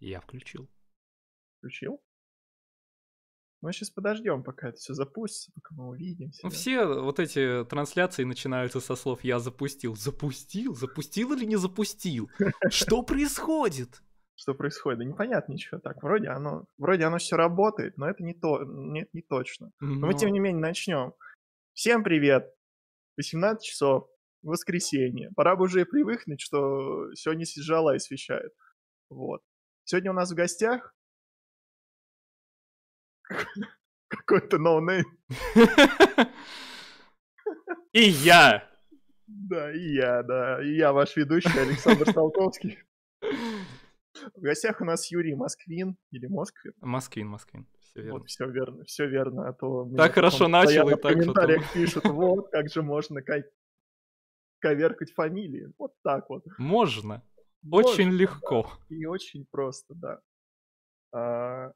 Я включил. Включил? Мы сейчас подождем, пока это все запустится, пока мы увидим. Ну, все вот эти трансляции начинаются со слов «я запустил». Запустил? Запустил или не запустил? Что происходит? Что происходит? Да непонятно ничего. Так, вроде оно, вроде оно все работает, но это не то, не, не точно. Но мы, тем не менее, начнем. Всем привет! 18 часов, воскресенье. Пора бы уже привыкнуть, что сегодня сижала и освещает. Вот. Сегодня у нас в гостях какой-то ноунейм. И я. Да, и я, да. И я ваш ведущий Александр Столковский. В гостях у нас Юрий Москвин или Москвин. Москвин, Москвин. Все верно. Вот, все верно, все верно. А то так хорошо начал и так В комментариях пишут, вот, как же можно кай... коверкать фамилии. Вот так вот. Можно. Очень легко. Да, и очень просто, да. А,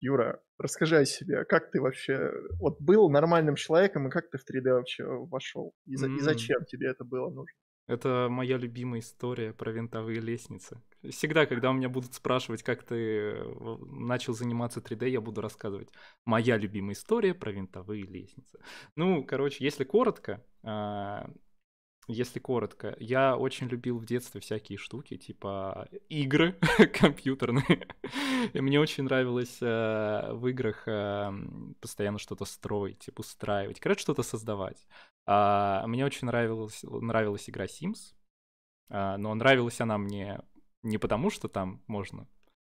Юра, расскажи о себе. Как ты вообще вот был нормальным человеком и как ты в 3D вообще вошел? И, за, mm. и зачем тебе это было нужно? Это моя любимая история про винтовые лестницы. Всегда, когда у меня будут спрашивать, как ты э, начал заниматься 3D, я буду рассказывать. Моя любимая история про винтовые лестницы. Ну, короче, если коротко, а, если коротко, я очень любил в детстве всякие штуки, типа игры компьютерные. И мне очень нравилось э, в играх э, постоянно что-то строить, типа устраивать, короче, что-то создавать. А, мне очень нравилась, нравилась игра Sims, а, но нравилась она мне не потому, что там можно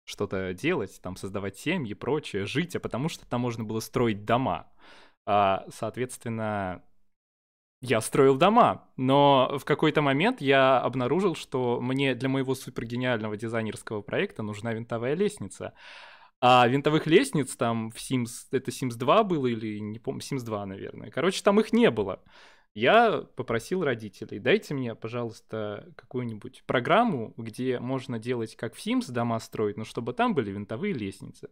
что-то делать, там создавать семьи и прочее, жить, а потому что там можно было строить дома. А, соответственно, я строил дома, но в какой-то момент я обнаружил, что мне для моего супергениального дизайнерского проекта нужна винтовая лестница. А винтовых лестниц там в Sims, это Sims 2 было или не помню, Sims 2, наверное. Короче, там их не было. Я попросил родителей, дайте мне, пожалуйста, какую-нибудь программу, где можно делать как в Sims дома строить, но чтобы там были винтовые лестницы.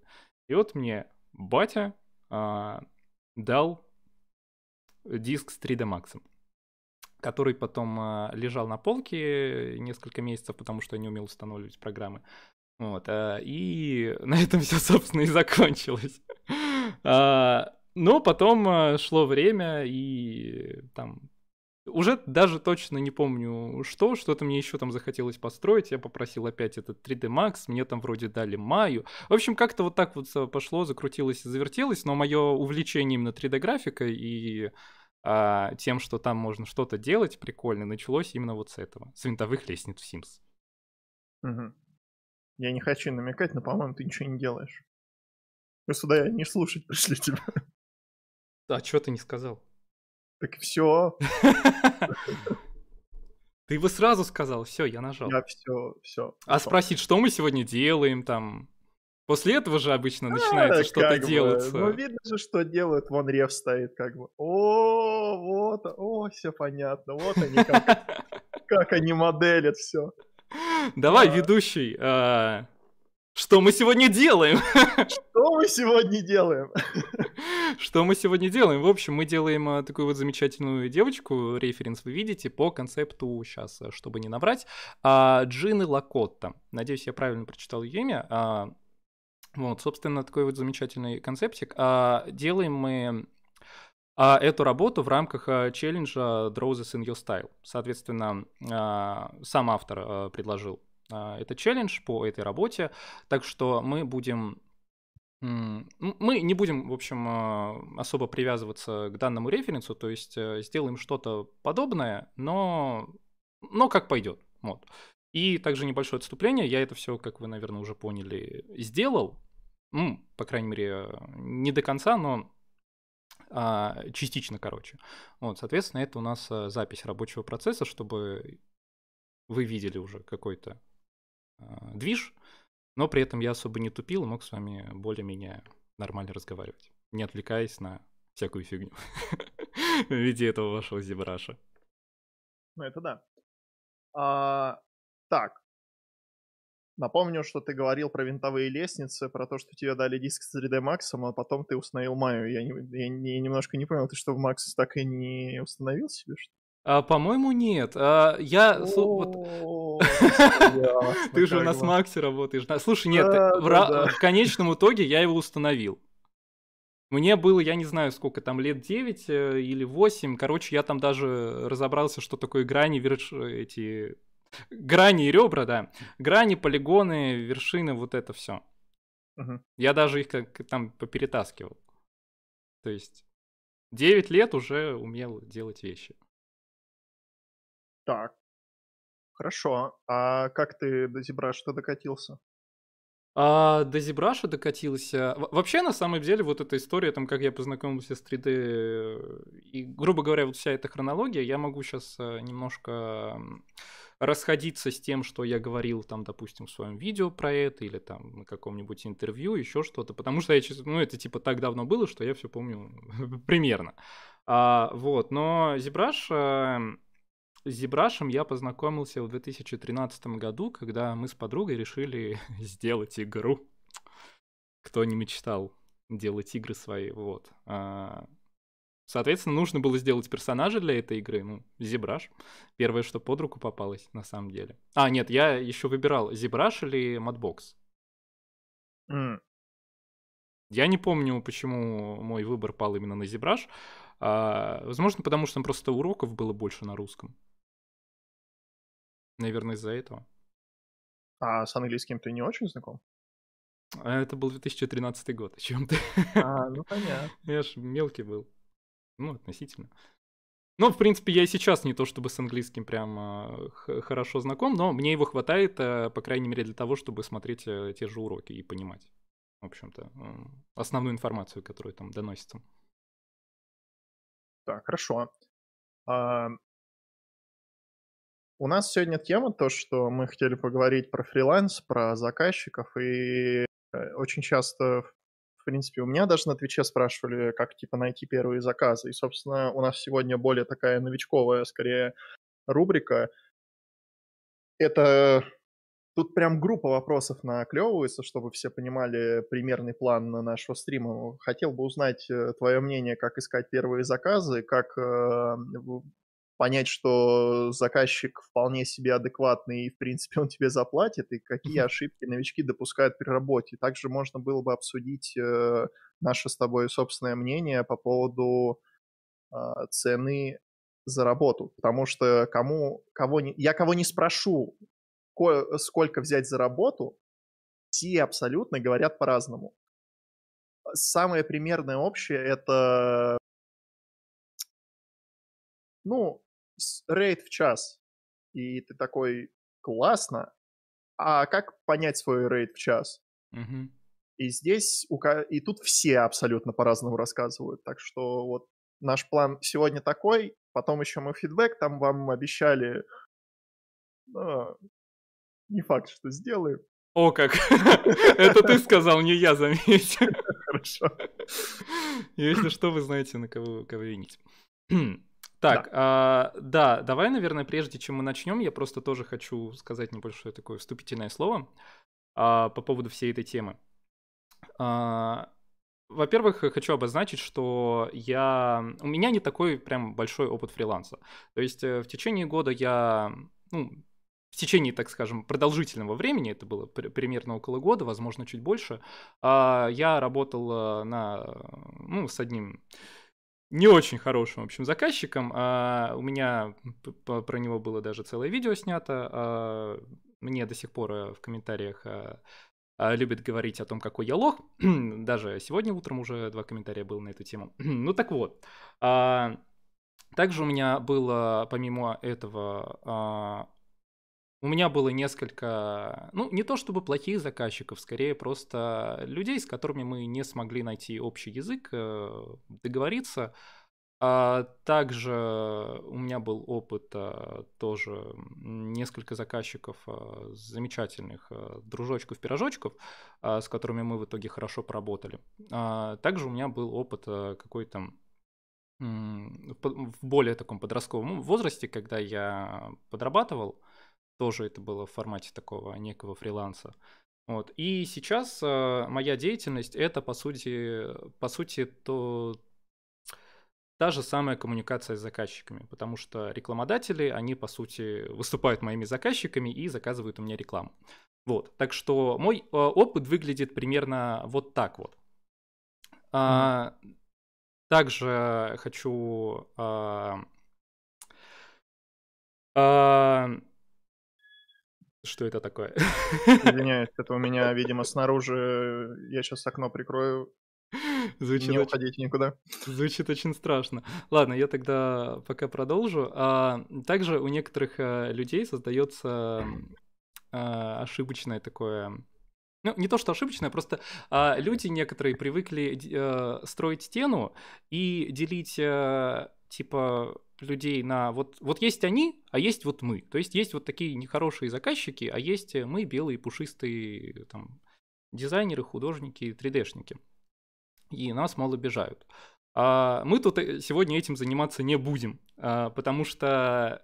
И вот мне батя а, дал диск с 3D Max, который потом э, лежал на полке несколько месяцев, потому что я не умел устанавливать программы. Вот, э, и на этом все, собственно, и закончилось. А, но потом э, шло время, и там уже даже точно не помню, что, что-то мне еще там захотелось построить, я попросил опять этот 3D Max, мне там вроде дали маю. В общем, как-то вот так вот пошло, закрутилось и завертелось, но мое увлечение именно 3D-графикой и а, тем, что там можно что-то делать прикольно, началось именно вот с этого, с винтовых лестниц в Sims. Угу. Я не хочу намекать, но, по-моему, ты ничего не делаешь. Мы сюда не слушать пришли тебя. А что ты не сказал? Так все. Ты бы сразу сказал, все, я нажал. Я все, все. А спросить, что мы сегодня делаем там? После этого же обычно а, начинается а, что-то ну, делаться. Ну, видно же, что делают. Вон рев стоит как бы. О, вот, о, все понятно. Вот они как, они моделят все. Давай, ведущий, а, что мы сегодня делаем? Что мы сегодня делаем? Что мы сегодня делаем? В общем, мы делаем а, такую вот замечательную девочку, референс вы видите, по концепту, сейчас, э, чтобы не набрать, Джины Лакотта. Надеюсь, я правильно прочитал ее имя вот, собственно, такой вот замечательный концептик. А, делаем мы а эту работу в рамках а, челленджа Droses in Your Style. Соответственно, а, сам автор а, предложил этот челлендж по этой работе, так что мы будем мы не будем, в общем, особо привязываться к данному референсу, то есть э, сделаем что-то подобное, но, но как пойдет. Вот. И также небольшое отступление, я это все, как вы, наверное, уже поняли, сделал, ну, по крайней мере, не до конца, но а, частично, короче. Вот, соответственно, это у нас а, запись рабочего процесса, чтобы вы видели уже какой-то а, движ, но при этом я особо не тупил и мог с вами более-менее нормально разговаривать, не отвлекаясь на всякую фигню в виде этого вашего зебраша. Ну, это да. А, так, Напомню, что ты говорил про винтовые лестницы, про то, что тебе дали диск с 3D Max, а потом ты установил Майю. Я, не, я не, немножко не понял, ты что, в Max так и не установил себе, что а, по-моему, нет. А, я... Вот... Ты же у нас Максе работаешь. Слушай, нет, в конечном итоге я его установил. Мне было, я не знаю, сколько там, лет 9 э, или 8. Короче, я там даже разобрался, что такое грани, верш... эти Грани и ребра, да. Грани, полигоны, вершины, вот это все. Угу. Я даже их как там поперетаскивал. То есть 9 лет уже умел делать вещи. Так. Хорошо. А как ты до Зебраша докатился? А, до Зебраша докатился. Вообще, на самом деле, вот эта история, там, как я познакомился с 3D, э, и, грубо говоря, вот вся эта хронология, я могу сейчас э, немножко расходиться с тем, что я говорил там, допустим, в своем видео про это или там на каком-нибудь интервью, еще что-то, потому что я, ну, это типа так давно было, что я все помню примерно. А, вот, но Зебраш, эм, с Зебрашем я познакомился в 2013 году, когда мы с подругой решили сделать игру. Кто не мечтал делать игры свои, вот. А, Соответственно, нужно было сделать персонажа для этой игры, ну, Зебраш. Первое, что под руку попалось, на самом деле. А, нет, я еще выбирал, Зебраш или Матбокс. Mm. Я не помню, почему мой выбор пал именно на Зебраш. А, возможно, потому что там просто уроков было больше на русском. Наверное, из-за этого. А с английским ты не очень знаком? Это был 2013 год, о чем ты? А, ну понятно. Я ж мелкий был. Ну, относительно. Ну, в принципе, я и сейчас не то чтобы с английским прям э, хорошо знаком, но мне его хватает, э, по крайней мере, для того, чтобы смотреть э, те же уроки и понимать, в общем-то, основную информацию, которую там доносится. Так, хорошо. А... У нас сегодня тема то, что мы хотели поговорить про фриланс, про заказчиков, и очень часто принципе, у меня даже на Твиче спрашивали, как, типа, найти первые заказы. И, собственно, у нас сегодня более такая новичковая, скорее, рубрика. Это... Тут прям группа вопросов наклевывается, чтобы все понимали примерный план нашего стрима. Хотел бы узнать э, твое мнение, как искать первые заказы, как э, понять, что заказчик вполне себе адекватный и, в принципе, он тебе заплатит, и какие ошибки новички допускают при работе. Также можно было бы обсудить э, наше с тобой собственное мнение по поводу э, цены за работу, потому что кому, кого не, я кого не спрошу, ко, сколько взять за работу, все абсолютно говорят по-разному. Самое примерное общее это ну, рейд в час. И ты такой, классно, а как понять свой рейд в час? Угу. И здесь, и тут все абсолютно по-разному рассказывают. Так что вот наш план сегодня такой, потом еще мы фидбэк, там вам обещали, но не факт, что сделаем. О, как! Это ты сказал, не я, заметил. Хорошо. Если что, вы знаете, на кого, кого винить. Так, да. А, да, давай, наверное, прежде чем мы начнем, я просто тоже хочу сказать небольшое такое вступительное слово а, по поводу всей этой темы. А, во-первых, хочу обозначить, что я... у меня не такой прям большой опыт фриланса. То есть э, в течение года я, ну, в течение, так скажем, продолжительного времени, это было при- примерно около года, возможно, чуть больше, а, я работал э, на, ну, с одним не очень хорошим, в общем, заказчиком. А у меня про него было даже целое видео снято. А мне до сих пор э, в комментариях а, а, любит говорить о том, какой я лох. Даже сегодня утром уже два комментария было на эту тему. ну так вот. А, также у меня было, помимо этого, у меня было несколько, ну, не то чтобы плохих заказчиков, скорее просто людей, с которыми мы не смогли найти общий язык, э, договориться. А также у меня был опыт э, тоже несколько заказчиков э, замечательных дружочков-пирожочков, с которыми мы в итоге хорошо поработали. А также у меня был опыт какой-то в более таком подростковом возрасте, когда я подрабатывал, тоже это было в формате такого некого фриланса. Вот. И сейчас э, моя деятельность это по сути, по сути то, та же самая коммуникация с заказчиками, потому что рекламодатели, они по сути выступают моими заказчиками и заказывают у меня рекламу. Вот. Так что мой э, опыт выглядит примерно вот так вот. А, также хочу а, а, что это такое? Извиняюсь, это у меня, видимо, снаружи. Э, я сейчас окно прикрою. Звучит не уходить очень... никуда. Звучит очень страшно. Ладно, я тогда пока продолжу. А, также у некоторых э, людей создается а, ошибочное такое ну, не то, что ошибочное, просто а, люди некоторые привыкли э, строить стену и делить, э, типа, людей на вот, вот есть они, а есть вот мы. То есть есть вот такие нехорошие заказчики, а есть мы, белые, пушистые там, дизайнеры, художники, 3D-шники. И нас мало обижают. А мы тут э, сегодня этим заниматься не будем, а, потому что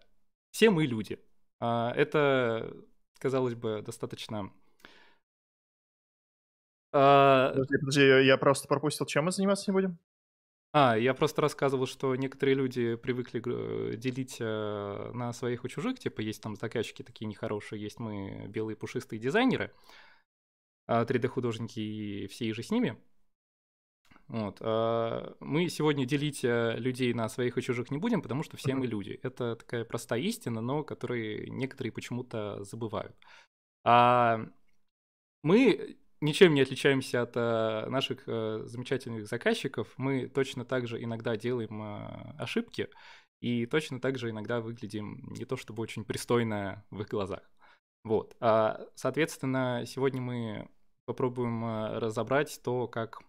все мы люди. А, это, казалось бы, достаточно а, Подожди, подожди, я просто пропустил, чем мы заниматься не будем? А, я просто рассказывал, что некоторые люди привыкли э, делить э, на своих и чужих, типа есть там заказчики такие нехорошие, есть мы белые пушистые дизайнеры, 3D-художники а, и все и же с ними. Вот. А, мы сегодня делить э, людей на своих и чужих не будем, потому что все мы люди. Это такая простая истина, но которые некоторые почему-то забывают. А, мы ничем не отличаемся от э, наших э, замечательных заказчиков. Мы точно так же иногда делаем э, ошибки и точно так же иногда выглядим не то чтобы очень пристойно в их глазах. Вот. А, соответственно, сегодня мы попробуем разобрать то, как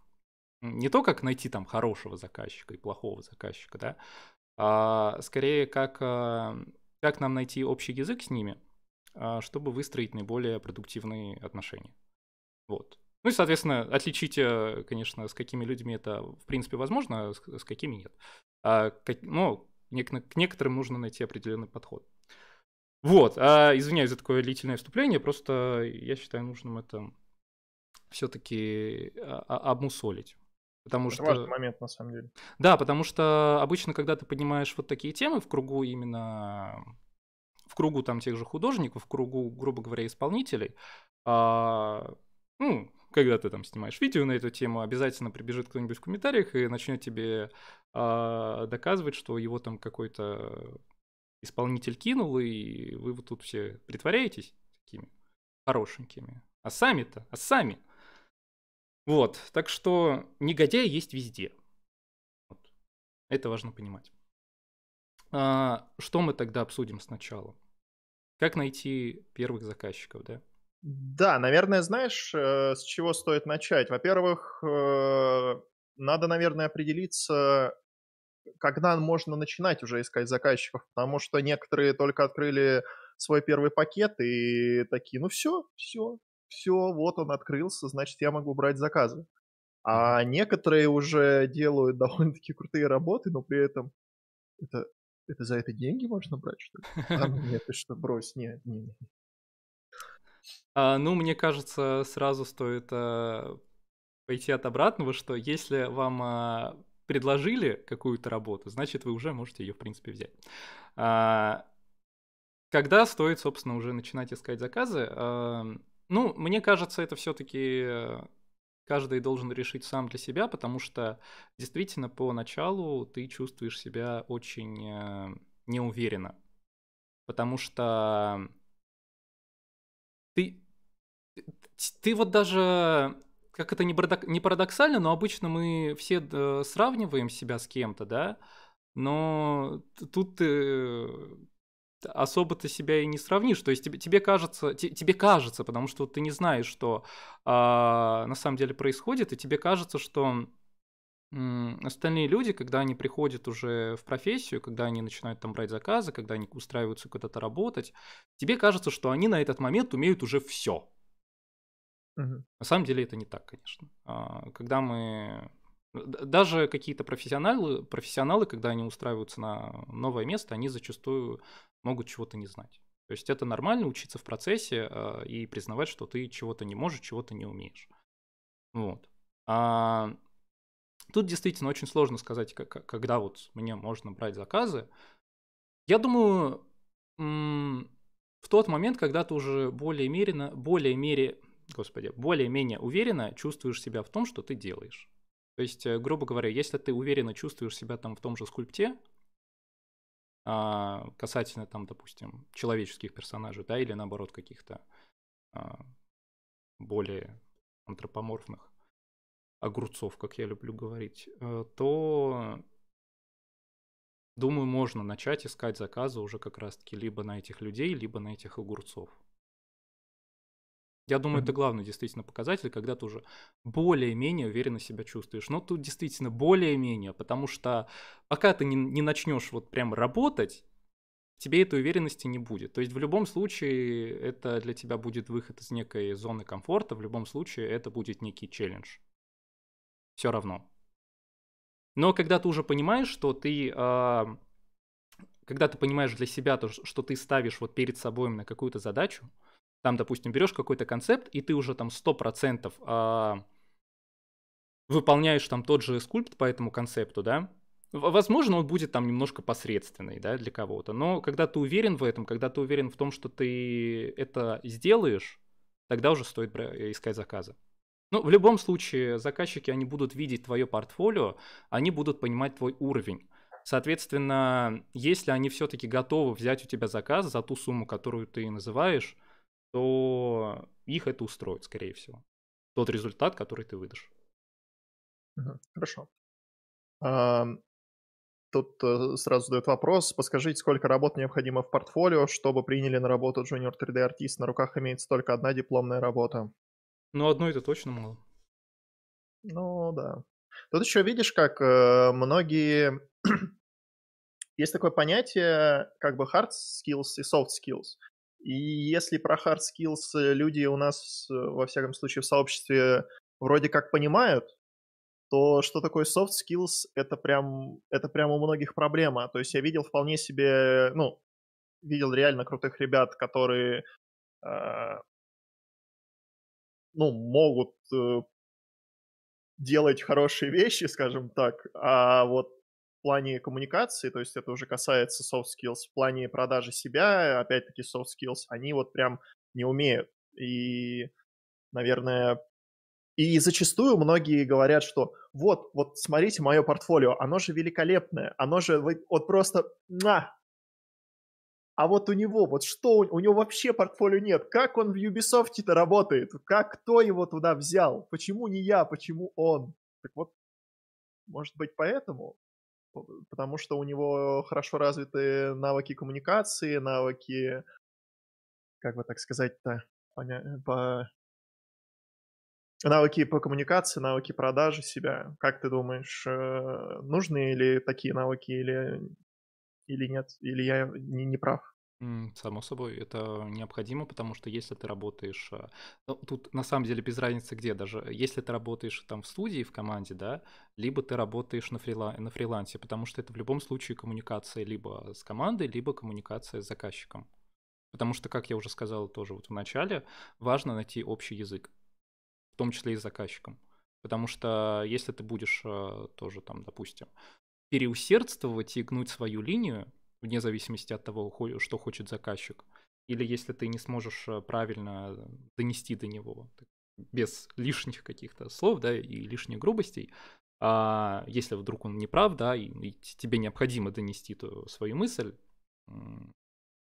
не то, как найти там хорошего заказчика и плохого заказчика, да, а скорее как, как нам найти общий язык с ними, а, чтобы выстроить наиболее продуктивные отношения. Вот. Ну и, соответственно, отличить, э, конечно, с какими людьми это, в принципе, возможно, а с какими нет. А, как, но к некоторым нужно найти определенный подход. Вот, а, извиняюсь за такое длительное вступление, просто я считаю нужным это все-таки а, а, обмусолить. Потому это что... важный момент, на самом деле. Да, потому что обычно, когда ты поднимаешь вот такие темы в кругу именно... В кругу там тех же художников, в кругу, грубо говоря, исполнителей, а, ну, когда ты там снимаешь видео на эту тему, обязательно прибежит кто-нибудь в комментариях и начнет тебе э, доказывать, что его там какой-то исполнитель кинул, и вы вот тут все притворяетесь такими хорошенькими. А сами-то, а сами. Вот, так что негодяи есть везде. Вот. Это важно понимать. А, что мы тогда обсудим сначала? Как найти первых заказчиков, да? Да, наверное, знаешь, э, с чего стоит начать? Во-первых, э, надо, наверное, определиться, когда можно начинать уже искать заказчиков, потому что некоторые только открыли свой первый пакет и такие, ну все, все, все, вот он открылся, значит, я могу брать заказы. А некоторые уже делают довольно-таки крутые работы, но при этом это, это за это деньги можно брать, что ли? А, нет, ты что, брось, нет, нет, а, ну, мне кажется, сразу стоит а, пойти от обратного, что если вам а, предложили какую-то работу, значит, вы уже можете ее, в принципе, взять. А, когда стоит, собственно, уже начинать искать заказы? А, ну, мне кажется, это все-таки э, каждый должен решить сам для себя, потому что действительно поначалу ты чувствуешь себя очень э, неуверенно, потому что ты ты вот даже, как это не парадоксально, но обычно мы все э, сравниваем себя с кем-то, да? Но тут ты особо ты себя и не сравнишь. То есть тебе, тебе кажется, те, тебе кажется, потому что ты не знаешь, что э, на самом деле происходит, и тебе кажется, что остальные люди, когда они приходят уже в профессию, когда они начинают там брать заказы, когда они устраиваются куда-то работать, тебе кажется, что они на этот момент умеют уже все. Угу. На самом деле это не так, конечно. А, когда мы даже какие-то профессионалы, профессионалы, когда они устраиваются на новое место, они зачастую могут чего-то не знать. То есть это нормально учиться в процессе а, и признавать, что ты чего-то не можешь, чего-то не умеешь. Вот. А, тут действительно очень сложно сказать, когда вот мне можно брать заказы. Я думаю, в тот момент, когда ты уже более мере, более мере, господи, более-менее уверенно чувствуешь себя в том, что ты делаешь. То есть, э, грубо говоря, если ты уверенно чувствуешь себя там в том же скульпте, а, касательно там, допустим, человеческих персонажей, да, или наоборот каких-то а, более антропоморфных огурцов, как я люблю говорить, э, то, думаю, можно начать искать заказы уже как раз-таки либо на этих людей, либо на этих огурцов. Я думаю, mm-hmm. это главный действительно показатель, когда ты уже более-менее уверенно себя чувствуешь. Но тут действительно более-менее, потому что пока ты не, не начнешь вот прям работать, тебе этой уверенности не будет. То есть в любом случае это для тебя будет выход из некой зоны комфорта, в любом случае это будет некий челлендж. Все равно. Но когда ты уже понимаешь, что ты... Э, когда ты понимаешь для себя, то, что ты ставишь вот перед собой именно какую-то задачу, там, допустим, берешь какой-то концепт, и ты уже там 100% э, а, выполняешь там тот же скульпт по этому концепту, да, Возможно, он будет там немножко посредственный, да, для кого-то. Но когда ты уверен в этом, когда ты уверен в том, что ты это сделаешь, тогда уже стоит э, искать заказы. Ну, в любом случае, заказчики, они будут видеть твое портфолио, они будут понимать твой уровень. Соответственно, если они все-таки готовы взять у тебя заказ за ту сумму, которую ты называешь, то их это устроит, скорее всего. Тот результат, который ты выдашь. Хорошо. Тут э, сразу задают вопрос. Подскажите, сколько работ необходимо в портфолио, чтобы приняли на работу junior 3D-артист? На руках имеется только одна дипломная работа. Ну, одной это точно мало. Ну, да. Тут еще видишь, как э, многие... Есть такое понятие как бы hard skills и soft skills. И если про hard skills э, люди у нас, э, во всяком случае, в сообществе вроде как понимают, то что такое soft skills, это прям, это прям у многих проблема. То есть я видел вполне себе, ну, видел реально крутых ребят, которые, э, ну, могут э, делать хорошие вещи, скажем так, а вот плане коммуникации, то есть это уже касается soft skills, в плане продажи себя, опять-таки soft skills, они вот прям не умеют. И, наверное, и зачастую многие говорят, что вот, вот смотрите мое портфолио, оно же великолепное, оно же вот просто... На! А вот у него, вот что, у него вообще портфолио нет, как он в Ubisoft-то работает, как, кто его туда взял, почему не я, почему он? Так вот, может быть, поэтому потому что у него хорошо развиты навыки коммуникации, навыки, как бы так сказать-то, поня... Э, по... навыки по коммуникации, навыки продажи себя. Как ты думаешь, э, нужны ли такие навыки или, или нет, или я не, не прав? Само собой, это необходимо, потому что если ты работаешь, э, ну, тут на самом деле без разницы где даже, э, если ты работаешь там в студии, в команде, да, либо ты работаешь на, фрила, на фрилансе, потому что это в любом случае коммуникация либо с командой, либо коммуникация с заказчиком. Потому что, как я уже сказал тоже вот в начале, важно найти общий язык, в том числе и с заказчиком. Потому что э, если ты будешь тоже там, допустим, переусердствовать и гнуть свою линию, вне зависимости от того, что хочет заказчик. Или если ты не сможешь э, правильно донести до него без лишних каких-то слов, да, и лишних грубостей, а если вдруг он не прав, да, и, тебе необходимо донести то, свою мысль,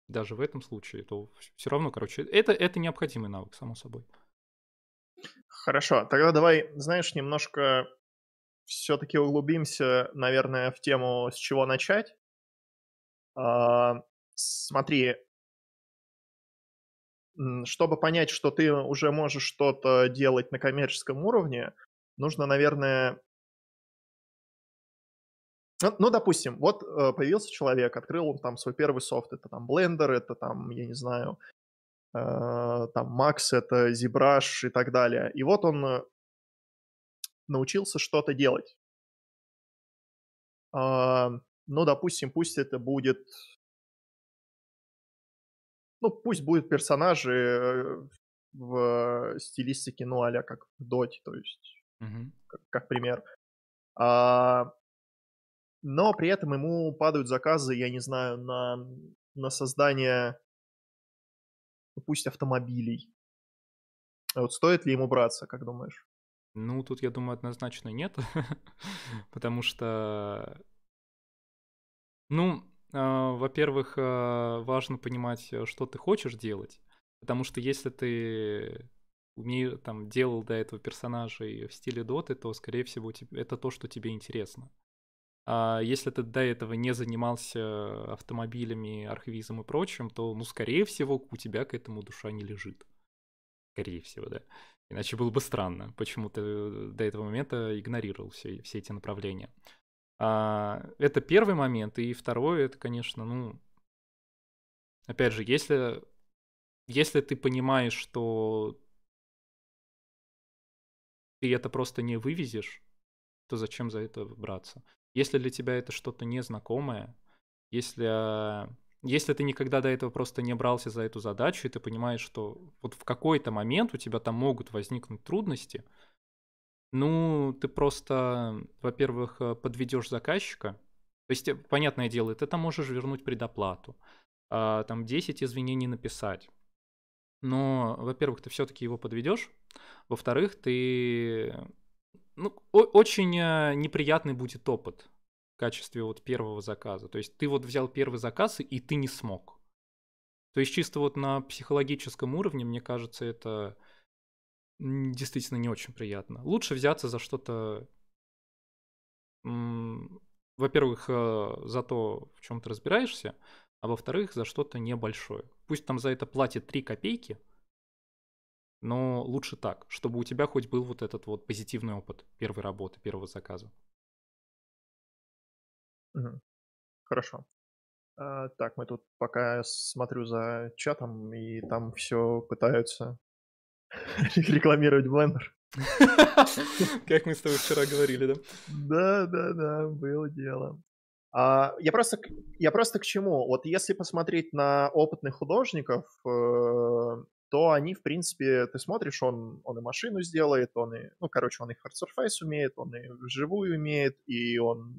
даже в этом случае, то все равно, короче, это, это необходимый навык, само собой. Хорошо, тогда давай, знаешь, немножко все-таки углубимся, наверное, в тему, с чего начать. А, смотри, чтобы понять, что ты уже можешь что-то делать на коммерческом уровне, нужно, наверное... Ну, ну допустим, вот э, появился человек, открыл он там свой первый софт, это там Blender, это там, я не знаю, э, там Max, это ZBrush и так далее. И вот он э, научился что-то делать ну, допустим, пусть это будет... Ну, пусть будут персонажи э, в стилистике, ну, а как в Доте, то есть, mm-hmm. как, как пример. А, но при этом ему падают заказы, я не знаю, на, на создание, ну, пусть автомобилей. А вот стоит ли ему браться, как думаешь? Ну, тут, я думаю, однозначно нет, потому что ну, а, во-первых, а, важно понимать, э, что ты хочешь делать, потому что если ты умею, там, делал до этого персонажей в стиле доты, то, скорее всего, это то, что тебе интересно. А если ты до этого не занимался автомобилями, архивизмом и прочим, то, ну, скорее всего, у тебя к этому душа не лежит. Скорее всего, да. Иначе было бы странно, почему ты э, до этого момента игнорировал все, все эти направления. А, это первый момент. И второй, это, конечно, ну, опять же, если, если ты понимаешь, что ты это просто не вывезешь, то зачем за это браться? Если для тебя это что-то незнакомое, если, а, если ты никогда до этого просто не брался за эту задачу, и ты понимаешь, что вот в какой-то момент у тебя там могут возникнуть трудности, ну, ты просто, во-первых, э, подведешь заказчика. То есть, э, понятное дело, ты там можешь вернуть предоплату, а, там 10 извинений написать. Но, во-первых, ты все-таки его подведешь. Во-вторых, ты... Ну, очень э, неприятный будет опыт в качестве вот первого заказа. То есть ты вот взял первый заказ, и ты не смог. То есть чисто вот на психологическом уровне, мне кажется, это действительно не очень приятно. Лучше взяться за что-то, во-первых, э, за то, в чем ты разбираешься, а во-вторых, за что-то небольшое. Пусть там за это платят 3 копейки, но лучше так, чтобы у тебя хоть был вот этот вот позитивный опыт первой работы, первого заказа. Хорошо. А, так, мы тут пока смотрю за чатом, и там все пытаются рекламировать Blender, Как мы с тобой вчера говорили, да? Да, да, да, было дело. А, я, просто, я просто к чему? Вот если посмотреть на опытных художников, э, то они, в принципе, ты смотришь, он, он и машину сделает, он и, ну, короче, он и Hard Surface умеет, он и вживую умеет, и он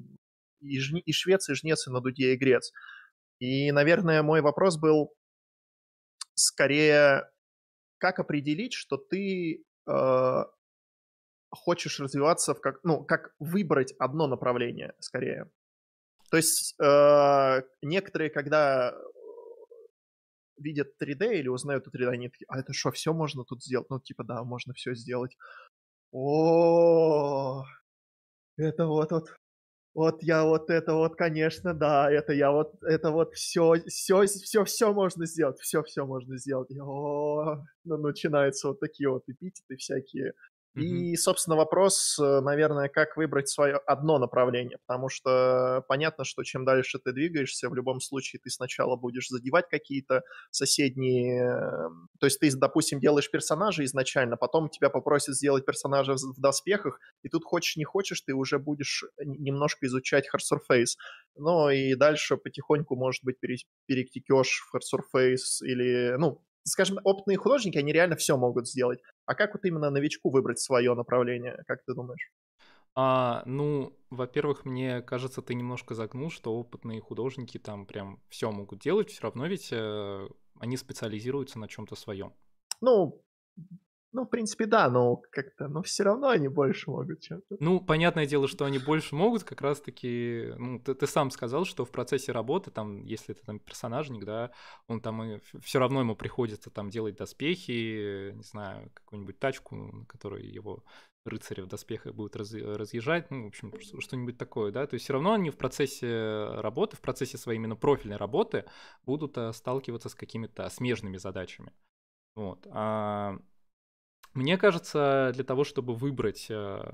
и, жни, и швец, и жнец, и на дуде игрец. И, наверное, мой вопрос был скорее как определить, что ты э, хочешь развиваться в как, ну, как выбрать одно направление скорее. То есть э, некоторые, когда э, видят 3D или узнают о 3D, они такие, а это что, все можно тут сделать? Ну, типа, да, можно все сделать. О, это вот, вот вот я вот это вот, конечно, да, это я вот, это вот все, все, все, все можно сделать, все, все можно сделать. о, ну, начинаются вот такие вот эпитеты всякие. И, собственно, вопрос, э, наверное, как выбрать свое одно направление, потому что понятно, что чем дальше ты двигаешься, в любом случае ты сначала будешь задевать какие-то соседние... Э, то есть ты, допустим, делаешь персонажа изначально, потом тебя попросят сделать персонажа в доспехах, и тут хочешь не хочешь, ты уже будешь э, немножко изучать Hard Surface. Ну и дальше потихоньку, может быть, перетекешь в Hard Surface или, ну, скажем, опытные художники, они реально все могут сделать. А как вот именно новичку выбрать свое направление, как ты думаешь? А, ну, во-первых, мне кажется, ты немножко загнул, что опытные художники там прям все могут делать, все равно ведь э, они специализируются на чем-то своем. Ну, ну, в принципе, да, но как-то, но все равно они больше могут чем-то. Ну, понятное дело, что они больше могут, как раз-таки, ну, ты, ты сам сказал, что в процессе работы, там, если это там персонажник, да, он там и все равно ему приходится там делать доспехи, не знаю, какую-нибудь тачку, на которой его рыцари в доспехах будут раз, разъезжать, ну, в общем, что-нибудь такое, да, то есть все равно они в процессе работы, в процессе своей именно профильной работы будут э, сталкиваться с какими-то смежными задачами. Вот. А мне кажется, для того, чтобы выбрать, э,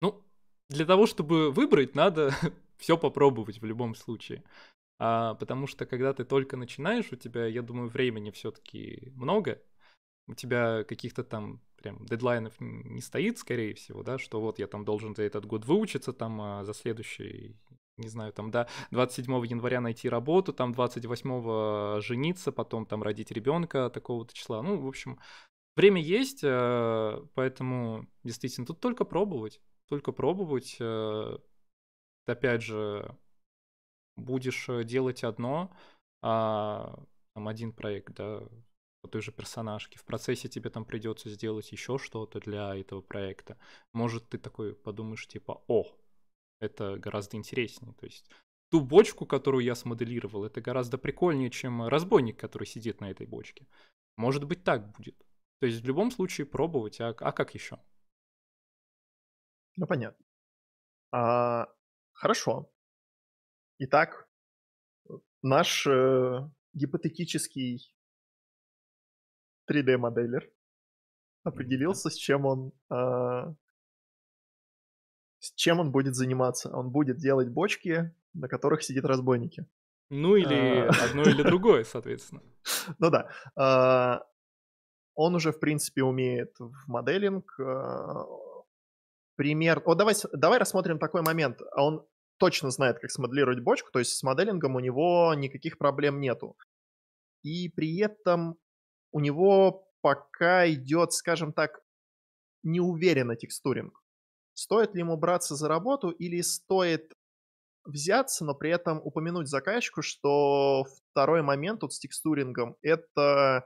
ну, для того, чтобы выбрать, надо все попробовать в любом случае. А, потому что когда ты только начинаешь, у тебя, я думаю, времени все-таки много, у тебя каких-то там прям дедлайнов не стоит, скорее всего, да, что вот я там должен за этот год выучиться, там а за следующий, не знаю, там, да, 27 января найти работу, там 28 жениться, потом там родить ребенка такого-то числа. Ну, в общем, Время есть, э, поэтому действительно тут только пробовать. Только пробовать. Э. Опять же, будешь э, делать одно, а, там один проект, да, по той же персонажке. В процессе тебе там придется сделать еще что-то для этого проекта. Может, ты такой подумаешь, типа, о, это гораздо интереснее. То есть ту бочку, которую я смоделировал, это гораздо прикольнее, чем разбойник, который сидит на этой бочке. Может быть, так будет. То есть в любом случае пробовать, а, а как еще? Ну, понятно. А, хорошо. Итак, наш э, гипотетический 3D-моделер определился, с чем он э, с чем он будет заниматься. Он будет делать бочки, на которых сидят разбойники. Ну или а. одно или другое, соответственно. Ну да. А, он уже, в принципе, умеет в моделинг. Э, пример... О, давай, давай рассмотрим такой момент. Он точно знает, как смоделировать бочку, то есть с моделингом у него никаких проблем нету. И при этом у него пока идет, скажем так, неуверенно текстуринг. Стоит ли ему браться за работу или стоит взяться, но при этом упомянуть заказчику, что второй момент тут с текстурингом — это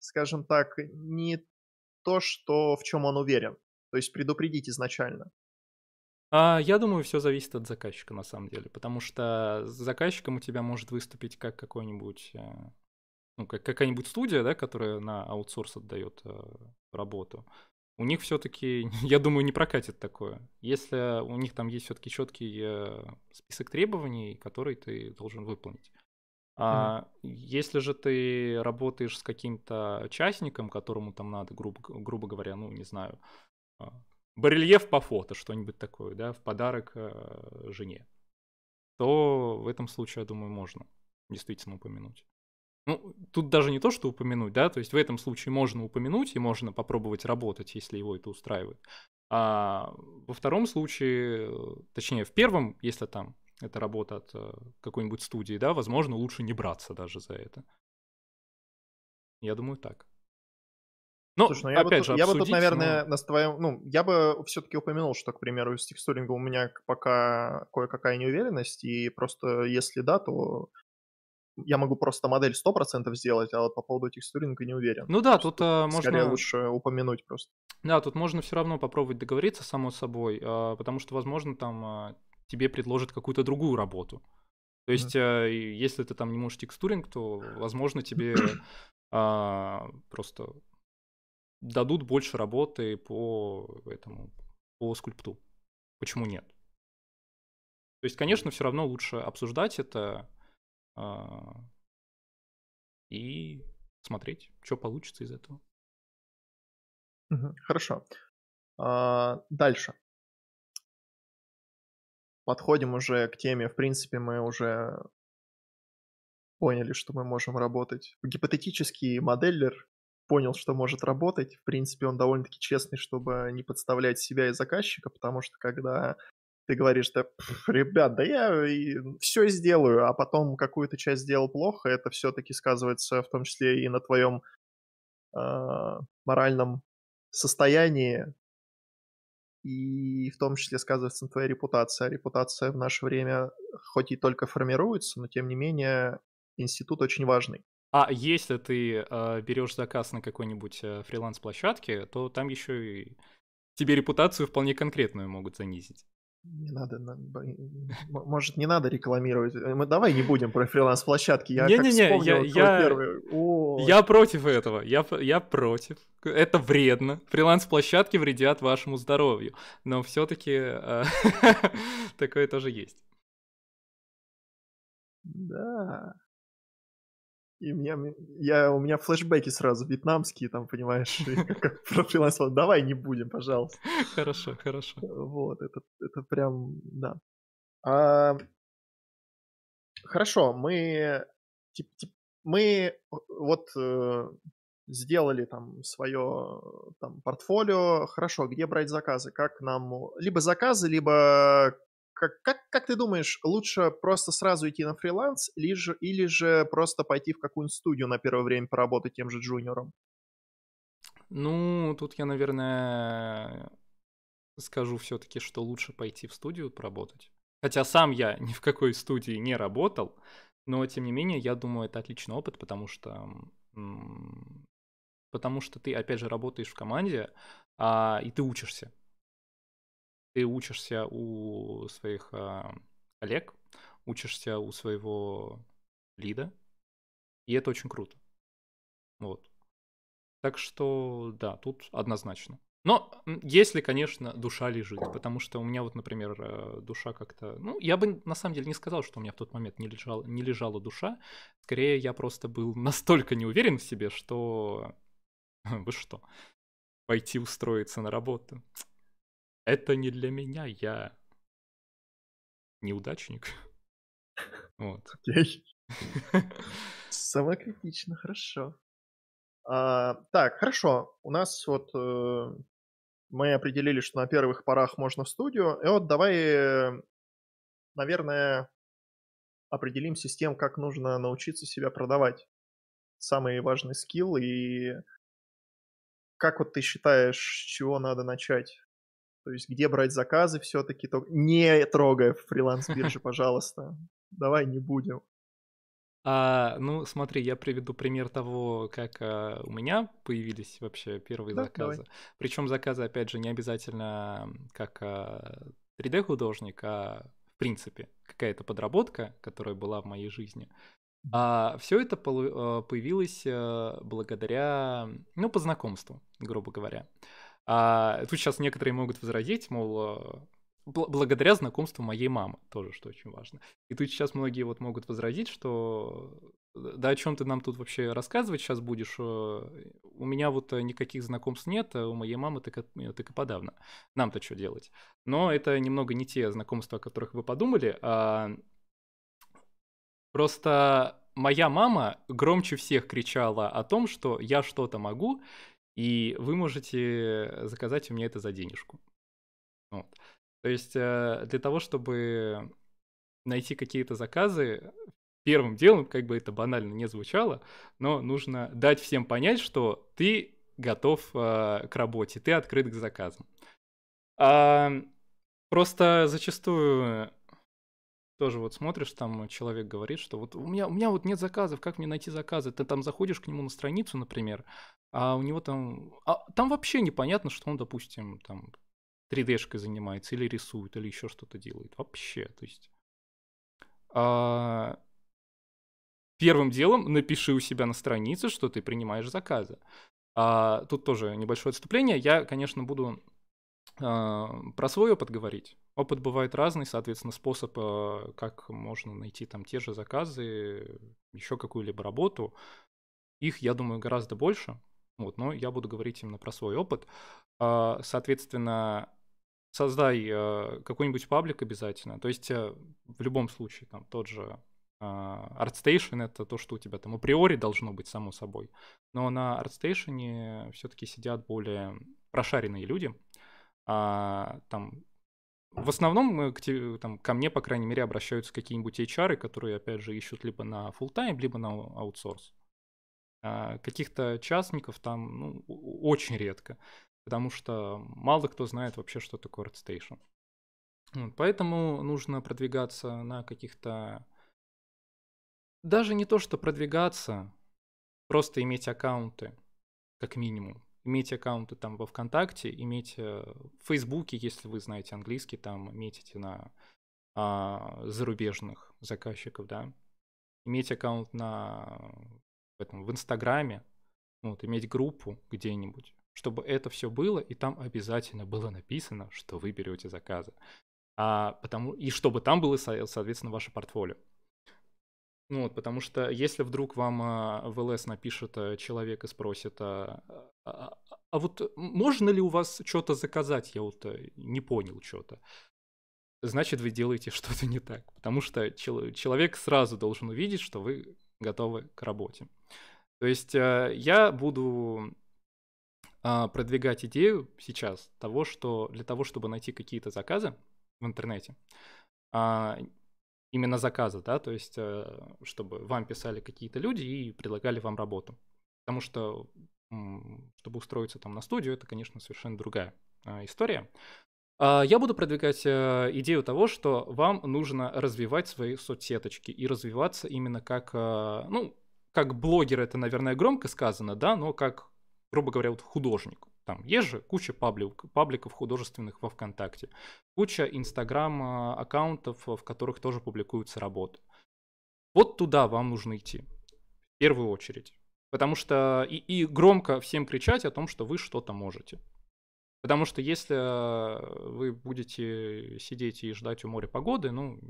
скажем так, не то, что, в чем он уверен. То есть предупредить изначально. А, я думаю, все зависит от заказчика на самом деле, потому что с заказчиком у тебя может выступить как какой-нибудь, э, ну, как какая-нибудь студия, да, которая на аутсорс отдает э, работу. У них все-таки, я думаю, не прокатит такое. Если у них там есть все-таки четкий э, список требований, которые ты должен выполнить. А mm-hmm. если же ты работаешь с каким-то частником, которому там надо, грубо, грубо говоря, ну, не знаю, а, барельеф по фото, что-нибудь такое, да, в подарок э, жене, то в этом случае, я думаю, можно действительно упомянуть. Ну, тут даже не то, что упомянуть, да, то есть в этом случае можно упомянуть и можно попробовать работать, если его это устраивает. А во втором случае, э, точнее, в первом, если там это работа от э, какой-нибудь студии, да, возможно, лучше не браться даже за это. Я думаю, так. Ну, Слушай, ну я, опять бы, же, я обсудить, бы тут, наверное, но... на твоем... Ну, я бы все-таки упомянул, что, к примеру, с текстурингом у меня пока кое-какая неуверенность, и просто если да, то я могу просто модель 100% сделать, а вот по поводу текстуринга не уверен. Ну да, тут а, можно... Скорее лучше упомянуть просто. Да, тут можно все равно попробовать договориться, само собой, а, потому что, возможно, там а, тебе предложат какую-то другую работу. То есть, да. Э, если ты там не можешь текстуринг, то, возможно, тебе а, просто дадут больше работы по этому, по скульпту. Почему нет? То есть, конечно, все равно лучше обсуждать это а, и смотреть, что получится из этого. Хорошо. А, дальше подходим уже к теме. В принципе, мы уже поняли, что мы можем работать. Гипотетический моделлер понял, что может работать. В принципе, он довольно-таки честный, чтобы не подставлять себя и заказчика, потому что когда ты говоришь, да, ребят, да я все сделаю, а потом какую-то часть сделал плохо, это все-таки сказывается в том числе и на твоем э, а, моральном состоянии, и в том числе сказывается на твоей репутации. А репутация в наше время хоть и только формируется, но тем не менее институт очень важный. А если ты э, берешь заказ на какой-нибудь э, фриланс-площадке, то там еще и тебе репутацию вполне конкретную могут занизить. Не надо, может, не надо рекламировать. Э, мы давай не будем про фриланс-площадки. Я не, как не, не, вспомнил, я, я, первый. я против этого. Я, я против. Это вредно. Фриланс-площадки вредят вашему здоровью. Но все-таки э, такое тоже есть. Да. И меня, я, у меня флешбеки сразу вьетнамские, там, понимаешь, про фриланс. Давай не будем, пожалуйста. Хорошо, хорошо. Э, вот, это, это прям, да. А, хорошо, мы, тип, тип, мы э, вот э, сделали там свое там, портфолио. Хорошо, где брать заказы? Как нам... Либо заказы, либо как, как, как ты думаешь, лучше просто сразу идти на фриланс или же, или же просто пойти в какую-нибудь студию на первое время поработать тем же джуниором? Ну, тут я, наверное, скажу все-таки, что лучше пойти в студию поработать. Хотя сам я ни в какой студии не работал, но тем не менее, я думаю, это отличный опыт, потому что потому что ты, опять же, работаешь в команде, а, и ты учишься ты учишься у своих а, коллег, учишься у своего лида, и это очень круто. Вот. Так что, да, тут однозначно. Но если, конечно, душа лежит, потому что у меня вот, например, э, душа как-то... Ну, я бы на самом деле не сказал, что у меня в тот момент не, лежал, не лежала душа. Скорее, я просто был настолько не уверен в себе, что... Вы что? Пойти устроиться на работу? это не для меня, я неудачник. Вот. Окей. Самокритично, хорошо. А, так, хорошо. У нас вот э, мы определили, что на первых порах можно в студию. И вот давай, наверное, определимся с тем, как нужно научиться себя продавать. Самый важный скилл и как вот ты считаешь, с чего надо начать? То есть где брать заказы все-таки, то не трогая фриланс-биржи, пожалуйста. Давай не будем. А, ну, смотри, я приведу пример того, как а, у меня появились вообще первые да, заказы. Причем заказы, опять же, не обязательно как а, 3D-художник, а в принципе какая-то подработка, которая была в моей жизни. А все это а, появилось а, благодаря, ну, по знакомству, грубо говоря. А, тут сейчас некоторые могут возразить, мол, э, благодаря знакомству моей мамы, тоже, что очень важно. И тут сейчас многие вот могут возразить, что э, да о чем ты нам тут вообще рассказывать сейчас будешь? Э, у меня вот никаких знакомств нет, а у моей мамы так, так и подавно. Нам-то что делать? Но это немного не те знакомства, о которых вы подумали. А... Просто моя мама громче всех кричала о том, что я что-то могу, и вы можете заказать у меня это за денежку. Вот. То есть э, для того, чтобы найти какие-то заказы, первым делом, как бы это банально не звучало, но нужно дать всем понять, что ты готов э, к работе, ты открыт к заказам. А, просто зачастую тоже вот смотришь, там человек говорит, что вот у меня, у меня вот нет заказов, как мне найти заказы? Ты там заходишь к нему на страницу, например, а у него там... А, там вообще непонятно, что он, допустим, там 3D-шкой занимается или рисует, или еще что-то делает. Вообще, то есть... А, первым делом напиши у себя на странице, что ты принимаешь заказы. А, тут тоже небольшое отступление. Я, конечно, буду а, про свой опыт говорить. Опыт бывает разный, соответственно, способ, а, как можно найти там те же заказы, еще какую-либо работу. Их, я думаю, гораздо больше. Вот, но я буду говорить именно про свой опыт. А, соответственно, создай э, какой-нибудь паблик обязательно. То есть э, в любом случае там тот же а, ArtStation — это то, что у тебя там априори должно быть, само собой. Но на ArtStation все-таки сидят более прошаренные люди. А, там в основном э, там, ко мне, по крайней мере, обращаются какие-нибудь HR, которые, опять же, ищут либо на full time, либо на аутсорс. А, каких-то частников там ну, очень редко, потому что мало кто знает вообще, что такое ArtStation. Вот, поэтому нужно продвигаться на каких-то... Даже не то, что продвигаться, просто иметь аккаунты, как минимум. Иметь аккаунты там во ВКонтакте, иметь э, в Фейсбуке, если вы знаете английский, там метите на а, зарубежных заказчиков, да. Иметь аккаунт на этом, в Инстаграме, ну вот, иметь группу где-нибудь, чтобы это все было, и там обязательно было написано, что вы берете заказы. А, потому, и чтобы там было, соответственно, ваше портфолио. Ну вот, потому что если вдруг вам а, в ЛС напишет а, человек и спросит, а, а, а вот можно ли у вас что-то заказать, я вот э, не понял что-то, значит, вы делаете что-то не так. Потому что чел- человек сразу должен увидеть, что вы готовы к работе. То есть э, я буду а, продвигать идею сейчас того, что для того, чтобы найти какие-то заказы в интернете, а, именно заказы, да, то есть э, чтобы вам писали какие-то люди и предлагали вам работу. Потому что, чтобы устроиться там на студию, это, конечно, совершенно другая э, история. А, я буду продвигать э, идею того, что вам нужно развивать свои соцсеточки и развиваться именно как, э, ну, как блогер, это, наверное, громко сказано, да, но как, грубо говоря, вот художник. Там есть же куча паблик, пабликов художественных во ВКонтакте, куча Инстаграм-аккаунтов, э, в которых тоже публикуются работы. Вот туда вам нужно идти, в первую очередь. Потому что и, и громко всем кричать о том, что вы что-то можете. Потому что если э, вы будете сидеть и ждать у моря погоды, ну,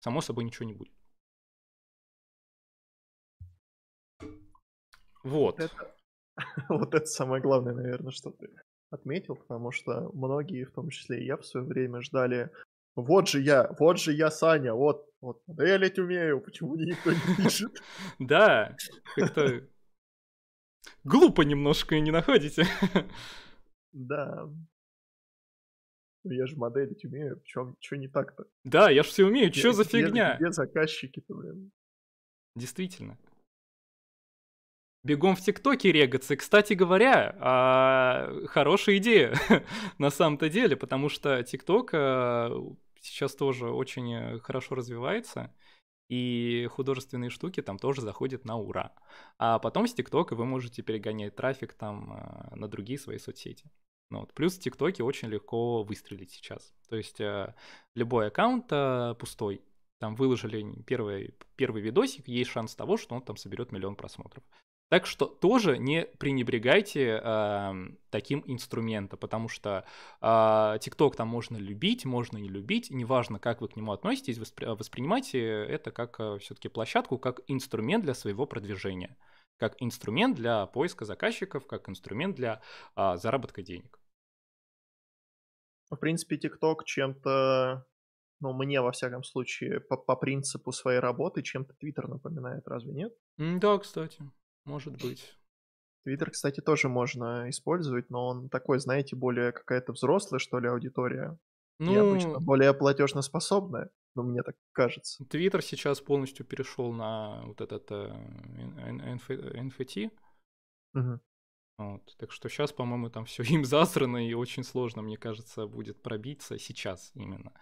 само собой ничего не будет. Вот. Это, вот это самое главное, наверное, что ты отметил, потому что многие, в том числе и я в свое время, ждали вот же я, вот же я, Саня, вот, вот, лететь умею, почему мне никто не пишет? Да, как-то глупо немножко не находите. Да. Ну я же моделить умею, чем, что не так-то? Да, я же все умею, что за фигня? Где заказчики-то, блин? Действительно. Бегом в ТикТоке регаться. Кстати говоря, а, хорошая идея на самом-то деле, потому что ТикТок а, сейчас тоже очень э, хорошо развивается и художественные штуки там тоже заходят на ура. А потом с ТикТока вы можете перегонять трафик там э, на другие свои соцсети. Ну, вот. Плюс в ТикТоке очень легко выстрелить сейчас. То есть э, любой аккаунт э, пустой, там выложили первый, первый видосик, есть шанс того, что он там соберет миллион просмотров. Так что тоже не пренебрегайте э, таким инструментом, потому что э, там можно любить, можно не любить, неважно, как вы к нему относитесь, воспри- воспринимайте это как э, все-таки площадку, как инструмент для своего продвижения, как инструмент для поиска заказчиков, как инструмент для э, заработка денег. В принципе, ТикТок чем-то, ну, мне, во всяком случае, по, принципу своей работы, чем-то Твиттер напоминает, разве нет? Да, кстати. Может быть. Твиттер, кстати, тоже можно использовать, но он такой, знаете, более какая-то взрослая, что ли, аудитория. Ну, и обычно ну, более платежноспособная, но ну, мне так кажется. Твиттер сейчас полностью перешел на вот этот NFT. Э, вот. Так что сейчас, по-моему, там все им засрано, и очень сложно, мне кажется, будет пробиться сейчас именно.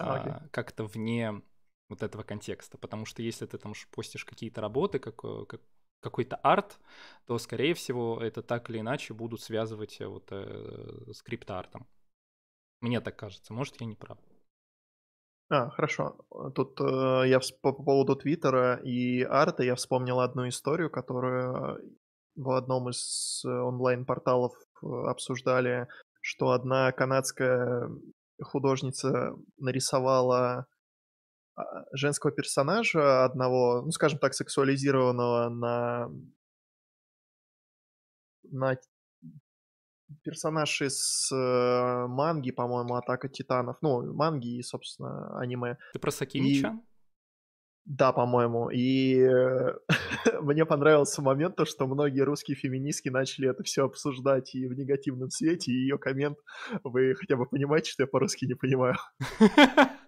okay. А, а, как-то вне вот этого контекста. Потому что если ты там постишь какие-то работы, как, э, как, какой-то арт, то, скорее всего, это так или иначе будут связывать э, вот э, с криптоартом. Мне так кажется. Может, я не прав. А, хорошо. Тут э, я всп- по поводу Твиттера и арта я вспомнил одну историю, которую в одном из онлайн-порталов э, обсуждали, что одна канадская художница нарисовала а, женского персонажа одного, ну, скажем так, сексуализированного на на персонаж из э, манги, по-моему, Атака Титанов, ну, манги и, собственно, аниме. Ты про Сакимича? И... Да, по-моему. И э, мне понравился момент, то, что многие русские феминистки начали это все обсуждать и в негативном свете, и ее коммент, вы хотя бы понимаете, что я по-русски не понимаю.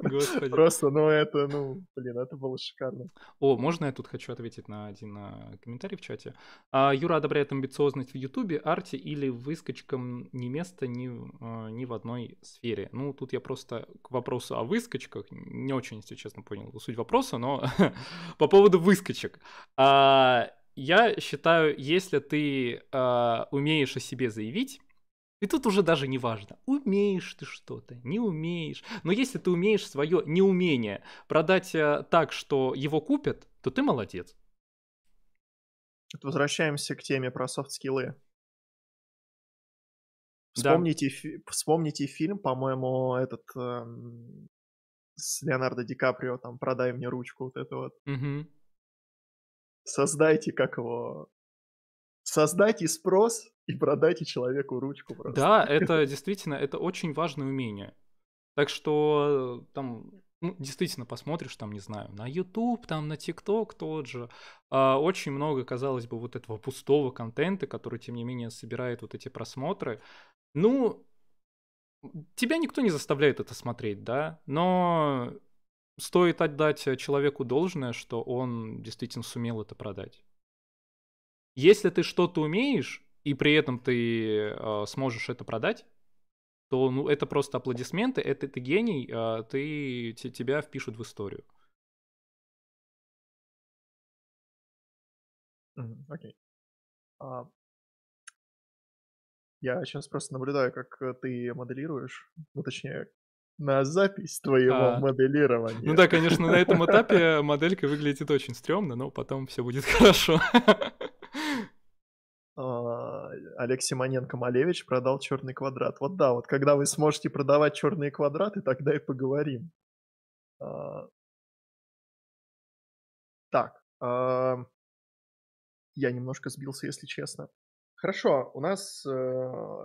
Господи. Просто, ну это, ну, блин, это было шикарно. О, можно я тут хочу ответить на один а, комментарий в чате? А, Юра одобряет амбициозность в Ютубе, арте или выскочкам не место ни, а, ни в одной сфере. Ну, тут я просто к вопросу о выскочках не очень, если честно, понял суть вопроса, но по поводу выскочек. Я считаю, если ты умеешь о себе заявить, и тут уже даже не важно, умеешь ты что-то, не умеешь. Но если ты умеешь свое неумение продать э, так, что его купят, то ты молодец. Тут возвращаемся к теме про софт-скиллы. Вспомните, да. фи- вспомните фильм, по-моему, этот э, с Леонардо Ди Каприо, там, продай мне ручку, вот это вот. Угу. Создайте, как его, создайте спрос и продайте человеку ручку просто. Да, это действительно, это очень важное умение. Так что э, там ну, действительно посмотришь там, не знаю, на YouTube, там на TikTok тот же, а, очень много, казалось бы, вот этого пустого контента, который, тем не менее, собирает вот эти просмотры. Ну, тебя никто не заставляет это смотреть, да, но стоит отдать э, человеку должное, что он действительно сумел это продать. Если ты что-то умеешь, и при этом ты э, сможешь это продать, то ну, это просто аплодисменты, это а, ты гений, э, ты, т- тебя впишут в историю. Окей. Okay. А, uh, я сейчас просто наблюдаю, как э, ты моделируешь, ну точнее, на запись твоего а. Ну моделирования. Ну да, конечно, на этом этапе моделька выглядит очень стрёмно, но потом все будет хорошо. Олег Симоненко-Малевич продал черный квадрат. Вот да, вот когда вы сможете продавать черные квадраты, тогда и поговорим. А, так, а, я немножко сбился, если честно. Хорошо, у нас э,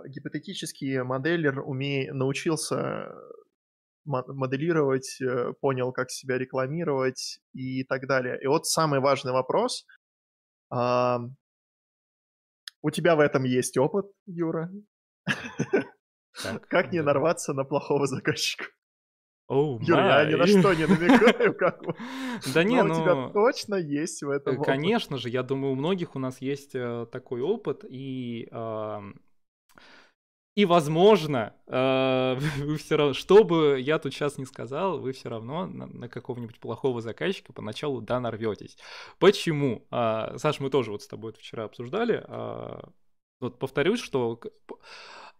гипотетический моделлер умеет, научился э, моделировать, э, понял, как себя рекламировать и так далее. И вот самый важный вопрос, а, у тебя в этом есть опыт, Юра. Так, как не нарваться на плохого заказчика? Oh Юр, я ни на что не намекаю, как Да не, ну... у тебя ну, точно есть в этом э, Конечно же, я думаю, у многих у нас есть э, такой опыт, и и, возможно, э, вы все равно, что бы я тут сейчас не сказал, вы все равно на, на какого-нибудь плохого заказчика поначалу да нарветесь. Почему? А, Саш, мы тоже вот с тобой это вчера обсуждали. А, вот повторюсь, что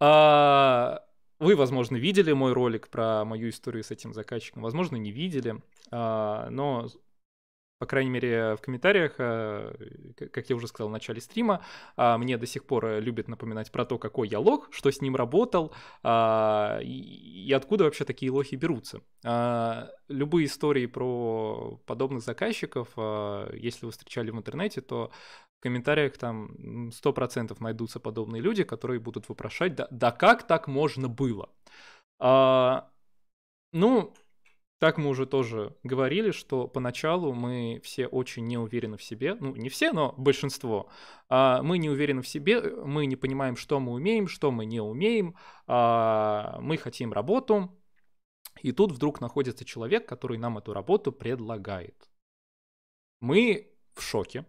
а, вы, возможно, видели мой ролик про мою историю с этим заказчиком, возможно, не видели, но по крайней мере, в комментариях, э, как я уже сказал в начале стрима, а, мне до сих пор э, любят напоминать про то, какой я лох, что с ним работал а, и откуда вообще такие лохи берутся. А, любые истории про подобных заказчиков, если вы встречали в интернете, то в комментариях там 100% найдутся подобные люди, которые будут вопрошать, да, да как так можно было? Ну, как мы уже тоже говорили, что поначалу мы все очень не уверены в себе, ну не все, но большинство. А, мы не уверены в себе, мы не понимаем, что мы умеем, что мы не умеем, а, мы хотим работу, и тут вдруг находится человек, который нам эту работу предлагает. Мы в шоке,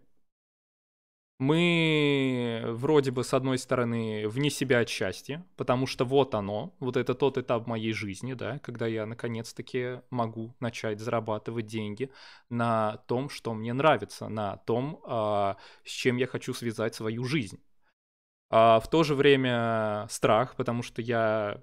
мы э, вроде бы, с одной стороны, вне себя от счастья, потому что вот оно, вот это тот этап моей жизни, да, когда я наконец-таки могу начать зарабатывать деньги на том, что мне нравится, на том, а, с чем я хочу связать свою жизнь. А в то же время страх, потому что я...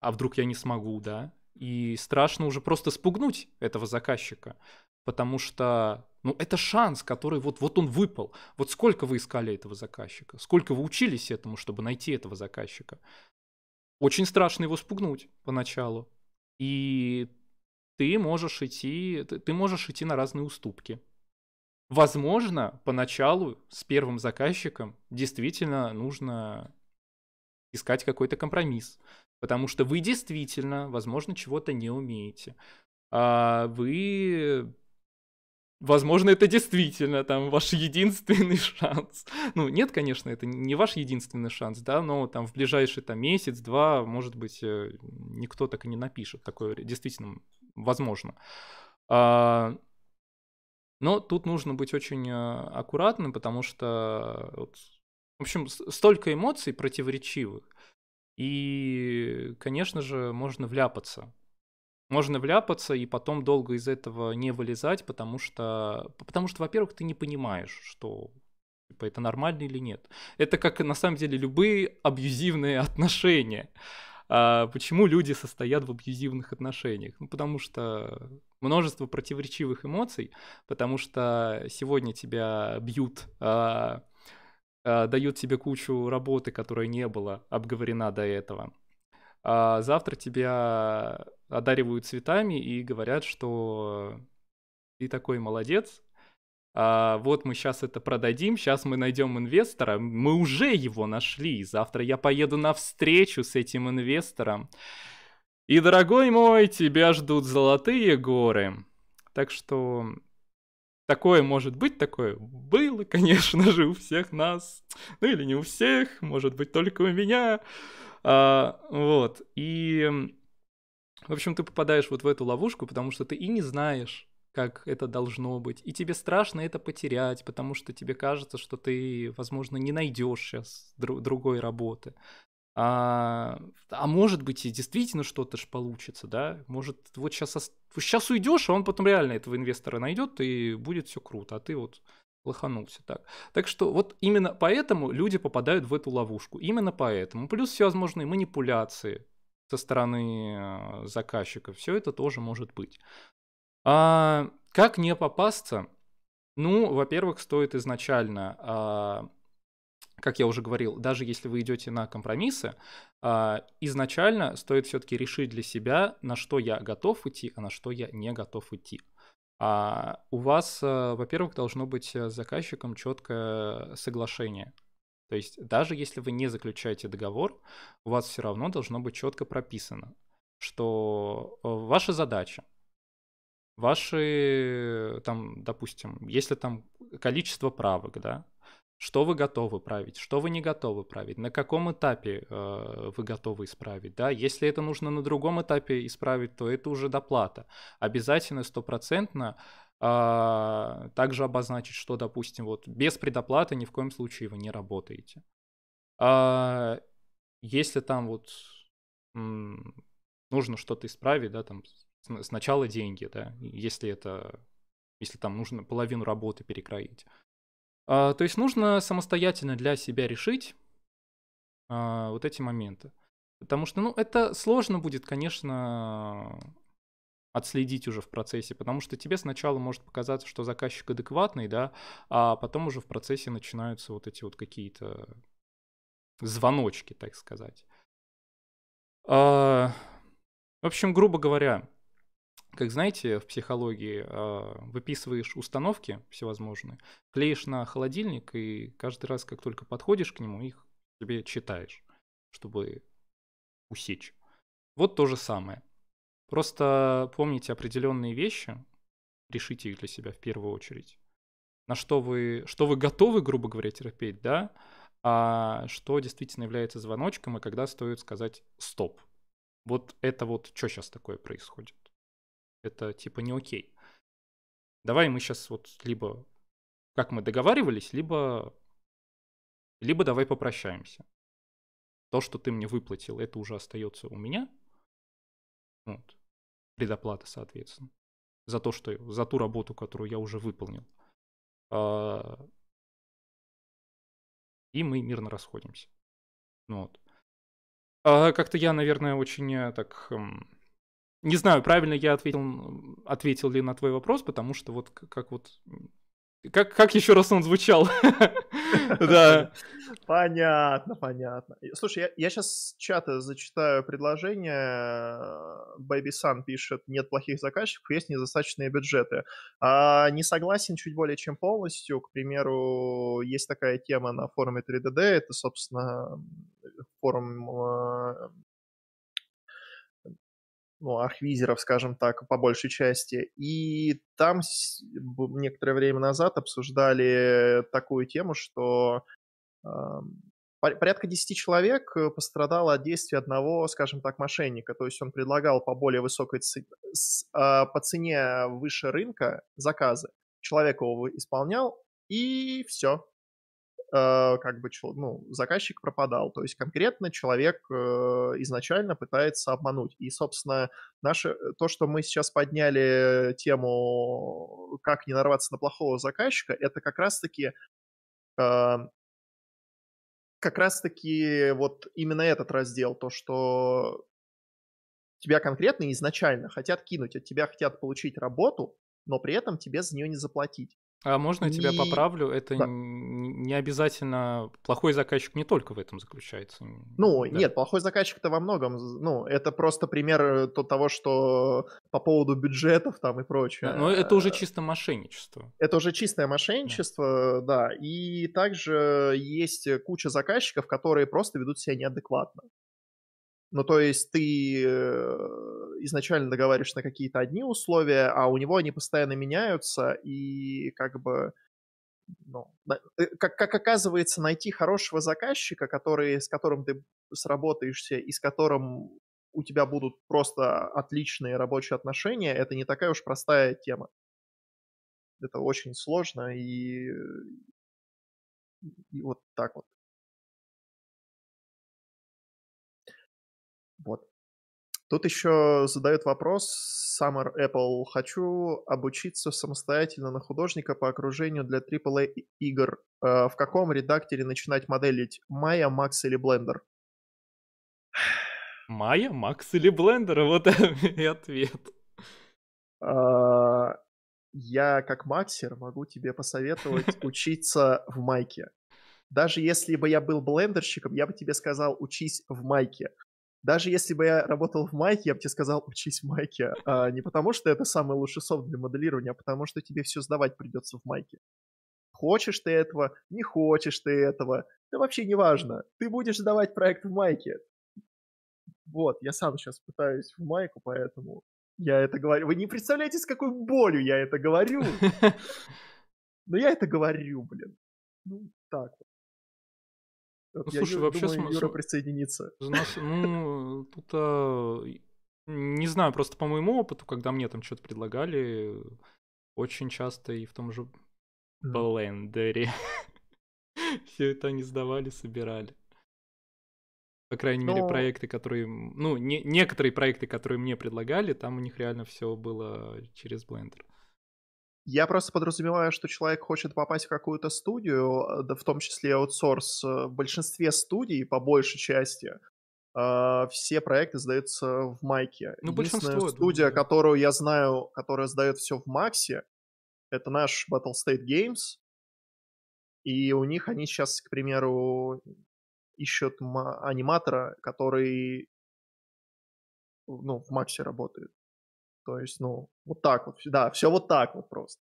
А вдруг я не смогу, да? И страшно уже просто спугнуть этого заказчика, потому что ну, это шанс, который вот, вот он выпал. Вот сколько вы искали этого заказчика? Сколько вы учились этому, чтобы найти этого заказчика? Очень страшно его спугнуть поначалу. И ты можешь идти, ты можешь идти на разные уступки. Возможно, поначалу с первым заказчиком действительно нужно искать какой-то компромисс, потому что вы действительно, возможно, чего-то не умеете. а Вы Возможно, это действительно там ваш единственный шанс. Ну, нет, конечно, это не ваш единственный шанс, да, но там в ближайший там месяц-два, может быть, э, никто так и не напишет. Такое действительно возможно. А... Но тут нужно быть очень э, аккуратным, потому что, э, вот, в общем, столько эмоций противоречивых. И, конечно же, можно вляпаться можно вляпаться и потом долго из этого не вылезать, потому что, потому что во-первых, ты не понимаешь, что типа, это нормально или нет. Это как на самом деле любые абьюзивные отношения. А почему люди состоят в абьюзивных отношениях? Ну, потому что множество противоречивых эмоций, потому что сегодня тебя бьют, а, а, дают тебе кучу работы, которой не было обговорена до этого. А завтра тебя одаривают цветами и говорят, что ты такой молодец, а, вот мы сейчас это продадим, сейчас мы найдем инвестора, мы уже его нашли, завтра я поеду на встречу с этим инвестором. И, дорогой мой, тебя ждут золотые горы. Так что такое может быть, такое было, конечно же, у всех нас. Ну или не у всех, может быть, только у меня. А, вот, и в общем, ты попадаешь вот в эту ловушку, потому что ты и не знаешь, как это должно быть. И тебе страшно это потерять, потому что тебе кажется, что ты, возможно, не найдешь сейчас другой работы. А, а может быть, и действительно что-то ж получится, да? Может, вот сейчас, сейчас уйдешь, а он потом реально этого инвестора найдет, и будет все круто, а ты вот лоханулся так. Так что вот именно поэтому люди попадают в эту ловушку. Именно поэтому. Плюс всевозможные манипуляции, со стороны э, заказчика. Все это тоже может быть. А, как не попасться? Ну, во-первых, стоит изначально, а, как я уже говорил, даже если вы идете на компромиссы, а, изначально стоит все-таки решить для себя, на что я готов идти, а на что я не готов идти. А у вас, э, во-первых, должно быть э, с заказчиком четкое соглашение то есть даже если вы не заключаете договор, у вас все равно должно быть четко прописано, что э, ваша задача, ваши, там, допустим, если там количество правок, да, что вы готовы править, что вы не готовы править, на каком этапе э, вы готовы исправить, да, если это нужно на другом этапе исправить, то это уже доплата. Обязательно стопроцентно а, также обозначить, что, допустим, вот без предоплаты ни в коем случае вы не работаете. А, если там вот нужно что-то исправить, да, там сначала деньги, да, если это, если там нужно половину работы перекроить. А, то есть нужно самостоятельно для себя решить вот эти моменты. Потому что, ну, это сложно будет, конечно, отследить уже в процессе, потому что тебе сначала может показаться, что заказчик адекватный, да, а потом уже в процессе начинаются вот эти вот какие-то звоночки, так сказать. А, в общем, грубо говоря, как знаете, в психологии а, выписываешь установки всевозможные, клеишь на холодильник и каждый раз, как только подходишь к нему, их тебе читаешь, чтобы усечь. Вот то же самое. Просто помните определенные вещи, решите их для себя в первую очередь. На что вы, что вы готовы, грубо говоря, терпеть, да, а что действительно является звоночком и когда стоит сказать «стоп». Вот это вот, что сейчас такое происходит? Это типа не окей. Давай мы сейчас вот либо, как мы договаривались, либо, либо давай попрощаемся. То, что ты мне выплатил, это уже остается у меня. Вот предоплата, соответственно, за то, что за ту работу, которую я уже выполнил. А, и мы мирно расходимся. Ну вот. А как-то я, наверное, очень э, так... Эм, не знаю, правильно я ответил, ответил ли на твой вопрос, потому что вот как вот... Как, как еще раз он звучал? Да. Понятно, понятно. Слушай, я, я сейчас с чата зачитаю предложение. Baby Sun пишет, нет плохих заказчиков, есть недостаточные бюджеты. А, не согласен чуть более чем полностью. К примеру, есть такая тема на форуме 3DD, это, собственно, форум а, ну, архвизеров, скажем так, по большей части. И там некоторое время назад обсуждали такую тему, что э, порядка 10 человек пострадало от действий одного, скажем так, мошенника. То есть он предлагал по более высокой цене, а, по цене выше рынка заказы. Человек его исполнял, и все. Э, как бы ну, заказчик пропадал. То есть конкретно человек э, изначально пытается обмануть. И, собственно, наше, э, то, что мы сейчас подняли тему «Как не нарваться на плохого заказчика», это как раз-таки как раз-таки вот именно этот раздел, то, что тебя конкретно изначально хотят кинуть, от тебя хотят получить работу, но при этом тебе за нее не заплатить. А можно я тебя и... поправлю? Это да. не обязательно плохой заказчик не только в этом заключается. Ну, да. нет, плохой заказчик это во многом. Ну, это просто пример э, того, что по поводу бюджетов там и прочее. Но это уже чисто мошенничество. Это уже чистое мошенничество, да. да. И также есть куча заказчиков, которые просто ведут себя неадекватно. Ну, то есть ты э, изначально договариваешься на какие-то одни условия, а у него они постоянно меняются, и как бы ну, э, как, как оказывается, найти хорошего заказчика, который, с которым ты сработаешься и с которым у тебя будут просто отличные рабочие отношения, это не такая уж простая тема. Это очень сложно и, и вот так вот. Тут еще задают вопрос Summer Apple. Хочу обучиться самостоятельно на художника по окружению для AAA игр. Э, в каком редакторе начинать моделить? Maya, Max или Blender? Maya, Max или Blender? Вот и ответ. А, я как максер могу тебе посоветовать учиться в майке. Даже если бы я был блендерщиком, я бы тебе сказал, учись в майке. Даже если бы я работал в майке, я бы тебе сказал, учись в майке. А, не потому, что это самый лучший софт для моделирования, а потому, что тебе все сдавать придется в майке. Хочешь ты этого, не хочешь ты этого, это вообще не важно. Ты будешь сдавать проект в майке. Вот, я сам сейчас пытаюсь в майку, поэтому я это говорю. Вы не представляете, с какой болью я это говорю. Но ну, я это говорю, блин. Ну, так вот ну, я слушай, вообще думаю, см... Юра присоединится. Нас, ну, тут а, не знаю, просто по моему опыту, когда мне там что-то предлагали, очень часто и в том же блендере все это они сдавали, собирали. По крайней мере, проекты, которые... Ну, некоторые проекты, которые мне предлагали, там у них реально все было через блендер. Я просто подразумеваю, что человек хочет попасть в какую-то студию, э, да в том числе аутсорс. Э, в большинстве студий, по большей части, э, все проекты сдаются в Майке. Ну, Единственная студия, думаю, которую я знаю, которая сдает все в Максе, это наш Battle State Games. И у них они сейчас, к примеру, ищут аниматора, который ну, в Максе работает. То есть, ну, вот так вот, да, все вот так вот просто.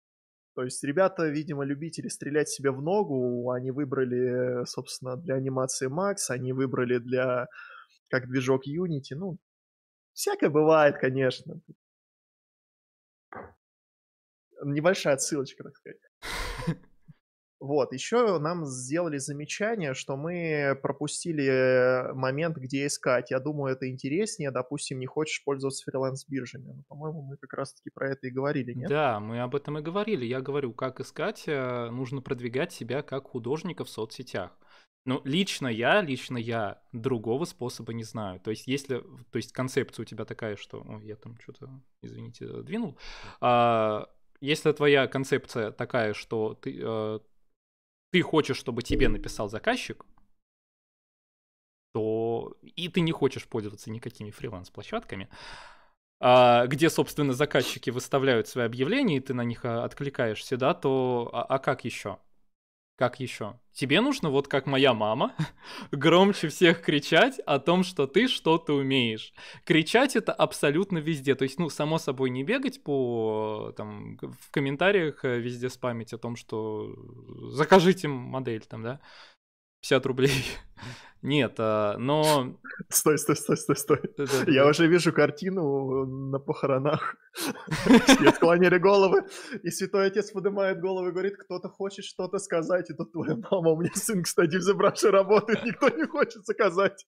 То есть ребята, видимо, любители стрелять себе в ногу, они выбрали, собственно, для анимации Макс, они выбрали для, как движок Unity, ну, всякое бывает, конечно. Небольшая отсылочка, так сказать. Вот, еще нам сделали замечание, что мы пропустили момент, где искать. Я думаю, это интереснее. Допустим, не хочешь пользоваться фриланс-биржами. Ну, по-моему, мы как раз-таки про это и говорили, нет? Да, мы об этом и говорили. Я говорю, как искать, э, нужно продвигать себя как художника в соцсетях. Ну, лично я, лично я другого способа не знаю. То есть, если, то есть концепция у тебя такая, что, ой, я там что-то, извините, двинул. А, если твоя концепция такая, что ты э, ты хочешь, чтобы тебе написал заказчик, то и ты не хочешь пользоваться никакими фриланс-площадками, а, где, собственно, заказчики выставляют свои объявления, и ты на них а, откликаешься, да, то а, а как еще? Как еще? Тебе нужно, вот как моя мама, громче всех кричать о том, что ты что-то умеешь. Кричать это абсолютно везде. То есть, ну, само собой, не бегать по там в комментариях э, везде спамить о том, что закажите модель там, да. 50 рублей. Нет, а, но... Стой, стой, стой, стой, стой. Я уже вижу картину э, на похоронах. Все склонили головы, и святой отец поднимает голову и говорит, кто-то хочет что-то сказать, и тут твоя мама, у меня сын, кстати, в Зебраше работает, никто не хочет сказать.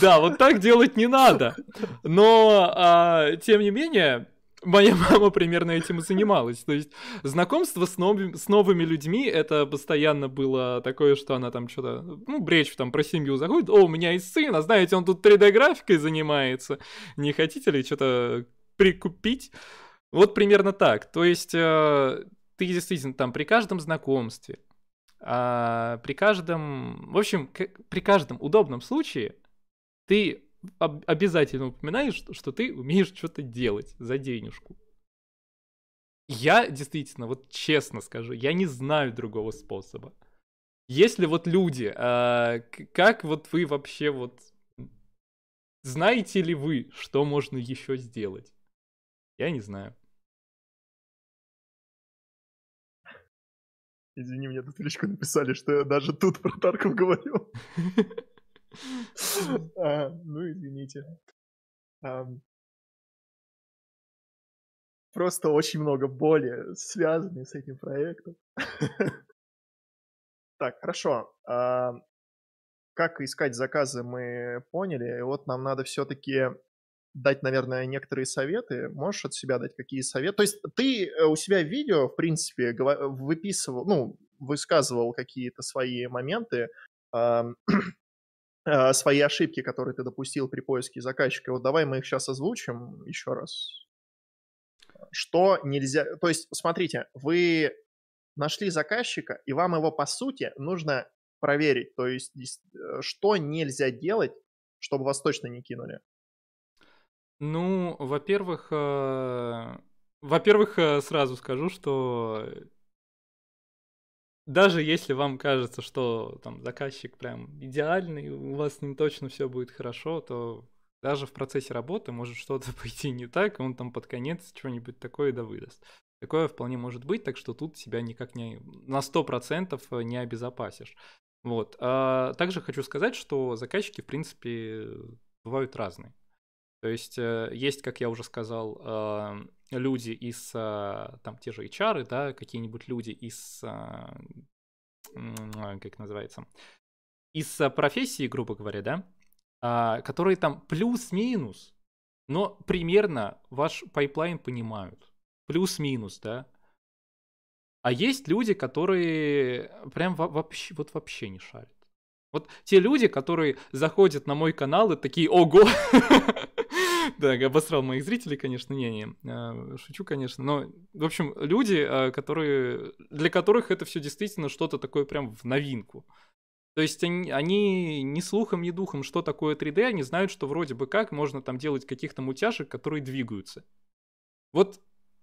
Да, вот так делать не надо. Но, а, тем не менее, моя мама примерно этим и занималась. То есть знакомство с, нов... с новыми людьми, это постоянно было такое, что она там что-то, ну, бречь там про семью заходит, о, у меня есть сын, а знаете, он тут 3D-графикой занимается, не хотите ли что-то прикупить? Вот примерно так. То есть э, ты действительно там при каждом знакомстве, э, при каждом, в общем, к- при каждом удобном случае ты обязательно упоминаешь, что ты умеешь что-то делать за денежку. Я действительно, вот честно скажу, я не знаю другого способа. Если вот люди, а, как вот вы вообще вот знаете ли вы, что можно еще сделать? Я не знаю. Извини, мне тут личку написали, что я даже тут про Тарков говорил. А, ну, извините. просто очень много боли, связанной с этим проектом. так, хорошо. А, как искать заказы, мы поняли. И вот нам надо все-таки дать, наверное, некоторые советы. Можешь от себя дать какие советы? То есть ты э, у себя в видео, в принципе, выписывал, ну, высказывал какие-то свои моменты, Э, свои ошибки, которые ты допустил при поиске заказчика. Вот давай мы их сейчас озвучим еще раз. Что нельзя... То есть, смотрите, вы нашли заказчика, и вам его, по сути, нужно проверить. То есть, э, что нельзя делать, чтобы вас точно не кинули. Ну, во-первых, э, во-первых, сразу скажу, что даже если вам кажется, что там заказчик прям идеальный, у вас с ним точно все будет хорошо, то даже в процессе работы может что-то пойти не так, и он там под конец чего нибудь такое да выдаст. Такое вполне может быть, так что тут себя никак не на сто процентов не обезопасишь. Вот. А также хочу сказать, что заказчики, в принципе, бывают разные. То есть э, есть, как я уже сказал, э, люди из, э, там, те же HR, да, какие-нибудь люди из, а, как называется, из профессии, грубо говоря, да, а, которые там плюс-минус, но примерно ваш пайплайн понимают. Плюс-минус, да. А есть люди, которые прям вообще, вот вообще не шарят. Вот те люди, которые заходят на мой канал и такие «Ого!» Да, обосрал моих зрителей, конечно, не-не, а, шучу, конечно, но, в общем, люди, а, которые, для которых это все действительно что-то такое прям в новинку. То есть они, они ни слухом, ни духом, что такое 3D, они знают, что вроде бы как можно там делать каких-то мультяшек, которые двигаются. Вот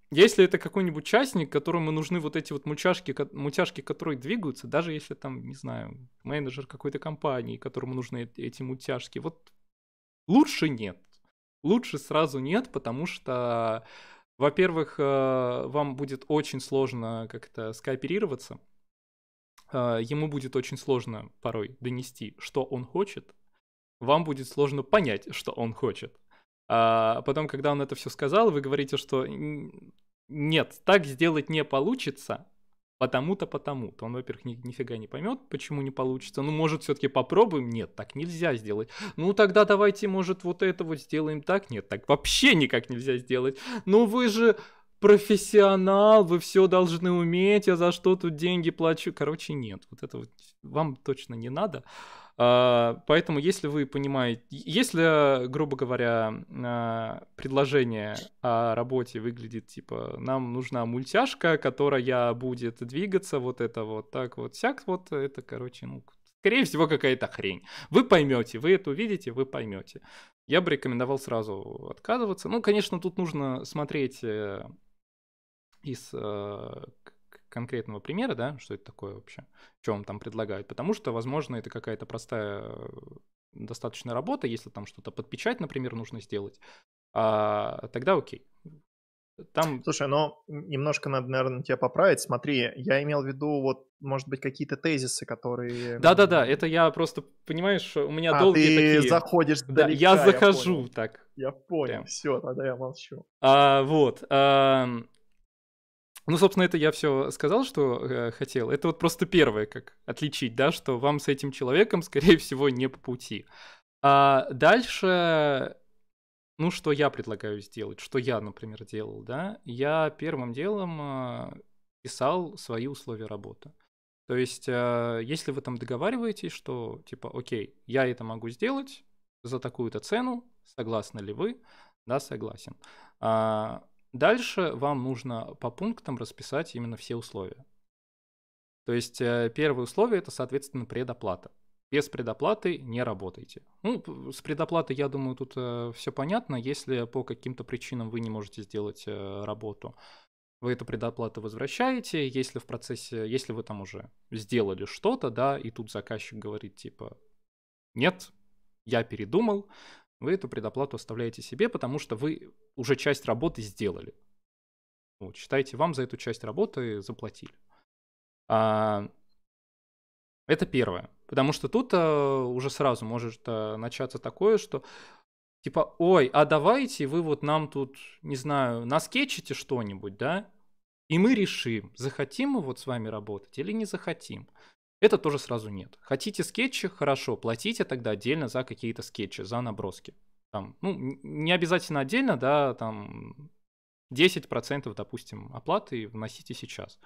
если это какой-нибудь частник, которому нужны вот эти вот мультяшки, мультяшки, которые двигаются, даже если там, не знаю, менеджер какой-то компании, которому нужны эти мультяшки, вот лучше нет. Лучше сразу нет, потому что, во-первых, э, вам будет очень сложно как-то скооперироваться, э, ему будет очень сложно порой донести, что он хочет, вам будет сложно понять, что он хочет. А потом, когда он это все сказал, вы говорите, что нет, так сделать не получится, потому-то, потому-то. Он, во-первых, ни, нифига не поймет, почему не получится. Ну, может, все-таки попробуем? Нет, так нельзя сделать. Ну, тогда давайте, может, вот это вот сделаем так? Нет, так вообще никак нельзя сделать. Ну, вы же профессионал, вы все должны уметь, я за что тут деньги плачу. Короче, нет, вот это вот вам точно не надо. А, поэтому, если вы понимаете, если, а, грубо говоря, а, предложение о работе выглядит типа, нам нужна мультяшка, которая будет двигаться вот это вот так вот, всяк вот, это, короче, ну, скорее всего, какая-то хрень. Вы поймете, вы это увидите, вы поймете. Я бы рекомендовал сразу отказываться. Ну, конечно, тут нужно смотреть э, из э, конкретного примера, да, что это такое вообще, что вам там предлагают, потому что, возможно, это какая-то простая э, достаточно работа, если там что-то под печать, например, нужно сделать, а, тогда окей. Там... Слушай, но немножко надо, наверное, тебя поправить. Смотри, я имел в виду вот, может быть, какие-то тезисы, которые... Да-да-да, это я просто, понимаешь, у меня а, долгие ты такие... заходишь далека, Да, я захожу я понял. так. Я понял, Прям. все, тогда я молчу. А, вот, а, ну, собственно, это я все сказал, что э, хотел. Это вот просто первое, как отличить, да, что вам с этим человеком, скорее всего, не по пути. А дальше, ну, что я предлагаю сделать, что я, например, делал, да, я первым делом э, писал свои условия работы. То есть, э, если вы там договариваетесь, что, типа, окей, я это могу сделать за такую-то цену, согласны ли вы, да, согласен. А, Дальше вам нужно по пунктам расписать именно все условия. То есть э, первое условие это, соответственно, предоплата. Без предоплаты не работайте. Ну, с предоплатой, я думаю, тут э, все понятно. Если по каким-то причинам вы не можете сделать э, работу, вы эту предоплату возвращаете. Если в процессе, если вы там уже сделали что-то, да, и тут заказчик говорит типа, нет, я передумал, вы эту предоплату оставляете себе, потому что вы уже часть работы сделали. Вот, считайте, вам за эту часть работы заплатили. А, это первое. Потому что тут а, уже сразу может а, начаться такое, что типа, ой, а давайте вы вот нам тут, не знаю, наскетчите что-нибудь, да? И мы решим, захотим мы вот с вами работать или не захотим. Это тоже сразу нет. Хотите скетчи? Хорошо, платите тогда отдельно за какие-то скетчи, за наброски. Там, ну, не обязательно отдельно, да, там 10%, допустим, оплаты вносите сейчас.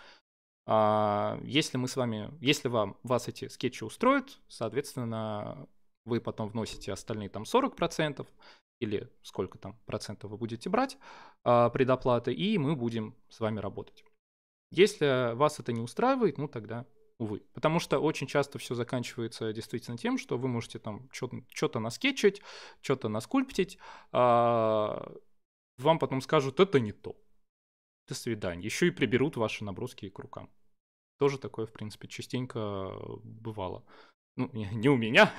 А если мы с вами, если вам, вас эти скетчи устроят, соответственно, вы потом вносите остальные там 40% или сколько там процентов вы будете брать а, предоплаты, и мы будем с вами работать. Если вас это не устраивает, ну тогда увы. Потому что очень часто все заканчивается действительно тем, что вы можете там что-то наскетчить, что-то наскульптить, а вам потом скажут, это не то. До свидания. Еще и приберут ваши наброски к рукам. Тоже такое, в принципе, частенько бывало. Ну, не у меня,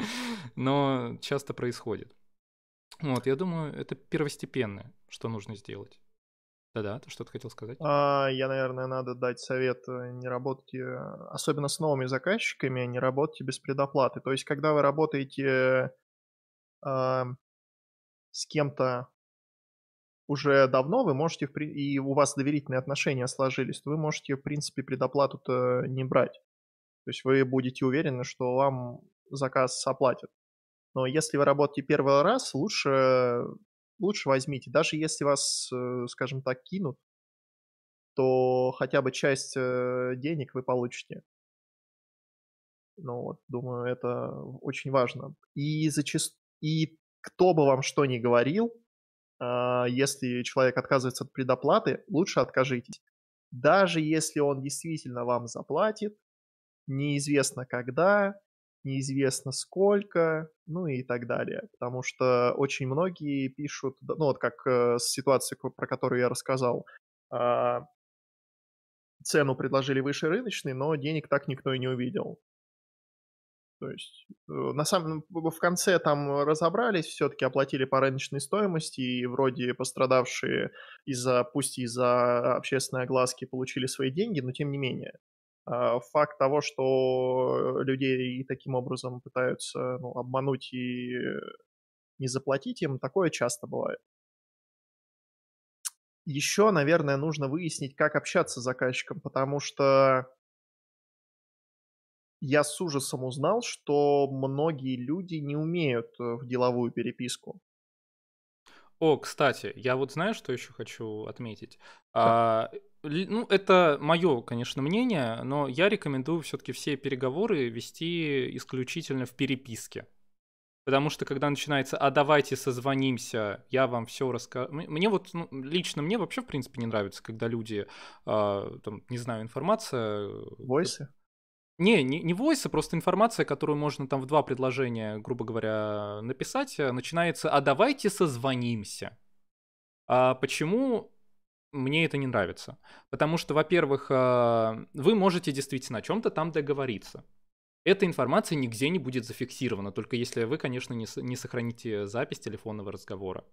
но часто происходит. Вот, я думаю, это первостепенное, что нужно сделать. Да-да, ты что-то хотел сказать? А, я, наверное, надо дать совет. Э, не работайте, э, особенно с новыми заказчиками, не работайте без предоплаты. То есть, когда вы работаете а, с кем-то уже давно, вы можете, и у вас доверительные отношения сложились, то вы можете, в принципе, предоплату-то не брать. То есть вы будете уверены, что вам заказ оплатят. Но если вы работаете первый раз, лучше лучше возьмите. Даже если вас, э, скажем так, кинут, то хотя бы часть э, денег вы получите. Ну вот, думаю, это очень важно. И зачастую... И кто бы вам что ни говорил, а, если человек отказывается от предоплаты, лучше откажитесь. Даже если он действительно вам заплатит, неизвестно когда, неизвестно сколько, ну и так далее. Потому что очень многие пишут, ну вот как э, ситуацией, про которую я рассказал, э, цену предложили выше рыночной, но денег так никто и не увидел. То есть э, на самом в конце там разобрались, все-таки оплатили по рыночной стоимости, и вроде пострадавшие из-за, пусть из-за общественной огласки получили свои деньги, но тем не менее. А, факт того, что людей таким образом пытаются ну, обмануть и э, не заплатить им, такое часто бывает. Еще, наверное, нужно выяснить, как общаться с заказчиком, потому что я с ужасом узнал, что многие люди не умеют э, в деловую переписку. О, кстати, я вот знаю, что еще хочу отметить. Да. А, ну, это мое, конечно, мнение, но я рекомендую все-таки все переговоры вести исключительно в переписке. Потому что когда начинается, а давайте созвонимся, я вам все расскажу. Мне вот, ну, лично мне вообще, в принципе, не нравится, когда люди, э, там, не знаю, информация... Э, войсы? Не, не, не войсы, просто информация, которую можно там в два предложения, грубо говоря, написать, э, начинается, а давайте созвонимся. А почему мне это не нравится. Потому что, во-первых, а, вы можете действительно о чем-то там договориться. Эта информация нигде не будет зафиксирована, только если вы, конечно, не, не сохраните запись телефонного разговора.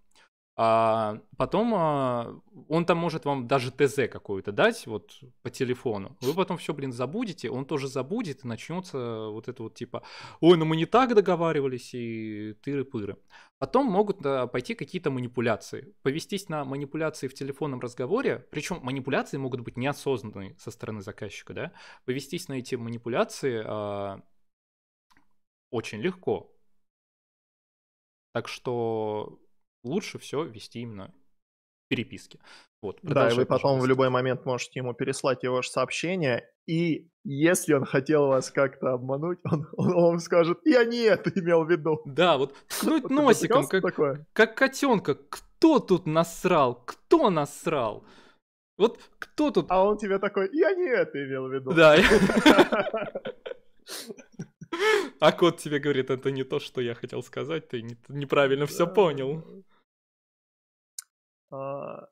А потом а, он там может вам даже ТЗ какую-то дать вот по телефону. Вы потом все, блин, забудете, он тоже забудет, и начнется вот это вот типа, ой, ну мы не так договаривались, и тыры-пыры. Потом могут а, пойти какие-то манипуляции. Повестись на манипуляции в телефонном разговоре, причем манипуляции могут быть неосознанные со стороны заказчика, да? Повестись на эти манипуляции а, очень легко. Так что лучше все вести именно переписки. Вот, да, и вы потом пожалуйста. в любой момент можете ему переслать его же сообщение, и если он хотел вас как-то обмануть, он, он, вам скажет, я не это имел в виду. Да, вот ткнуть носиком, как, как котенка, кто тут насрал, кто насрал? Вот кто тут... А он тебе такой, я не это имел в виду. Да. А кот тебе говорит, это не то, что я хотел сказать, ты неправильно все понял. А,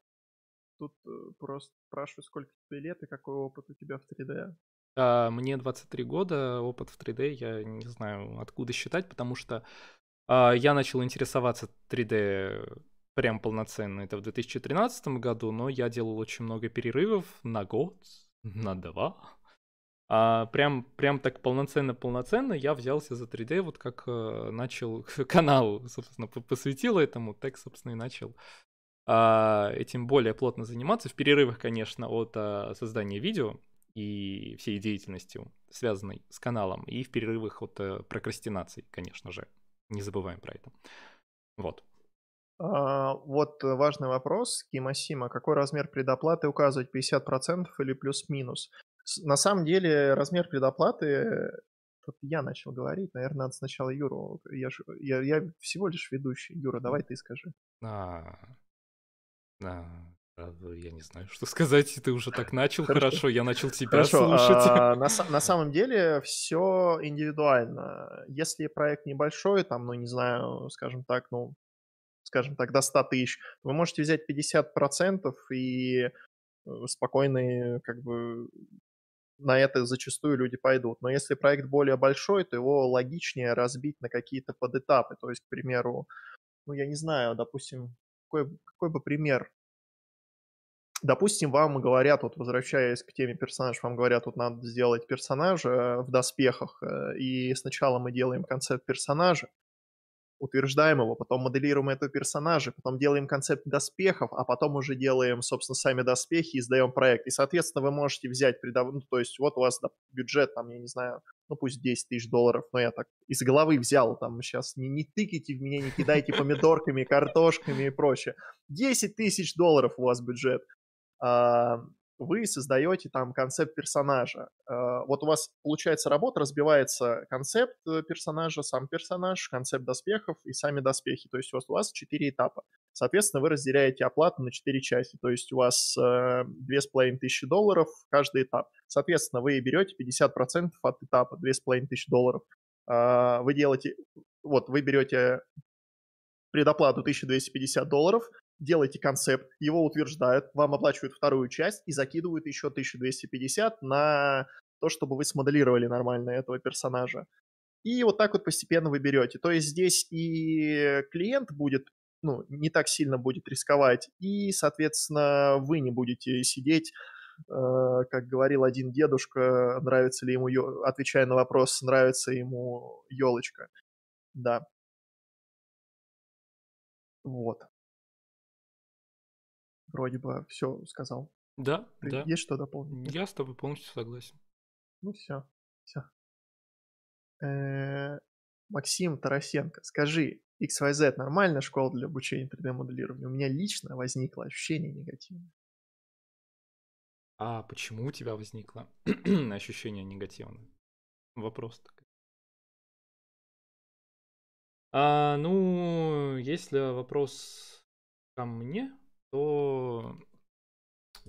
тут э, просто спрашиваю, сколько тебе лет и какой опыт у тебя в 3D? А, мне 23 года, опыт в 3D я не знаю откуда считать, потому что а, я начал интересоваться 3D прям полноценно. Это в 2013 году, но я делал очень много перерывов на год, на два. А прям, прям так полноценно-полноценно я взялся за 3D, вот как э, начал канал, собственно, посвятил этому, так, собственно, и начал а, этим более плотно заниматься, в перерывах, конечно, от а, создания видео и всей деятельностью, связанной с каналом, и в перерывах от э, прокрастинации, конечно же. Не забываем про это. Вот. А, вот важный вопрос, Кимасима. Какой размер предоплаты указывать? 50% или плюс-минус? На самом деле размер предоплаты тут я начал говорить, наверное, надо сначала Юру. Я, я, я всего лишь ведущий. Юра, давай ты скажи. А, а, я не знаю, что сказать. Ты уже так начал хорошо. Я начал тебя слушать. А, на самом деле все индивидуально. Если проект небольшой, там, ну не знаю, скажем так, ну скажем так, до 100 тысяч, вы можете взять 50% и э, спокойно, как бы, на это зачастую люди пойдут. Но если проект более большой, то его логичнее разбить на какие-то подэтапы. То есть, к примеру, ну, я не знаю, допустим, какой, какой бы пример? Допустим, вам говорят, вот возвращаясь к теме персонажа, вам говорят, вот надо сделать персонажа э, в доспехах, э, и сначала мы делаем концепт персонажа, утверждаем его, потом моделируем этого персонажа, потом делаем концепт доспехов, а потом уже делаем, собственно, сами доспехи и сдаем проект. И, соответственно, вы можете взять, придав... ну, то есть вот у вас да, бюджет, там, я не знаю, ну, пусть 10 тысяч долларов, но я так из головы взял, там, сейчас не, не тыкайте в меня, не кидайте помидорками, картошками и прочее. 10 тысяч долларов у вас бюджет. А, вы создаете там концепт персонажа. Э, вот у вас получается работа, разбивается концепт э, персонажа, сам персонаж, концепт доспехов и сами доспехи. То есть у вас, у вас 4 этапа. Соответственно, вы разделяете оплату на 4 части. То есть у вас э, 2500 долларов каждый этап. Соответственно, вы берете 50% от этапа 2500 долларов. Э, вы делаете... Вот, вы берете предоплату 1250 долларов, делаете концепт, его утверждают, вам оплачивают вторую часть и закидывают еще 1250 на то, чтобы вы смоделировали нормально этого персонажа. И вот так вот постепенно вы берете. То есть здесь и клиент будет, ну, не так сильно будет рисковать, и, соответственно, вы не будете сидеть э, как говорил один дедушка, нравится ли ему, отвечая на вопрос, нравится ему елочка. Да. Вот вроде бы все сказал. Да, Ты да. Есть что дополнить? Я с тобой полностью согласен. Ну все, все. Э, Максим Тарасенко, скажи, XYZ нормальная школа для обучения 3D-моделированию? У меня лично возникло ощущение негативное. А почему у тебя возникло ощущение негативное? Вопрос такой. А, ну, если вопрос ко мне, то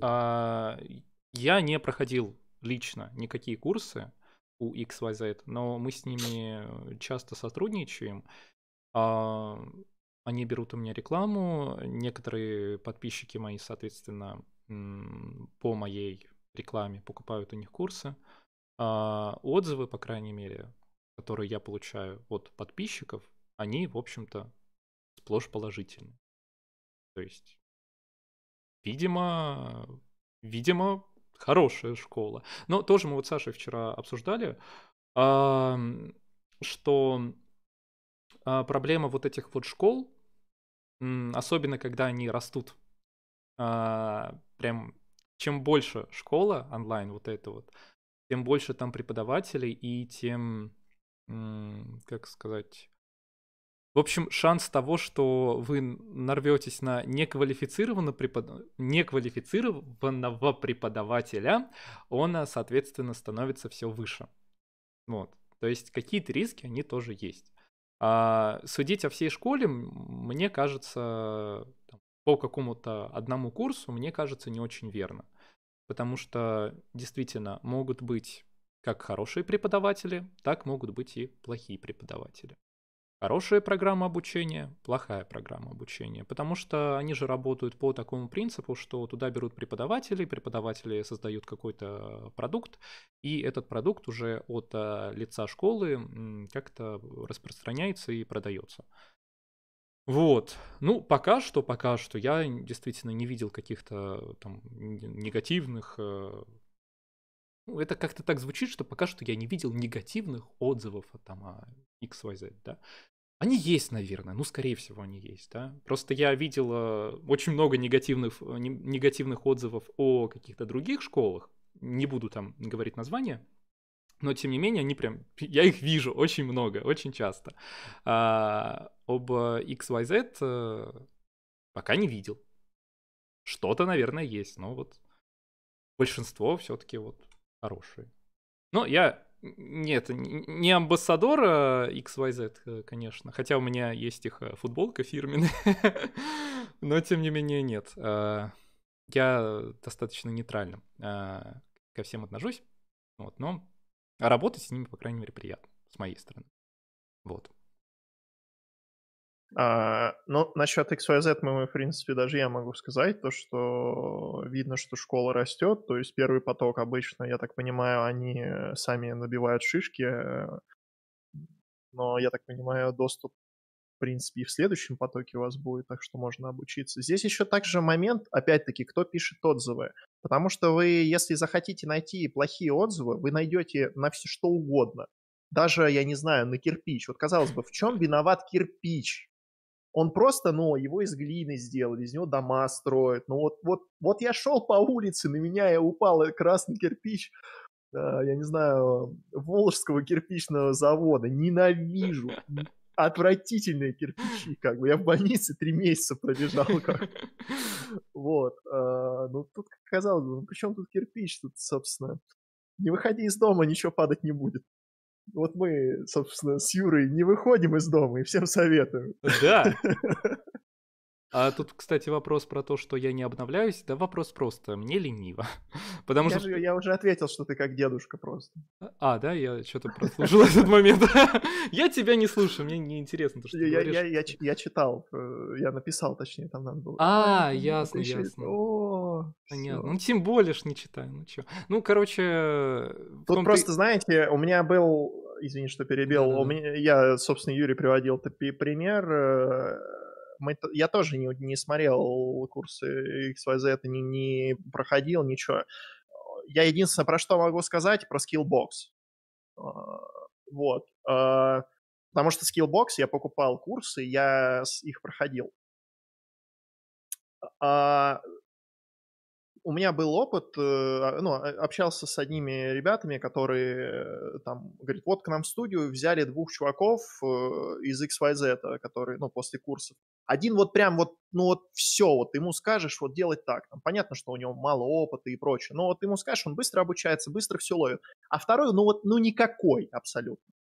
а, я не проходил лично никакие курсы у XYZ, но мы с ними часто сотрудничаем. А, они берут у меня рекламу, некоторые подписчики мои, соответственно, по моей рекламе покупают у них курсы. А, отзывы, по крайней мере, которые я получаю от подписчиков, они, в общем-то, сплошь положительные. То есть Видимо, видимо, хорошая школа. Но тоже мы вот с Сашей вчера обсуждали, что а, проблема вот этих вот школ, особенно когда они растут, а, прям чем больше школа онлайн вот это вот, тем больше там преподавателей и тем, как сказать, в общем, шанс того, что вы нарветесь на неквалифицированного, препод... неквалифицированного преподавателя, он, э, соответственно, становится все выше. Вот. То есть какие-то риски, они тоже есть. А судить о всей школе, мне кажется, по какому-то одному курсу, мне кажется, не очень верно. Потому что действительно могут быть как хорошие преподаватели, так могут быть и плохие преподаватели. Хорошая программа обучения, плохая программа обучения, потому что они же работают по такому принципу, что туда берут преподавателей, преподаватели создают какой-то продукт, и этот продукт уже от э, лица школы как-то распространяется и продается. Вот. Ну, пока что, пока что я действительно не видел каких-то э, там негативных э, ну, это как-то так звучит, что пока что я не видел негативных отзывов там, о а, XYZ, да. Они есть, наверное, ну, скорее всего, они есть, да. Просто я видел а, очень много негативных, а, негативных отзывов о каких-то других школах, не буду там говорить название, но тем не менее они прям, я их вижу очень много, очень часто. А, об XYZ пока не видел. Что-то, наверное, есть, но вот большинство все-таки вот хорошие. Но я нет, не амбассадора э, XYZ, э, конечно, хотя у меня есть их э, футболка фирменная, но тем не менее нет. Я достаточно нейтрально ко всем отношусь, вот, но работать с ними, по крайней мере, приятно, с моей стороны. Вот. А, ну, насчет XYZ, мы, в принципе, даже я могу сказать, то, что видно, что школа растет, то есть первый поток обычно, я так понимаю, они э, сами набивают шишки, э, но, я так понимаю, доступ, в принципе, и в следующем потоке у вас будет, так что можно обучиться. Здесь еще также момент, опять-таки, кто пишет отзывы, потому что вы, если захотите найти плохие отзывы, вы найдете на все что угодно. Даже, я не знаю, на кирпич. Вот, казалось бы, в чем виноват кирпич? Он просто, ну, его из глины сделали, из него дома строят. Ну вот, вот, вот я шел по улице, на меня я упал э, красный кирпич, э, я не знаю, Волжского кирпичного завода. Ненавижу. Отвратительные кирпичи, как бы. Я в больнице три месяца пробежал, как Вот. Э, ну, тут, казалось бы, ну, при чем тут кирпич? Тут, собственно, не выходи из дома, ничего падать не будет. Вот мы, собственно, с Юрой не выходим из дома и всем советуем. Да. А тут, кстати, вопрос про то, что я не обновляюсь. Да вопрос просто, мне лениво. Потому я что... Же, я уже ответил, что ты как дедушка просто. А, да? Я что-то прослушал этот момент. Я тебя не слушаю, мне неинтересно то, что ты говоришь. Я читал, э, я написал, точнее, там надо было. А, ясно, ясно. Понятно. Ну, тем более ж не читаю, ну чё. Ну, короче... Тут просто, знаете, у меня был... Извини, что перебил. Я, собственно, Юрий приводил пример э, мы, я тоже не, не смотрел курсы XYZ, не, не проходил ничего. Я единственное, про что могу сказать, про Skillbox. А, вот. А, потому что Skillbox я покупал курсы, я их проходил. А, у меня был опыт, э, ну, общался с одними ребятами, которые э, там, говорит, вот к нам в студию взяли двух чуваков э, из XYZ, которые, ну, после курсов один вот прям вот, ну вот все, вот ему скажешь, вот делать так. Там понятно, что у него мало опыта и прочее, но вот ему скажешь, он быстро обучается, быстро все ловит. А второй, ну вот, ну никакой абсолютно.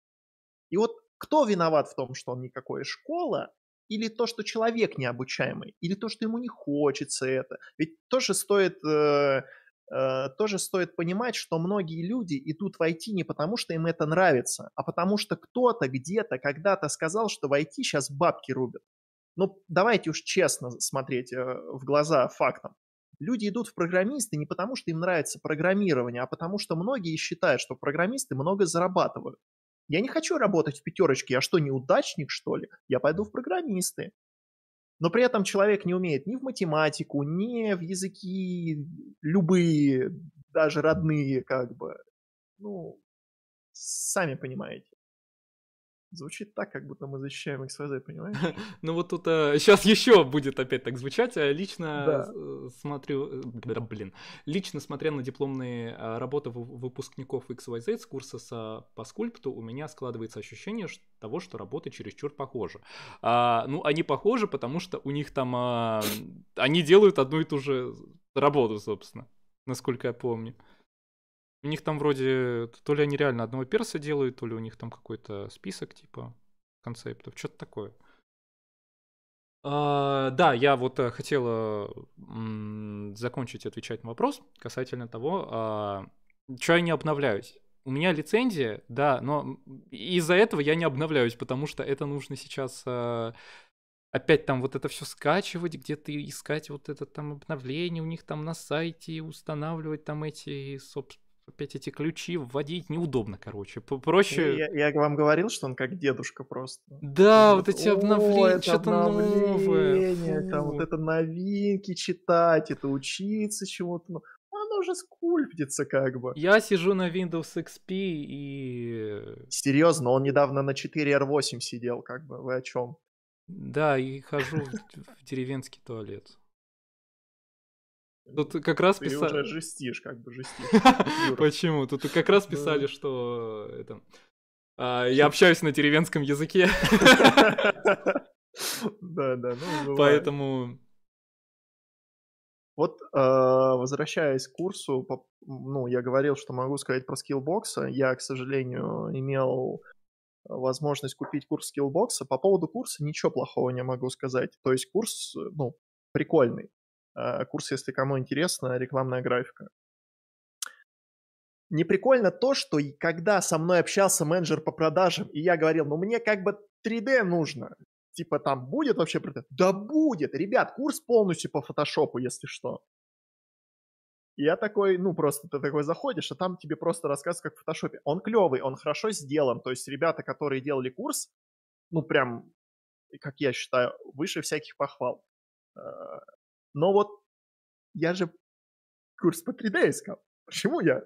И вот кто виноват в том, что он никакой? Школа или то, что человек необучаемый, или то, что ему не хочется это. Ведь тоже стоит, э, э, тоже стоит понимать, что многие люди идут в IT не потому, что им это нравится, а потому что кто-то где-то когда-то сказал, что в IT сейчас бабки рубят. Но ну, давайте уж честно смотреть э, в глаза фактам. Люди идут в программисты не потому, что им нравится программирование, а потому что многие считают, что программисты много зарабатывают. Я не хочу работать в пятерочке, я что, неудачник, что ли? Я пойду в программисты. Но при этом человек не умеет ни в математику, ни в языки любые, даже родные, как бы. Ну, сами понимаете. Звучит так, как будто мы защищаем XYZ, понимаешь? Ну вот тут сейчас э, еще будет опять так звучать. Э, лично э, смотрю, блин, лично смотря на дипломные а, работы выпускников XYZ с курса по скульпту, у меня складывается ощущение того, что работы чересчур похожи. А, ну, они похожи, потому что у них там... А, они делают одну и ту же работу, собственно, насколько я помню. У них там вроде, то ли они реально одного перса делают, то ли у них там какой-то список типа концептов, что-то такое. А, да, я вот э, хотела закончить отвечать на вопрос касательно того, а, что я не обновляюсь. У меня лицензия, да, но из-за этого я не обновляюсь, потому что это нужно сейчас а, опять там вот это все скачивать, где-то искать вот это там обновление у них там на сайте, устанавливать там эти, собственно, Опять эти ключи вводить неудобно, короче. Проще... Я, я вам говорил, что он как дедушка просто. Да, вот, вот эти обновления, что-то новое. Там вот это новинки читать, это учиться чему-то. Ну, оно уже скульптится как бы. Я сижу на Windows XP и... Э, Серьезно, он недавно на 4R8 сидел как бы, вы о чем? Да, и хожу в деревенский туалет. Ну, Тут как раз писали... Ты уже жестишь, как бы жестишь. Почему? Тут как раз писали, что это... А, я общаюсь на деревенском языке. Да, да, ну Поэтому... Вот, а, возвращаясь к курсу, ну, я говорил, что могу сказать про скиллбокса. Я, к сожалению, имел возможность купить курс скиллбокса. По поводу курса ничего плохого не могу сказать. То есть курс, ну, прикольный. А, курс, если кому интересно, рекламная графика. Не прикольно то, что когда со мной общался менеджер по продажам, и я говорил, ну мне как бы 3D нужно, типа там будет вообще Да будет, ребят, курс полностью по фотошопу, если что. я такой, ну просто ты такой заходишь, а там тебе просто рассказ как в фотошопе. Он клевый, он хорошо сделан. То есть ребята, которые делали курс, ну прям, как я считаю, выше всяких похвал. А, но вот я же курс по 3D искал. Почему я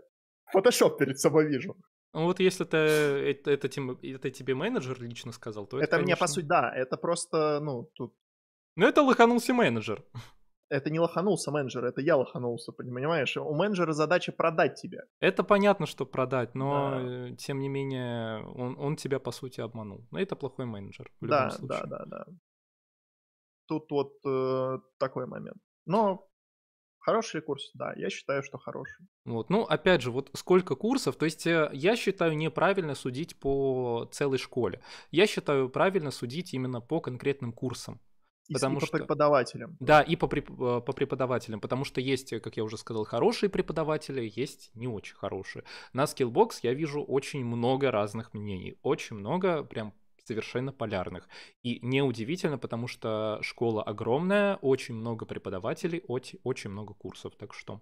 фотошоп перед собой вижу? Ну вот если это, это, это, это, это тебе менеджер лично сказал, то это, Это конечно... мне по сути, да, это просто, ну, тут... Ну это лоханулся менеджер. Это не лоханулся менеджер, это я лоханулся, понимаешь? У менеджера задача продать тебя. Это понятно, что продать, но да. Э, тем не менее он, он тебя по сути обманул. Но это плохой менеджер в любом да, случае. Да, да, да тут вот э, такой момент. Но Хороший курс, да, я считаю, что хороший. Вот, ну, опять же, вот сколько курсов, то есть э, я считаю неправильно судить по целой школе. Я считаю правильно судить именно по конкретным курсам. потому и по что, преподавателям. Да, и по, э, по преподавателям, потому что есть, э, как я уже сказал, хорошие преподаватели, есть не очень хорошие. На Skillbox я вижу очень много разных мнений, очень много, прям совершенно полярных. И неудивительно, потому что школа огромная, очень много преподавателей, очень, очень много курсов. Так что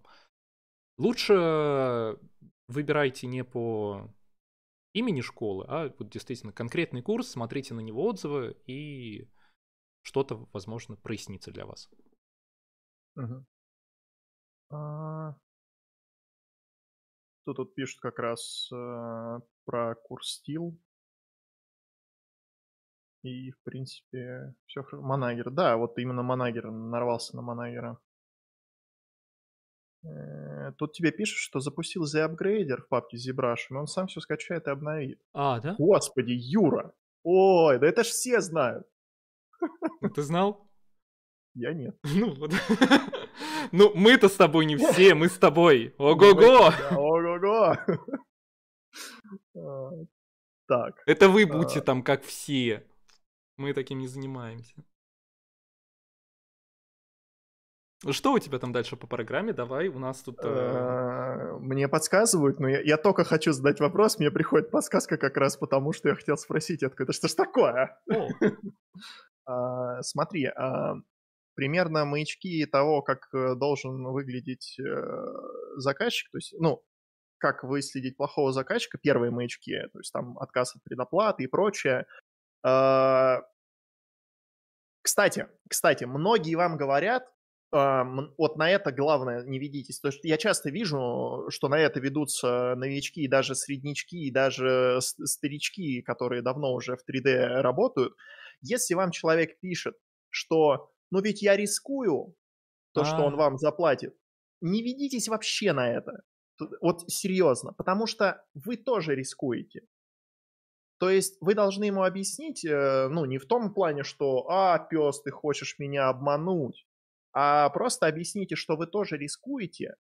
лучше выбирайте не по имени школы, а вот действительно конкретный курс, смотрите на него отзывы и что-то, возможно, прояснится для вас. Угу. Тут вот пишут как раз э, про курс стил. И, в принципе, все хорошо. Манагер, да, вот именно Манагер, нарвался на Манагера. Э, тут тебе пишут, что запустил The Upgrader в папке ZBrush, но он сам все скачает и обновит. А, да? Господи, Юра! Ой, да это ж все знают. Ну, ты знал? Я нет. Ну, вот. ну мы-то с тобой не все, мы с тобой. Ого-го! Ого-го! А, так. Это вы будете а. там как все. Мы таким не занимаемся. Что у тебя там дальше по программе? Давай, у нас тут... Э, э, мне подсказывают, но я, только хочу задать вопрос, мне приходит подсказка как раз потому, что я хотел спросить. откуда что ж такое? А, смотри, а, примерно маячки того, как э, должен выглядеть заказчик, то есть, ну, как выследить плохого заказчика, первые маячки, то есть там отказ от предоплаты и прочее, Э, кстати, кстати, многие вам говорят, а, вот на это главное не ведитесь. То есть я часто вижу, что на это ведутся новички, и даже среднячки, и даже старички, которые давно уже в 3D работают. Если вам человек пишет, что «ну ведь я рискую, то, что он вам заплатит», не ведитесь вообще на это. Вот серьезно, потому что вы тоже рискуете. То есть вы должны ему объяснить, э, ну, не в том плане, что «А, пес, ты хочешь меня обмануть», а просто объясните, что вы тоже рискуете,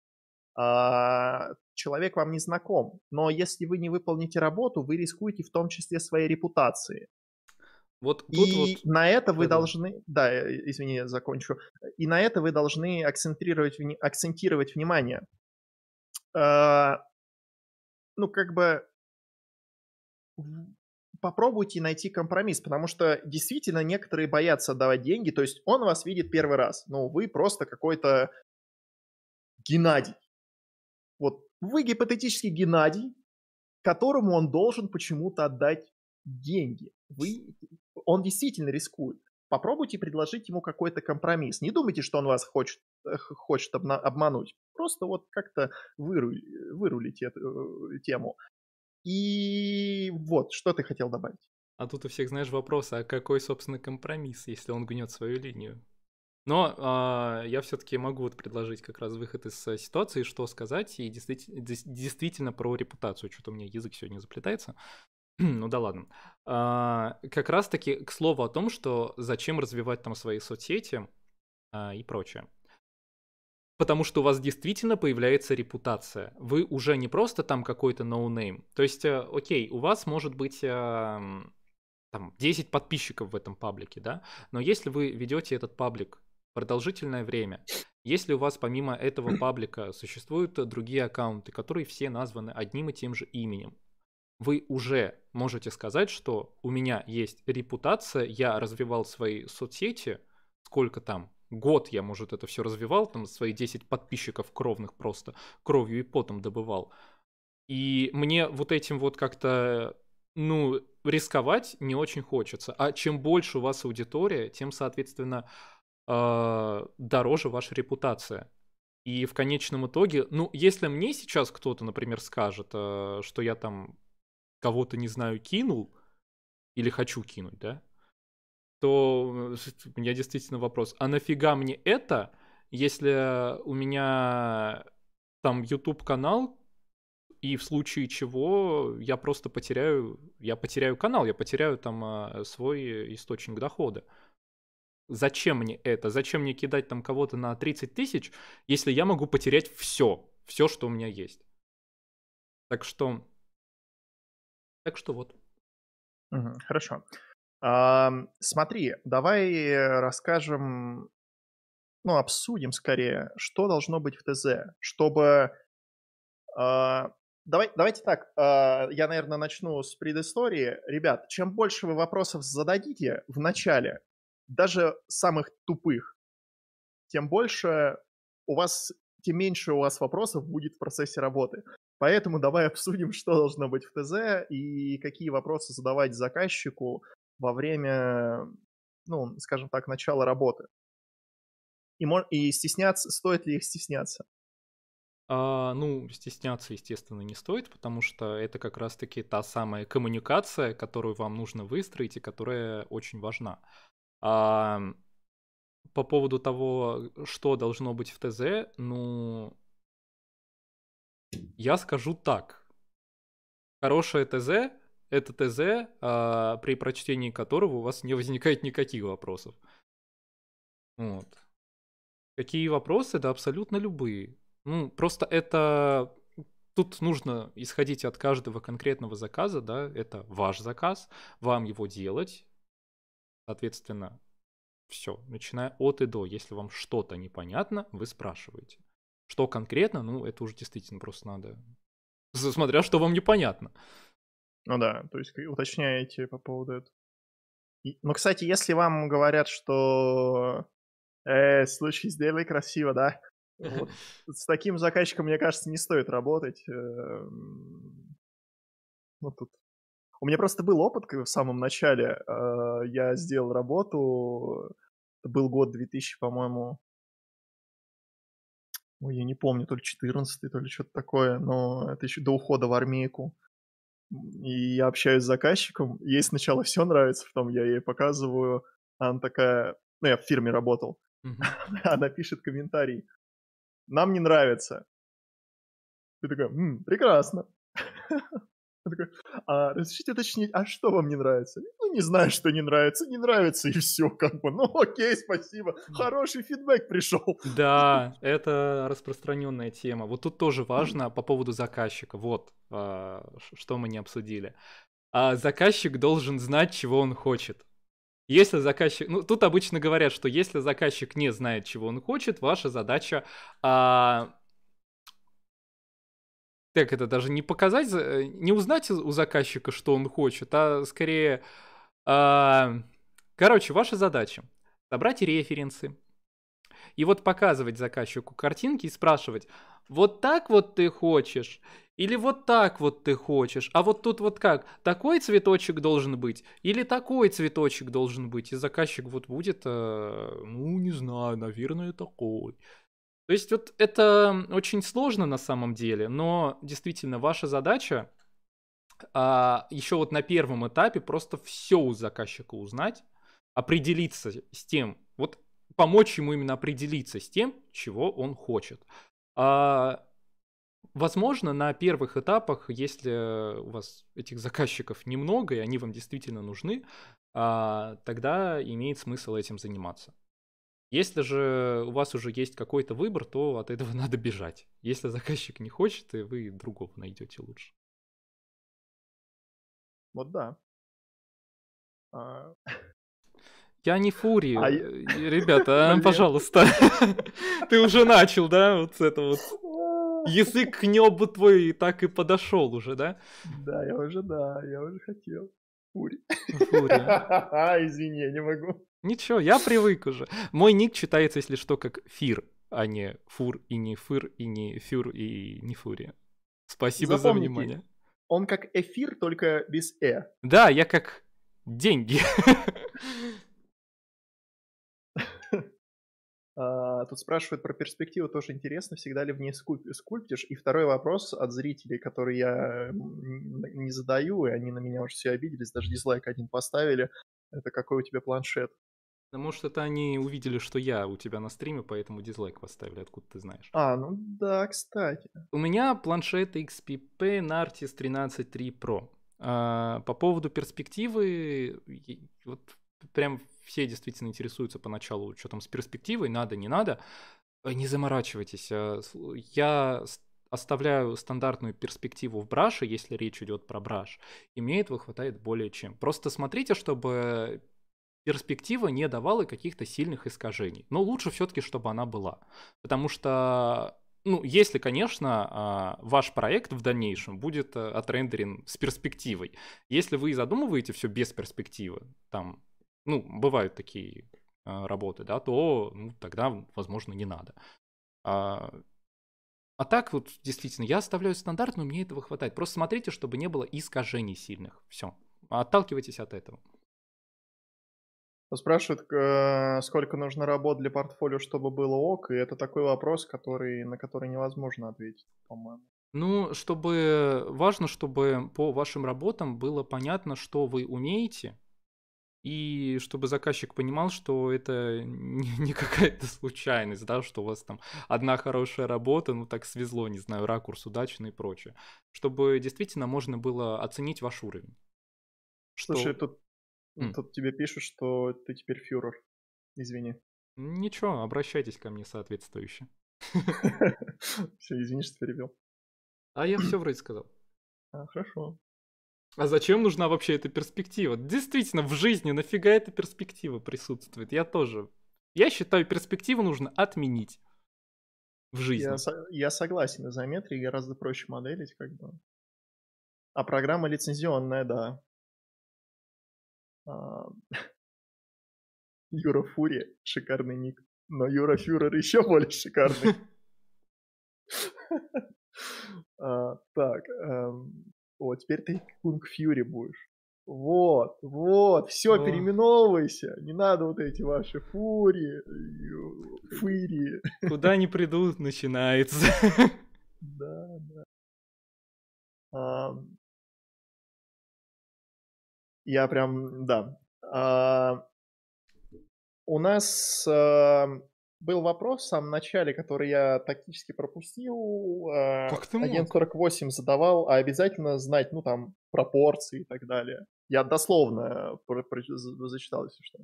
а, человек вам не знаком, но если вы не выполните работу, вы рискуете в том числе своей репутации. Вот и вот... на это вы должны, да, э, извини, я закончу. И на это вы должны акцентировать, акцентировать внимание. А, ну, как бы попробуйте найти компромисс, потому что действительно некоторые боятся давать деньги, то есть он вас видит первый раз, но ну, вы просто какой-то Геннадий. Вот вы гипотетически Геннадий, которому он должен почему-то отдать деньги. Вы, он действительно рискует. Попробуйте предложить ему какой-то компромисс. Не думайте, что он вас хочет, э, хочет обмануть. Просто вот как-то выру, вырулите эту э, тему. И вот, что ты хотел добавить? А тут у всех, знаешь, вопрос, а какой, собственно, компромисс, если он гнет свою линию? Но э, я все-таки могу вот предложить как раз выход из э, ситуации, что сказать, и действительно, действительно про репутацию, что-то у меня язык сегодня заплетается. ну да ладно. Э, как раз-таки к слову о том, что зачем развивать там свои соцсети э, и прочее потому что у вас действительно появляется репутация. Вы уже не просто там какой-то ноунейм. No То есть, э, окей, у вас может быть э, там 10 подписчиков в этом паблике, да, но если вы ведете этот паблик продолжительное время, если у вас помимо этого паблика существуют другие аккаунты, которые все названы одним и тем же именем, вы уже можете сказать, что у меня есть репутация, я развивал свои соцсети, сколько там, год я, может, это все развивал, там свои 10 подписчиков кровных просто кровью и потом добывал. И мне вот этим вот как-то, ну, рисковать не очень хочется. А чем больше у вас аудитория, тем, соответственно, э, дороже ваша репутация. И в конечном итоге, ну, если мне сейчас кто-то, например, скажет, э, что я там кого-то, не знаю, кинул или хочу кинуть, да, то э, у меня действительно вопрос, а нафига мне это, если у меня там YouTube канал, и в случае чего я просто потеряю, я потеряю канал, я потеряю там а, свой источник дохода. Зачем мне это? Зачем мне кидать там кого-то на 30 тысяч, если я могу потерять все, все, что у меня есть? Так что, так что вот. Хорошо. Смотри, давай расскажем, ну, обсудим скорее, что должно быть в ТЗ, чтобы... А, давай, давайте так, а, я, наверное, начну с предыстории. Ребят, чем больше вы вопросов зададите в начале, даже самых тупых, тем больше у вас, тем меньше у вас вопросов будет в процессе работы. Поэтому давай обсудим, что должно быть в ТЗ и какие вопросы задавать заказчику, во время, ну, скажем так, начала работы. И, и стесняться, стоит ли их стесняться? А, ну, стесняться, естественно, не стоит, потому что это как раз-таки та самая коммуникация, которую вам нужно выстроить и которая очень важна. А, по поводу того, что должно быть в ТЗ, ну, я скажу так. Хорошее ТЗ это ТЗ, а, при прочтении которого у вас не возникает никаких вопросов. Вот. Какие вопросы? Да абсолютно любые. Ну, просто это... Тут нужно исходить от каждого конкретного заказа, да, это ваш заказ, вам его делать, соответственно, все, начиная от и до. Если вам что-то непонятно, вы спрашиваете. Что конкретно, ну, это уже действительно просто надо, смотря что вам непонятно. Ну да, то есть уточняете по поводу этого. ну, кстати, если вам говорят, что э, случай сделай красиво, да, вот, с таким заказчиком, мне кажется, не стоит работать. Эм. Ну, тут у меня просто был опыт в самом начале. Э, я сделал работу. Это был год 2000, по-моему. Ой, я не помню, то ли 14 то ли что-то такое, но это еще до ухода в армейку и я общаюсь с заказчиком, ей сначала все нравится, потом я ей показываю, она такая, ну, я в фирме работал, mm-hmm. она пишет комментарий, нам не нравится. Ты такой, М, прекрасно. такой, а, разрешите уточнить, а что вам не нравится? не знаю, что не нравится, не нравится, и все, как бы, ну окей, спасибо, хороший фидбэк пришел. Да, это распространенная тема. Вот тут тоже важно по поводу заказчика, вот, а, что мы не обсудили. А заказчик должен знать, чего он хочет. Если заказчик, ну тут обычно говорят, что если заказчик не знает, чего он хочет, ваша задача а, так это даже не показать, э, не узнать у заказчика, что он хочет, а скорее Короче, ваша задача собрать референсы, и вот показывать заказчику картинки и спрашивать, вот так вот ты хочешь, или вот так вот ты хочешь, а вот тут вот как, такой цветочек должен быть, или такой цветочек должен быть, и заказчик вот будет, э, ну не знаю, наверное, такой. То есть вот это очень сложно на самом деле, но действительно ваша задача а, еще вот на первом этапе просто все у заказчика узнать, определиться с тем, вот помочь ему именно определиться с тем, чего он хочет. А, возможно, на первых этапах, если у вас этих заказчиков немного и они вам действительно нужны, а, тогда имеет смысл этим заниматься. Если же у вас уже есть какой-то выбор, то от этого надо бежать. Если заказчик не хочет, и вы другого найдете лучше. Вот да. А. Я не фури, а... Э, ребята, а, пожалуйста. Ты уже начал, да, вот с этого вот. Язык к небу твой и так и подошел уже, да? Да, я уже, да, я уже хотел. Фури. Фури. Извини, я не могу. Ничего, я привык уже. Мой ник читается, если что, как фир, а не фур и не фыр и не фюр и не фури. Спасибо Запомните, за внимание. Он как эфир, только без «э». Да, я как деньги. А, тут спрашивают про перспективу, тоже интересно, всегда ли в ней скульптишь. И второй вопрос от зрителей, который я не задаю, и они на меня уже все обиделись, даже дизлайк один поставили. Это какой у тебя планшет? Да может это они увидели, что я у тебя на стриме, поэтому дизлайк поставили, откуда ты знаешь. А, ну да, кстати. У меня планшет XPP Nartis 13.3 Pro. А, по поводу перспективы, вот прям все действительно интересуются поначалу, что там с перспективой, надо, не надо. Э, не заморачивайтесь. А, я оставляю стандартную перспективу в браше, если речь идет про браш, и мне этого хватает более чем. Просто смотрите, чтобы перспектива не давала каких-то сильных искажений. Но лучше все-таки, чтобы она была. Потому что ну, если, конечно, а, ваш проект в дальнейшем будет э, отрендерен с перспективой. Если вы задумываете все без перспективы, там, ну, бывают такие а, работы, да, то ну, тогда, возможно, не надо. А, а так вот, действительно, я оставляю стандарт, но мне этого хватает. Просто смотрите, чтобы не было искажений сильных. Все. Отталкивайтесь от этого. Спрашивают, э, сколько нужно работ для портфолио, чтобы было ок, и это такой вопрос, который, на который невозможно ответить, по-моему. Ну, чтобы важно, чтобы по вашим работам было понятно, что вы умеете, и чтобы заказчик понимал, что это не, какая-то случайность, да, что у вас там одна хорошая работа, ну так свезло, не знаю, ракурс удачный и прочее, чтобы действительно можно было оценить ваш уровень. Что... Слушай, тут Mm. Тут тебе пишут, что ты теперь фюрер. Извини. Ничего, обращайтесь ко мне соответствующе. Все, извини, что перебил. А я все вроде сказал. А, хорошо. А зачем нужна вообще эта перспектива? Действительно, в жизни нафига эта перспектива присутствует? Я тоже. Я считаю, перспективу нужно отменить в жизни. Я, я согласен, изометрии гораздо проще моделить, как бы. А программа лицензионная, да. А, Юра Фури, шикарный ник. Но Юра Фюрер еще более шикарный. А, так, вот, эм, теперь ты Кунг Фьюри будешь. Вот, вот, все, переименовывайся. Не надо вот эти ваши фури, фыри. Куда не придут, начинается. Да, да. Я прям, да. А, у нас а, был вопрос в самом начале, который я тактически пропустил. А, как ты мог? Агент 48 задавал, а обязательно знать, ну, там, пропорции и так далее. Я дословно про- про- зачитал, если что.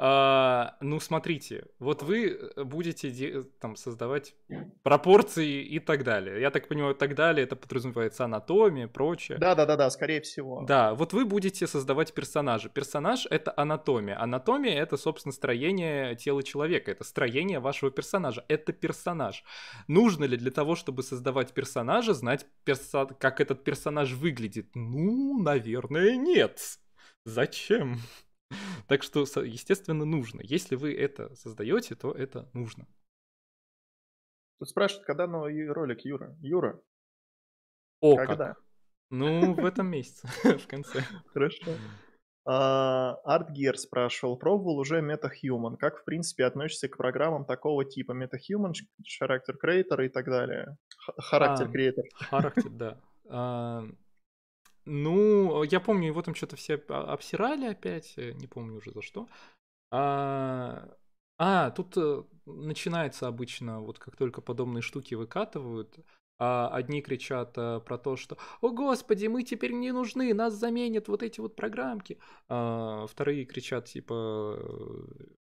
А, ну, смотрите, вот вы э, будете там создавать пропорции и так далее. Я так понимаю, так далее это подразумевается анатомия, прочее. Да, да, да, да, скорее всего. Да, вот вы будете создавать персонажа. Персонаж это анатомия. Анатомия это, собственно, строение тела человека, это строение вашего персонажа. Это персонаж. Нужно ли для того, чтобы создавать персонажа, знать, перса... как этот персонаж выглядит? Ну, наверное, нет. Зачем? Так что, естественно, нужно. Если вы это создаете, то это нужно. Тут спрашивают, когда новый ролик Юра? Юра? О, когда? Как? Ну, в этом месяце, в конце. Хорошо. А, Артгер спрашивал, пробовал уже MetaHuman. Как, в принципе, относишься к программам такого типа? MetaHuman, характер креатора и так далее. Характер а, креатор. Характер, да. А, ну, я помню, его там что-то все обсирали опять, э, не помню уже за что. А, а тут э, начинается обычно, вот как только подобные штуки выкатывают, а Одни кричат э, про то, что «О, Господи, мы теперь не нужны, нас заменят вот эти вот программки». А, вторые кричат типа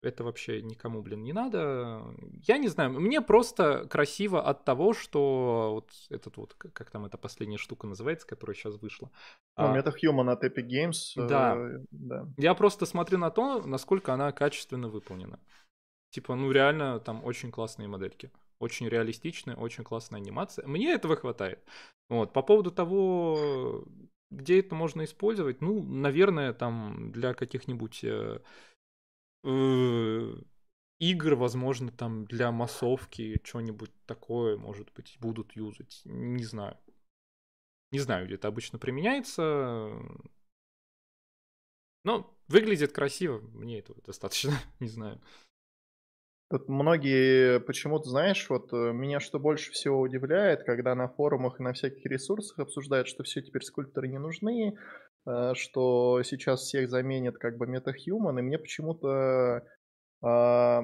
«Это вообще никому, блин, не надо». Я не знаю, мне просто красиво от того, что вот этот вот, как там эта последняя штука называется, которая сейчас вышла. Ну, а, Human от Epic Games. Э, да. да. Я просто смотрю на то, насколько она качественно выполнена. Типа, ну реально там очень классные модельки. Очень реалистичная, очень классная анимация. Мне этого хватает. Вот. По поводу того, где это можно использовать, ну, наверное, там для каких-нибудь э, э игр, возможно, там для массовки, что-нибудь такое, может быть, будут юзать. Не знаю. Не знаю, где это обычно применяется. Но выглядит красиво, мне этого достаточно, не знаю. Тут многие почему-то, знаешь, вот э, меня что больше всего удивляет, когда на форумах и на всяких ресурсах обсуждают, что все теперь скульпторы не нужны, э, что сейчас всех заменят как бы метахьюман, и мне почему-то а,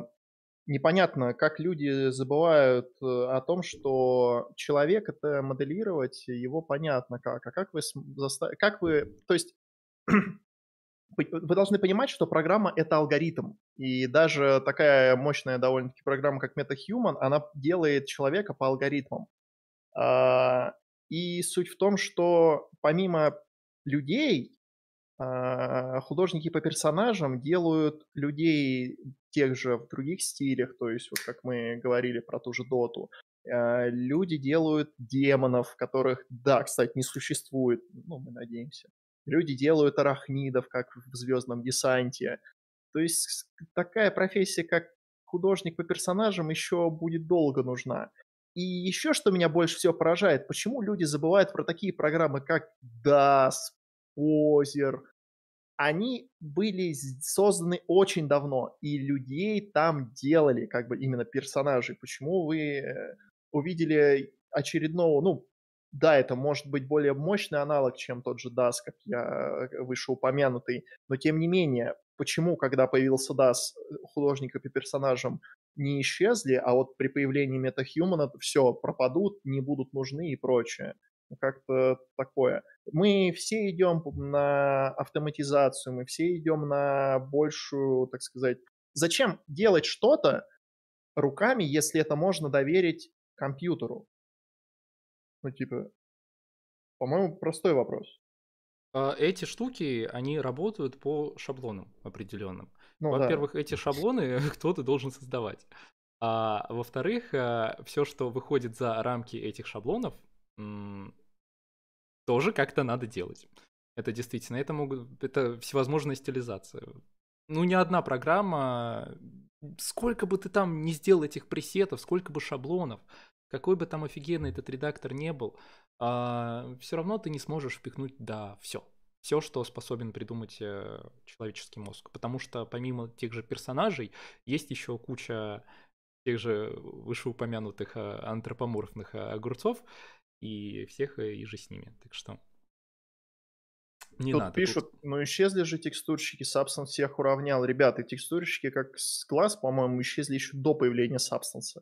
непонятно, как люди забывают э, о том, что человек это моделировать, его понятно как, а как вы, заста... как вы, то есть вы должны понимать, что программа — это алгоритм. И даже такая мощная довольно-таки программа, как MetaHuman, она делает человека по алгоритмам. А, и суть в том, что помимо людей, а, художники по персонажам делают людей тех же в других стилях, то есть вот как мы говорили про ту же доту, а, люди делают демонов, которых, да, кстати, не существует, ну, мы надеемся люди делают арахнидов, как в «Звездном десанте». То есть такая профессия, как художник по персонажам, еще будет долго нужна. И еще что меня больше всего поражает, почему люди забывают про такие программы, как DAS, Poser? Они были созданы очень давно, и людей там делали, как бы именно персонажей. Почему вы э, увидели очередного, ну, да, это может быть более мощный аналог, чем тот же DAS, как я э, вышеупомянутый, но тем не менее, почему, когда появился DAS, э, художника и персонажем не исчезли, а вот при появлении метахьюмана все, пропадут, не будут нужны и прочее. Ну, как-то такое. Мы все идем на автоматизацию, мы все идем на большую, так сказать... Зачем делать что-то руками, если это можно доверить компьютеру? Ну, типа, по-моему, простой вопрос. А эти штуки, они работают по шаблонам определенным. Ну, Во-первых, да. эти шаблоны кто-то должен создавать. А, во-вторых, а, все, что выходит за рамки этих шаблонов, тоже как-то надо делать. Это действительно, это могут, это всевозможная стилизация. Ну, ни одна программа, сколько бы ты там не сделал этих пресетов, сколько бы шаблонов, какой бы там офигенный этот редактор не был, э, а, все равно ты не сможешь впихнуть да все. Все, что способен придумать э, человеческий мозг. Потому что помимо тех же персонажей, есть еще куча тех же вышеупомянутых э, антропоморфных э, огурцов и всех э, и же с ними. Так что не Тут надо. пишут, тут... ну исчезли же текстурщики, Substance всех уравнял. Ребята, текстурщики как класс, по-моему, исчезли еще до появления Substance.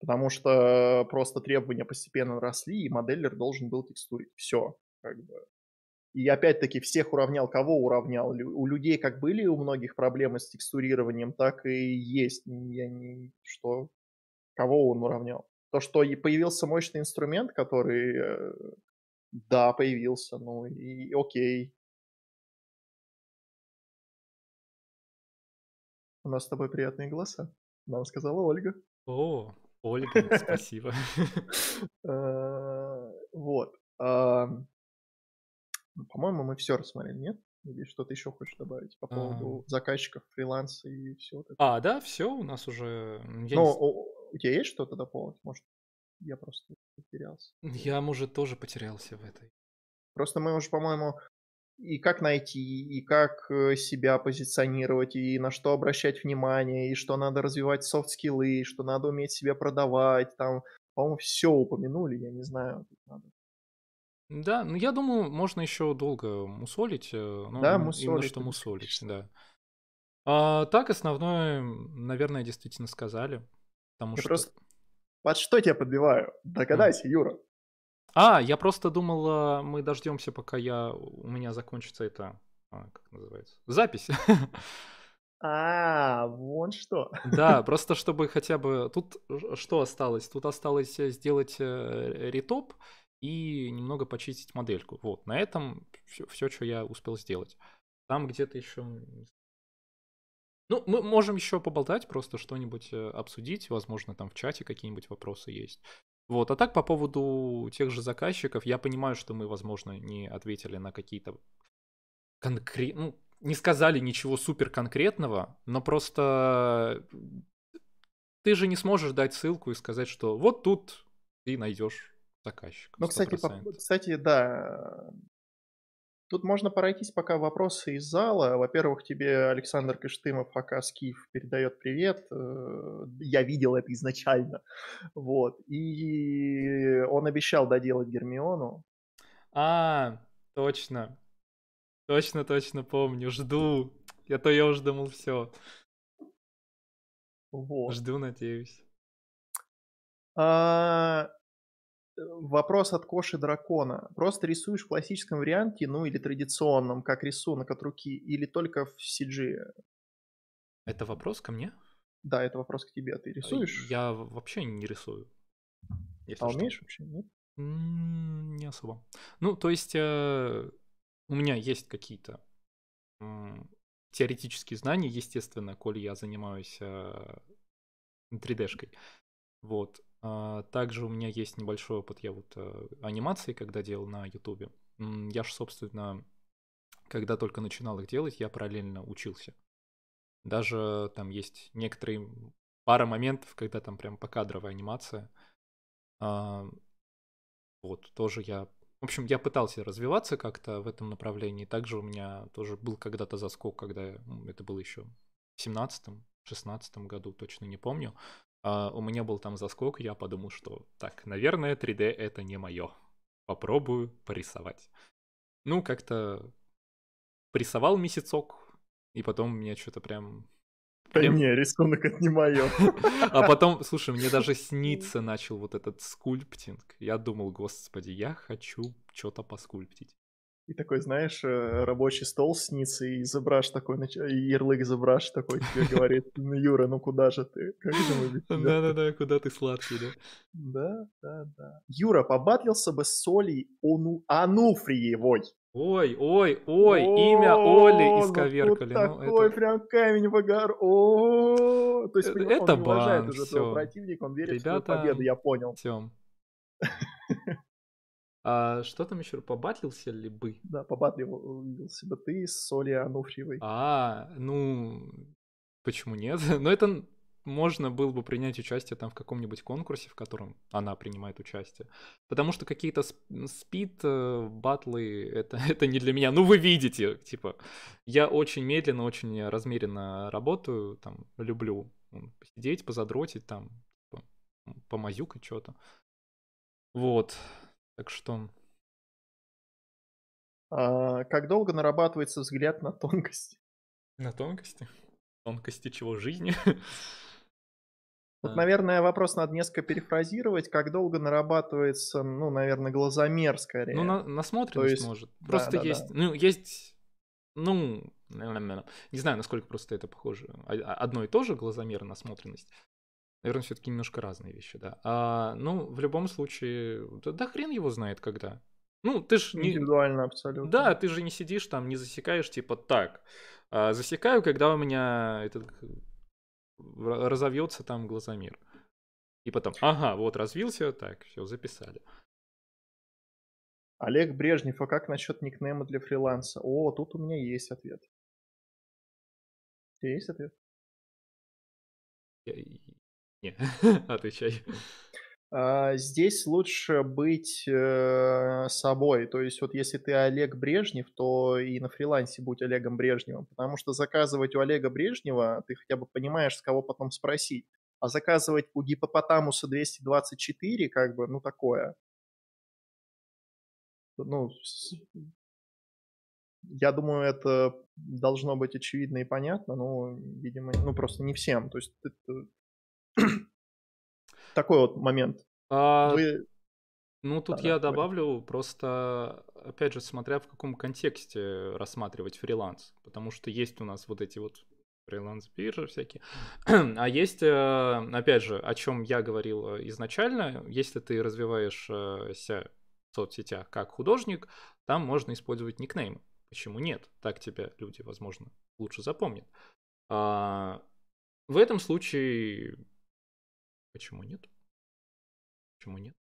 Потому что просто требования постепенно росли, и моделлер должен был текстурить. Все. Как бы. И опять-таки всех уравнял, кого уравнял. У людей как были у многих проблемы с текстурированием, так и есть. Я не... Что? Кого он уравнял? То, что появился мощный инструмент, который... Э, да, появился, ну и окей. У нас с тобой приятные голоса, нам сказала Ольга. О, Ольга, спасибо. Э, вот. Ну, по-моему, мы все рассмотрели, нет? Или что-то еще хочешь добавить по поводу заказчиков, фриланса и всего такого? А, да, все, у нас уже... Но у тебя есть что-то дополнить? Может, я просто потерялся? Я, может, тоже потерялся в этой. Просто мы уже, по-моему, и как найти, и как э, себя позиционировать, и на что обращать внимание, и что надо развивать софт-скиллы, и что надо уметь себя продавать, там, по-моему, все упомянули, я не знаю. Да, ну я думаю, можно еще долго мусолить, э, ну, да, мусолить, именно что мусолить, да. А, так, основное, наверное, действительно сказали, потому я что... Просто под что тебя подбиваю? Догадайся, mm. Юра. А, я просто думал, э, мы дождемся, пока я у меня закончится это, а, как называется, запись. А, вот что. Да, просто чтобы хотя бы... Тут что осталось? Тут осталось э, сделать э, ретоп и немного почистить модельку. Вот, на этом все, все что я успел сделать. Там где-то еще... Ну, мы можем еще поболтать, просто что-нибудь обсудить. Возможно, там в чате какие-нибудь вопросы есть. Вот, а так по поводу тех же заказчиков, я понимаю, что мы, возможно, не ответили на какие-то конкретные, ну, не сказали ничего супер конкретного, но просто ты же не сможешь дать ссылку и сказать, что вот тут ты найдешь заказчика. Ну, кстати, по, кстати, да, Тут можно пройтись пока вопросы из зала. Во-первых, тебе Александр Кыштымов, АК Скиф, передает привет. Э, я видел это изначально. Вот. И он обещал доделать Гермиону. А, точно. Точно, точно помню. Жду. Я а то я уже думал все. Вот. Жду, надеюсь. А, вопрос от Коши Дракона. Просто рисуешь в классическом варианте, ну или традиционном, как рисунок от руки, или только в CG? Это вопрос ко мне? Да, это вопрос к тебе. А ты рисуешь? Я вообще не рисую. Если а что. умеешь вообще? Нет? Не особо. Ну, то есть э, у меня есть какие-то теоретические знания, естественно, коль я занимаюсь 3D-шкой. Э, вот. А, также у меня есть небольшой опыт, я вот э, анимации, когда делал на Ютубе. Я же, собственно, когда только начинал их делать, я параллельно учился. Даже там есть некоторые пара моментов, когда там прям покадровая анимация. А, вот, тоже я... В общем, я пытался развиваться как-то в этом направлении. Также у меня тоже был когда-то заскок, когда это было еще в 17-16 году, точно не помню. А, у меня был там заскок, я подумал, что так, наверное, 3D это не мое. Попробую порисовать. Ну, как-то порисовал месяцок, и потом меня что-то прям... Да не, рисунок это не мое. А потом, слушай, мне даже снится начал вот этот скульптинг. Я думал, господи, я хочу что-то поскульптить. И такой, знаешь, э, рабочий стол снится, и забраш такой, и ярлык Зебраш такой тебе говорит, ну, Юра, ну куда же ты? Да-да-да, куда ты сладкий, да? Да-да-да. Юра побатлился бы с Олей Ону... Ануфриевой. Ой, ой, ой, имя Оли исковеркали. Ну, такой прям камень в огар. То есть, э, это он не уважает уже своего противника, он верит в победу, я понял. Тем. А, что там еще? Побатлился ли бы? Да, побатлился бы ты с Олей Ануфриевой. А, ну, почему нет? Но ну, это можно было бы принять участие там в каком-нибудь конкурсе, в котором она принимает участие. Потому что какие-то спид э, батлы это, это не для меня. Ну, вы видите, типа, я очень медленно, очень размеренно работаю, там, люблю посидеть, позадротить, там, типа, помазюкать что-то. Вот. Так что... А, как долго нарабатывается взгляд на тонкости? На тонкости? Тонкости чего жизни? Вот, а. наверное, вопрос надо несколько перефразировать. Как долго нарабатывается, ну, наверное, глазомер скорее. Ну, насмотренность есть... может. Просто да, да, есть, да. ну, есть, ну, не знаю, насколько просто это похоже. А, а одно и то же глазомер насмотренность. Наверное, все-таки немножко разные вещи, да. А, ну, в любом случае, да, да хрен его знает когда. Ну, ты ж не... Индивидуально абсолютно. Да, ты же не сидишь там, не засекаешь, типа, так, а, засекаю, когда у меня этот разовьется там глазомер. И потом, ага, вот развился, так, все, записали. Олег Брежнев, а как насчет никнейма для фриланса? О, тут у меня есть ответ. Есть ответ? Не, отвечай. А, здесь лучше быть э, собой. То есть вот если ты Олег Брежнев, то и на фрилансе будь Олегом Брежневым. Потому что заказывать у Олега Брежнева, ты хотя бы понимаешь, с кого потом спросить. А заказывать у гипопотамуса 224, как бы, ну такое. Ну, я думаю, это должно быть очевидно и понятно, но, видимо, ну просто не всем. То есть Такой вот момент. А, Вы... Ну, тут да, я да, добавлю, просто, опять же, смотря в каком контексте рассматривать фриланс, потому что есть у нас вот эти вот фриланс-биржи всякие. А есть, э, опять же, о чем я говорил э, изначально, если ты развиваешься в соцсетях как художник, там можно использовать никнеймы. Почему нет? Так тебя люди, возможно, лучше запомнят. А, в этом случае Почему нет? Почему нет?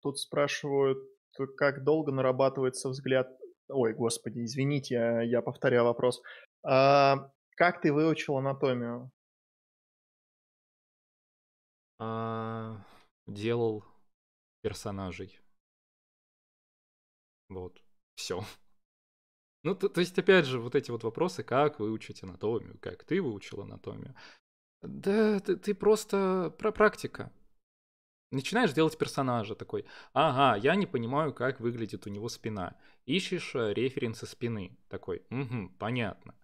Тут спрашивают, как долго нарабатывается взгляд... Ой, господи, извините, я, я повторяю вопрос. А, как ты выучил анатомию? А, делал персонажей. Вот, все. Ну, то, то есть, опять же, вот эти вот вопросы, как выучить анатомию, как ты выучил анатомию. Да, ты, ты просто про практика. Начинаешь делать персонажа такой, ага, я не понимаю, как выглядит у него спина. Ищешь э, референсы спины, такой, угу, понятно.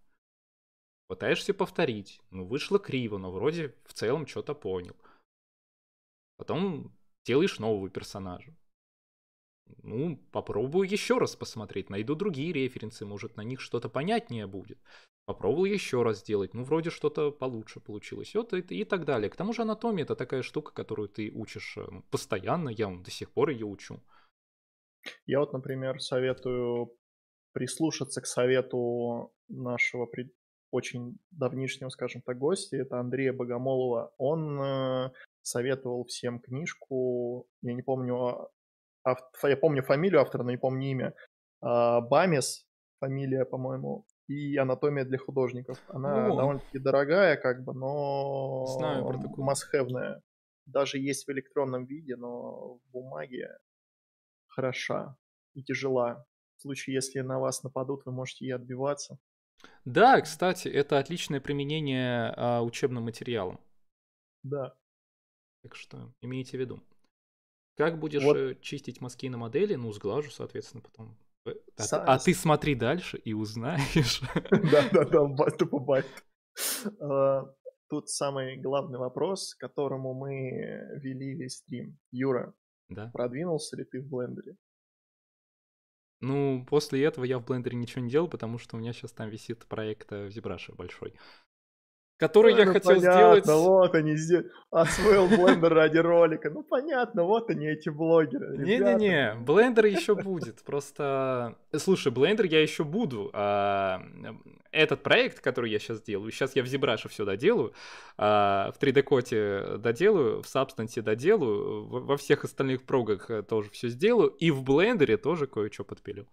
Пытаешься повторить, ну вышло криво, но вроде в целом что-то понял. Потом делаешь нового персонажа. Ну, попробую еще раз посмотреть, найду другие референсы, может на них что-то понятнее будет. Попробовал еще раз сделать, ну вроде что-то получше получилось, вот и, и так далее. К тому же анатомия это такая штука, которую ты учишь э, ну, постоянно, я до сих пор ее учу. Я вот, например, советую прислушаться к совету нашего пред... очень давнишнего, скажем так, гостя, это Андрея Богомолова. Он э, советовал всем книжку, я не помню, а, ав... я помню фамилию автора, но не помню имя, э, а, Бамис, фамилия, по-моему, и анатомия для художников. Она ну, довольно-таки дорогая, как бы, но знаю про такую. масхевная. Даже есть в электронном виде, но в бумаге хороша и тяжела. В случае, если на вас нападут, вы можете ей отбиваться. Да, кстати, это отличное применение а, учебным материалам. Да. Так что имейте в виду. Как будешь вот. Э, чистить мазки на модели? Ну, сглажу, соответственно, потом Э, а, а ты смотри дальше и узнаешь. Да-да-да, тупо байт. А, тут самый главный вопрос, которому мы э, вели весь стрим. Юра, да? продвинулся ли ты в блендере? Ну, после этого я в блендере ничего не делал, потому что у меня сейчас там висит проект в э, ZBrush большой который я ну, хотел понятно, сделать. Вот они здесь освоил блендер ради ролика. Ну понятно, вот они, эти блогеры. Не-не-не, блендер еще будет. Просто. Слушай, блендер я еще буду. А... Этот проект, который я сейчас делаю, сейчас я в ZBrush все а, доделаю, в 3D-коте доделаю, в Substance доделаю, во всех остальных прогах э, тоже все сделаю, и в блендере тоже кое-что подпилю.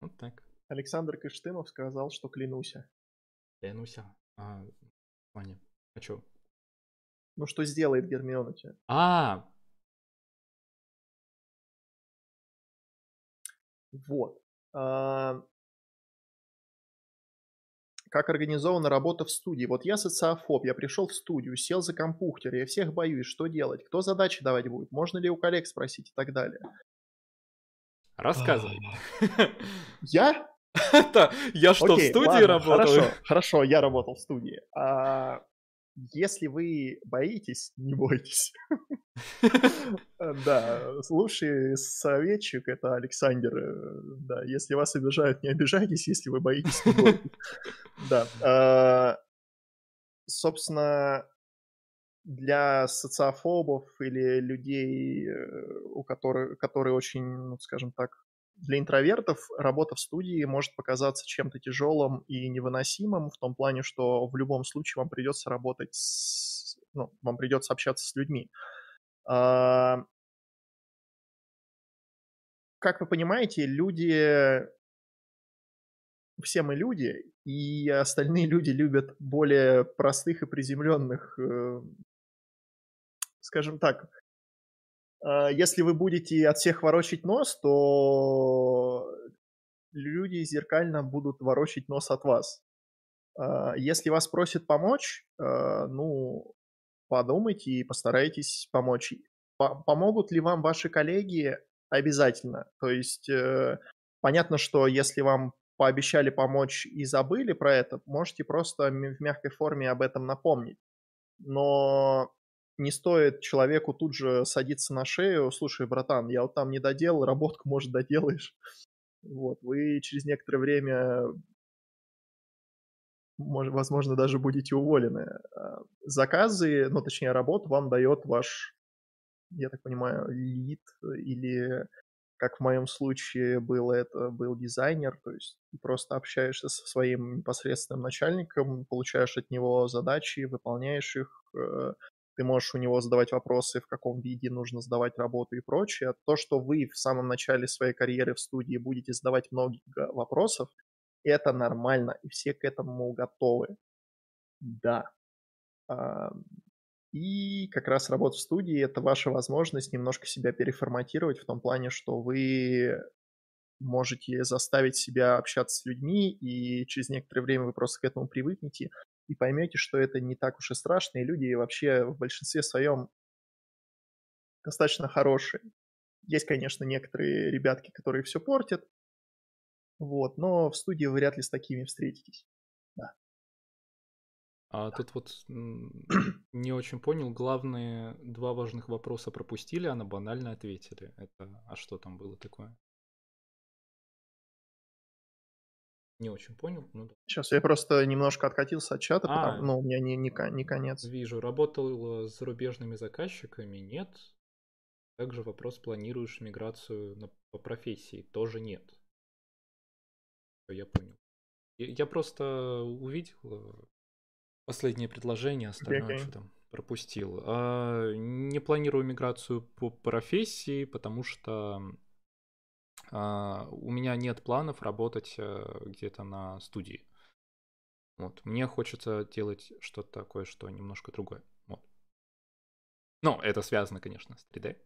Вот так. Александр Кыштымов сказал, что клянусь. Клянуся. А, а, Ваня, а чё? Ну что сделает Гермиона тебе? А! Вот. А... Как организована работа в студии? Вот я социофоб, я пришел в студию, сел за компьютер, я всех боюсь, что делать? Кто задачи давать будет? Можно ли у коллег спросить и так далее? Рассказывай. А. Я? Я что, в студии работал? Хорошо, я работал в студии. А, если вы боитесь, не бойтесь. Э, да, лучший советчик это Александр. Э, да, если вас обижают, не обижайтесь, если вы боитесь, не бойтесь. Да. А, собственно, для социофобов или людей, э, у которых, которые очень, ну, скажем так, для интровертов работа в студии может показаться чем-то тяжелым и невыносимым, в том плане, что в любом случае вам придется работать с... ну, вам придется общаться с людьми. А, как вы понимаете, люди все мы люди, и остальные люди любят более простых и приземленных, э, скажем так, Э, если вы будете от всех ворочить нос, то люди зеркально будут ворочить нос от вас. Э, если вас просят помочь, э, ну, подумайте и постарайтесь помочь. Помогут ли вам ваши коллеги? Обязательно. То есть понятно, что если вам пообещали помочь и забыли про это, можете просто в мягкой форме об этом напомнить. Но не стоит человеку тут же садиться на шею, слушай, братан, я вот там не доделал, работку, может, доделаешь. Вот, вы через некоторое время, возможно, даже будете уволены. А, заказы, ну, точнее, работу вам дает ваш, я так понимаю, лид или как в моем случае было, это, был дизайнер, то есть ты просто общаешься со своим непосредственным начальником, получаешь от него задачи, выполняешь их, э, ты можешь у него задавать вопросы, в каком виде нужно сдавать работу и прочее. То, что вы в самом начале своей карьеры в студии будете задавать много вопросов, это нормально, и все к этому готовы. Да. А, и как раз работа в студии – это ваша возможность немножко себя переформатировать в том плане, что вы можете заставить себя общаться с людьми, и через некоторое время вы просто к этому привыкнете, и поймете, что это не так уж и страшно, и люди вообще в большинстве своем достаточно хорошие. Есть, конечно, некоторые ребятки, которые все портят, вот, но в студии вряд ли с такими встретитесь. Да. А да. тут вот не очень понял, главные два важных вопроса пропустили, а на банально ответили. Это, а что там было такое? Не очень понял. Ну, да. Сейчас я просто немножко откатился от чата, а, потому, но ну, у меня не, не, не конец. Вижу, работал э, с зарубежными заказчиками? Нет. Также вопрос, планируешь миграцию на, по профессии? Тоже нет. Я понял. Я, просто увидел э, последнее предложение, остальное okay. там пропустил. А, не планирую миграцию по профессии, потому что а, у меня нет планов работать э, где-то на студии. Вот. Мне хочется делать что-то такое, что немножко другое. Вот. Ну, это связано, конечно, с 3D.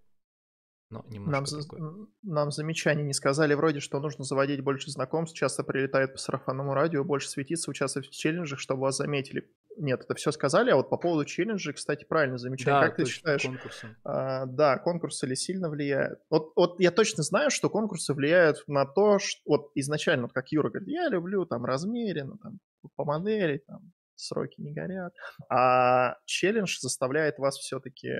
Но нам, другое. нам замечание не сказали вроде, что нужно заводить больше знакомств, часто прилетает по сарафанному радио, больше светиться, участвовать в челленджах, чтобы вас заметили. Нет, это все сказали. А вот по поводу челленджа, кстати, правильно замечаю. Да, как ты считаешь? Конкурсы. А, да, конкурсы ли сильно влияют? Вот, вот я точно знаю, что конкурсы влияют на то, что вот изначально, вот как Юра говорит, я люблю там размеренно, там по модели, там сроки не горят. А челлендж заставляет вас все-таки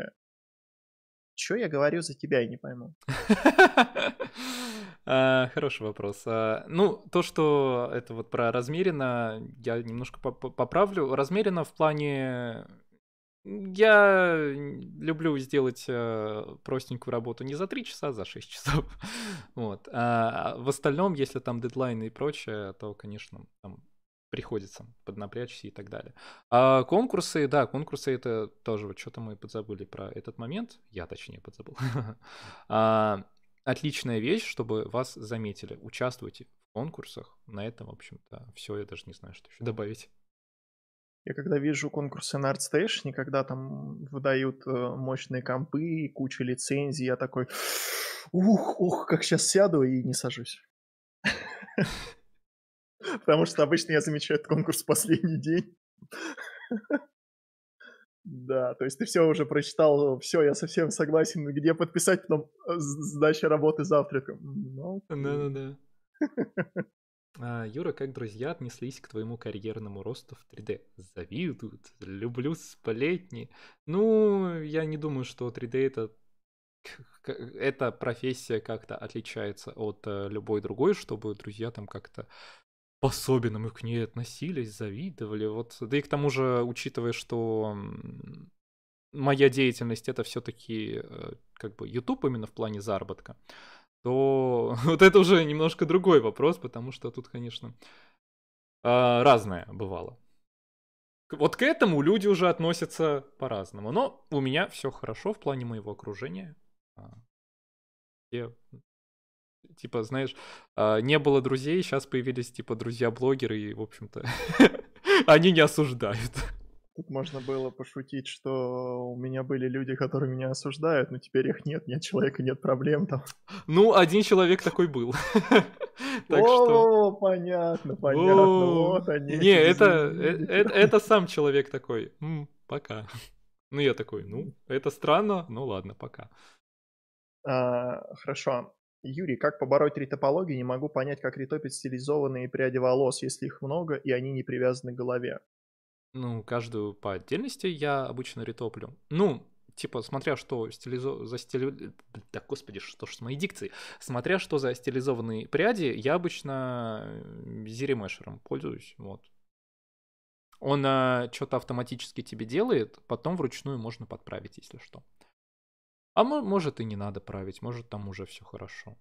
Че я говорю за тебя, я не пойму. А, хороший вопрос. А, ну, то, что это вот про размеренно, я немножко поправлю. Размеренно в плане... Я люблю сделать э, простенькую работу не за 3 часа, а за 6 часов. вот. А, а в остальном, если там дедлайны и прочее, то, конечно, там приходится поднапрячься и так далее. А конкурсы, да, конкурсы это тоже, вот что-то мы подзабыли про этот момент, я точнее подзабыл. отличная вещь, чтобы вас заметили. Участвуйте в конкурсах. На этом, в общем-то, все. Я даже не знаю, что еще добавить. Я когда вижу конкурсы на ArtStation, когда там выдают э, мощные компы, и кучу лицензий, я такой, ух, ух, как сейчас сяду и не сажусь. Потому что обычно я замечаю этот конкурс в последний день. Да, то есть ты все уже прочитал, все, я совсем согласен, где подписать, потом э, сдача работы завтраком. Ну, Да-да-да. А, Юра, как друзья отнеслись к твоему карьерному росту в 3D? Завидуют, люблю сплетни. Ну, я не думаю, что 3D это эта профессия как-то отличается от э, любой другой, чтобы друзья там как-то по-особенному к ней относились, завидовали. Вот. Да и к тому же, учитывая, что моя деятельность это все-таки э, как бы YouTube именно в плане заработка, то вот это уже немножко другой вопрос, потому что тут, конечно, а, разное бывало. Вот к этому люди уже относятся по-разному. Но у меня все хорошо в плане моего окружения. Все а, Типа, знаешь, а, не было друзей, сейчас появились, типа, друзья-блогеры, и, в общем-то, они не осуждают. Тут можно было пошутить, что у меня были люди, которые меня осуждают, но теперь их нет, нет человека, нет проблем там. Ну, один человек такой был. Так что... понятно, понятно, вот они. Не, э, э, это сам человек такой, пока. Ну, я такой, ну, это странно, ну ладно, пока. А, хорошо, Юрий, как побороть ритопологию? Не могу понять, как ритопить стилизованные пряди волос, если их много и они не привязаны к голове. Ну, каждую по отдельности я обычно ритоплю. Ну, типа, смотря что стилизо... за стили... Да, господи, что ж с моей дикцией. Смотря что за стилизованные пряди, я обычно э, зеремешером пользуюсь, вот. Он а, э, что-то автоматически тебе делает, потом вручную можно подправить, если что. А мы, может и не надо править, может там уже все хорошо.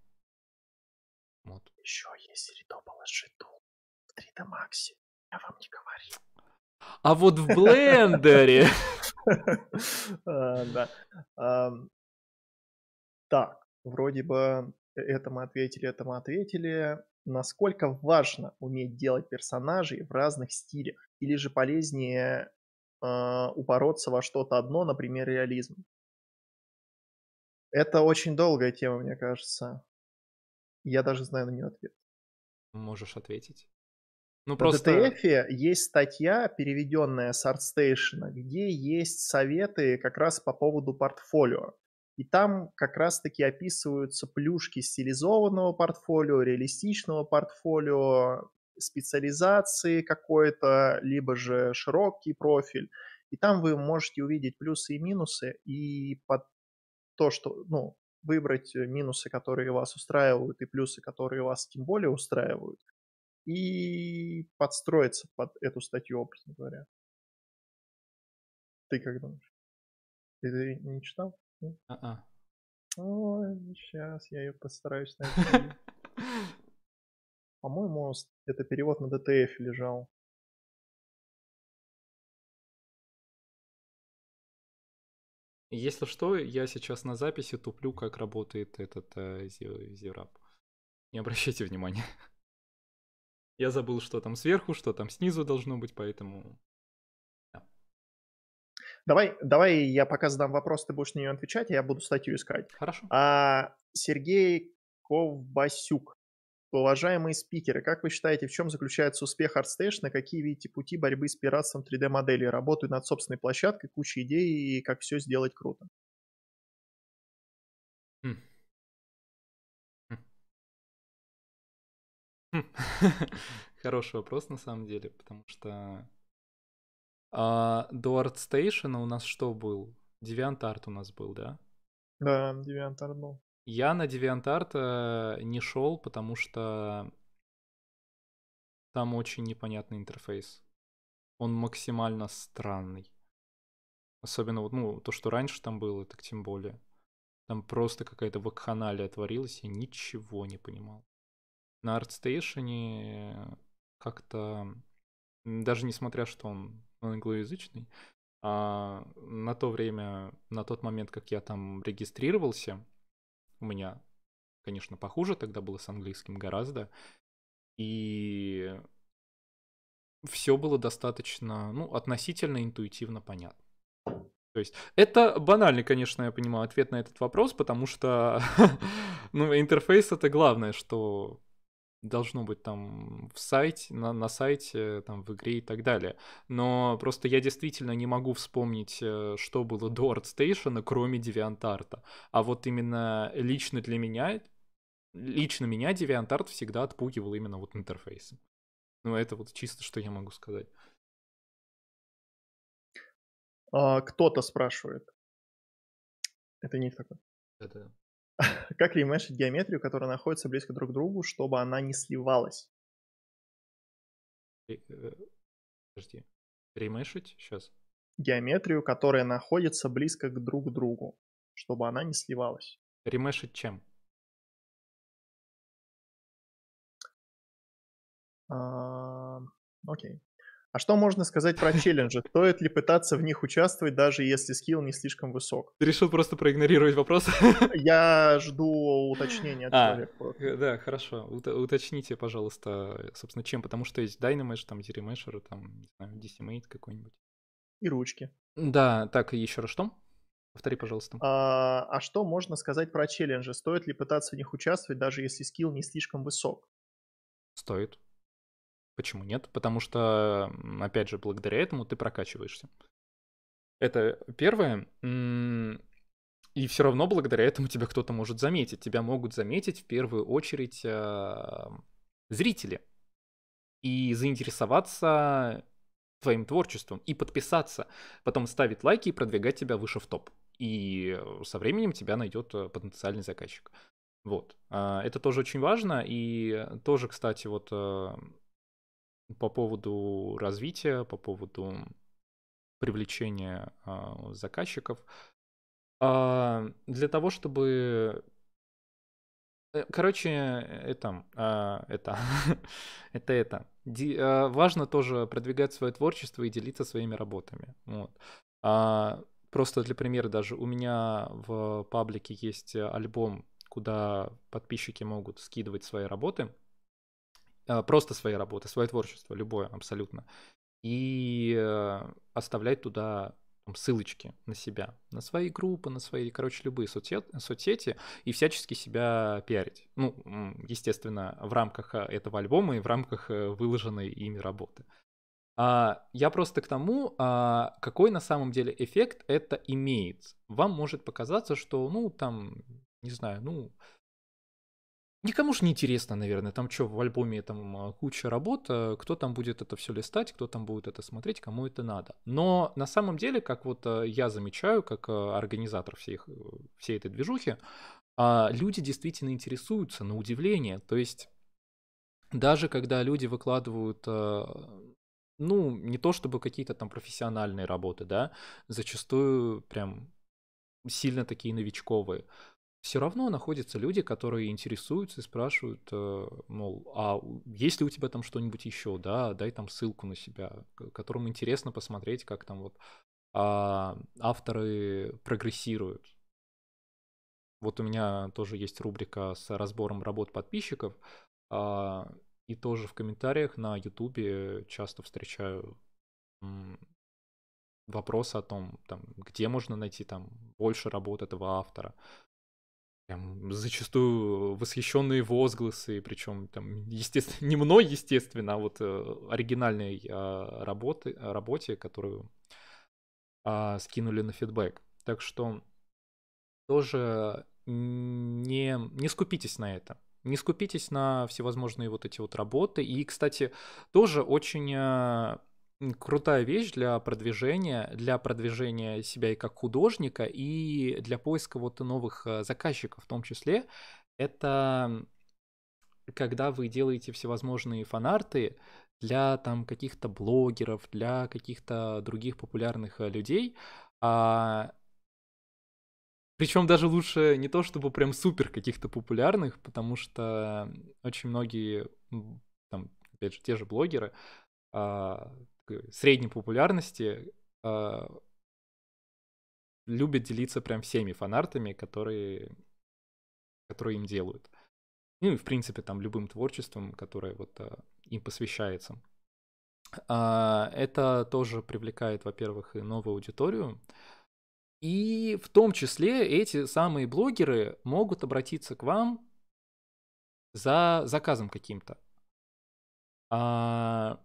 Вот. Еще есть Ридо положиту в 3D Max. Я вам не говорил. А вот в блендере. А, так, вроде бы это мы ответили, это мы ответили. Насколько важно уметь делать персонажей в разных стилях? Или же полезнее а, упороться во что-то одно, например, реализм? Это очень долгая тема, мне кажется. Я даже знаю на нее ответ. Можешь ответить. Ну, на просто... DTF есть статья, переведенная с ArtStation, где есть советы как раз по поводу портфолио. И там как раз-таки описываются плюшки стилизованного портфолио, реалистичного портфолио, специализации какой-то, либо же широкий профиль. И там вы можете увидеть плюсы и минусы, и под то, что, ну, выбрать э, минусы, которые вас устраивают, и плюсы, которые вас тем более устраивают, и подстроиться под эту статью, образно говоря. Ты как думаешь? Ты, не читал? А-а. Ой, сейчас я ее постараюсь найти. По-моему, это перевод на ДТФ лежал. Если что, я сейчас на записи туплю, как работает этот э, Не обращайте внимания. Я забыл, что там сверху, что там снизу должно быть, поэтому... Давай, давай я пока задам вопрос, ты будешь на нее отвечать, а я буду статью искать. Хорошо. А, Сергей Ковбасюк Уважаемые спикеры, как вы считаете, в чем заключается успех ArtStation? Какие видите пути борьбы с пиратством 3D-моделей? Работают над собственной площадкой, куча идей и как все сделать круто. Хм. Хм. Хм. Хороший вопрос на самом деле, потому что а, до ArtStation у нас что был? DeviantArt у нас был, да? Да, DeviantArt был. Я на DeviantArt э, не шел, потому что там очень непонятный интерфейс. Он максимально странный. Особенно вот, ну, то, что раньше там было, так тем более. Там просто какая-то вакханалия творилась, я ничего не понимал. На ArtStation как-то, даже несмотря, что он англоязычный, а на то время, на тот момент, как я там регистрировался, у меня, конечно, похуже тогда было с английским гораздо. И все было достаточно, ну, относительно интуитивно понятно. То есть это банальный, конечно, я понимаю, ответ на этот вопрос, потому что ну, интерфейс это главное, что должно быть там в сайте, на, на сайте, там в игре и так далее. Но просто я действительно не могу вспомнить, э, что было до ArtStation, кроме DeviantArt. А вот именно лично для меня, лично меня DeviantArt всегда отпугивал именно вот интерфейсом. Ну, это вот чисто, что я могу сказать. А, кто-то спрашивает. Это не такой. Это как ремешить геометрию, которая находится близко друг к другу, чтобы она не сливалась? Э, э, подожди. Ремешить сейчас? Геометрию, которая находится близко к друг к другу, чтобы она не сливалась. Ремешить чем? А, окей. А что можно сказать про челленджи? Стоит ли пытаться в них участвовать, даже если скилл не слишком высок? Ты решил просто проигнорировать вопрос? Я жду уточнения от а, человека. Э, да, хорошо. уточните, пожалуйста, собственно, чем? Потому что есть Dynamash, там, Zerimesher, там, не знаю, Decimate какой-нибудь. И ручки. Да, так, еще раз что? Повтори, пожалуйста. А, а что можно сказать про челленджи? Стоит ли пытаться в них участвовать, даже если скилл не слишком высок? Стоит. Почему нет? Потому что, опять же, благодаря этому ты прокачиваешься. Это первое. И все равно благодаря этому тебя кто-то может заметить. Тебя могут заметить в первую очередь а, зрители. И заинтересоваться твоим творчеством. И подписаться. Потом ставить лайки и продвигать тебя выше в топ. И э, со временем тебя найдет э, потенциальный заказчик. Вот. А, это тоже очень важно. И тоже, кстати, вот э, по поводу развития, по поводу привлечения а, заказчиков. А, для того, чтобы... Э, короче, э, это, а, это, это, это. Ди, а, важно тоже продвигать свое творчество и делиться своими работами. Вот. А, просто для примера даже у меня в паблике есть э, альбом, куда подписчики могут скидывать свои работы. Э, просто свои работы, свое творчество, любое абсолютно. И э, оставлять туда ссылочки на себя, на свои группы, на свои, короче, любые соцсети, соцсети и всячески себя пиарить. Ну, естественно, в рамках э, этого альбома и в рамках выложенной ими работы. А, я просто к тому, а, какой на самом деле эффект это имеет. Вам может показаться, что, ну, там, не знаю, ну, Никому же не интересно, наверное, там что, в альбоме там а, куча работ, э, кто там будет это все листать, кто там будет это смотреть, кому это надо. Но на самом деле, как вот э, я замечаю, как э, организатор всех, всей этой движухи, а, люди действительно интересуются, на удивление. То есть даже когда люди выкладывают ну, не то чтобы какие-то там профессиональные работы, да, зачастую прям сильно такие новичковые все равно находятся люди, которые интересуются и спрашивают, э, мол, а есть ли у тебя там что-нибудь еще, да, дай там ссылку на себя, которым интересно посмотреть, как там вот а, авторы прогрессируют. Вот у меня тоже есть рубрика с разбором работ подписчиков, а, и тоже в комментариях на Ютубе часто встречаю вопрос о том, там, где можно найти там больше работ этого автора, прям зачастую восхищенные возгласы, причем там, естественно, не мной, естественно, а вот э, оригинальной э, работы, а, работе, которую э, скинули на фидбэк. Так что тоже не, не скупитесь на это. Не скупитесь на всевозможные вот эти вот работы. И, кстати, тоже очень э, крутая вещь для продвижения, для продвижения себя и как художника, и для поиска вот новых э, заказчиков в том числе. Это когда вы делаете всевозможные фанарты для там каких-то блогеров, для каких-то других популярных э, людей, а... Причем даже лучше не то, чтобы прям супер каких-то популярных, потому что очень многие, там, опять же, те же блогеры, а, средней популярности э, любят делиться прям всеми фанартами, которые, которые им делают. Ну и, в принципе, там любым творчеством, которое вот э, им посвящается. Э, это тоже привлекает, во-первых, и новую аудиторию, и в том числе эти самые блогеры могут обратиться к вам за заказом каким-то. А,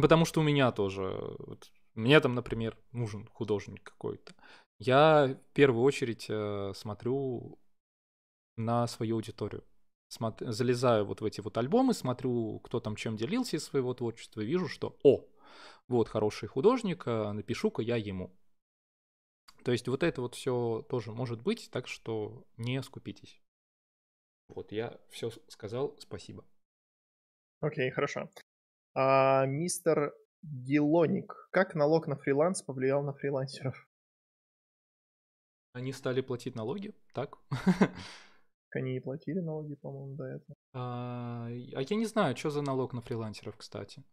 Потому что у меня тоже, вот, мне там, например, нужен художник какой-то. Я в первую очередь э, смотрю на свою аудиторию. Смот... Залезаю вот в эти вот альбомы, смотрю, кто там чем делился из своего творчества, вижу, что, о, вот хороший художник, э, напишу-ка я ему. То есть вот это вот все тоже может быть, так что не скупитесь. Вот я все сказал, спасибо. Окей, okay, хорошо. А, мистер Гелоник, как налог на фриланс повлиял на фрилансеров? Они стали платить налоги, так? Они не платили налоги, по-моему, до этого. А, а я не знаю, что за налог на фрилансеров, кстати.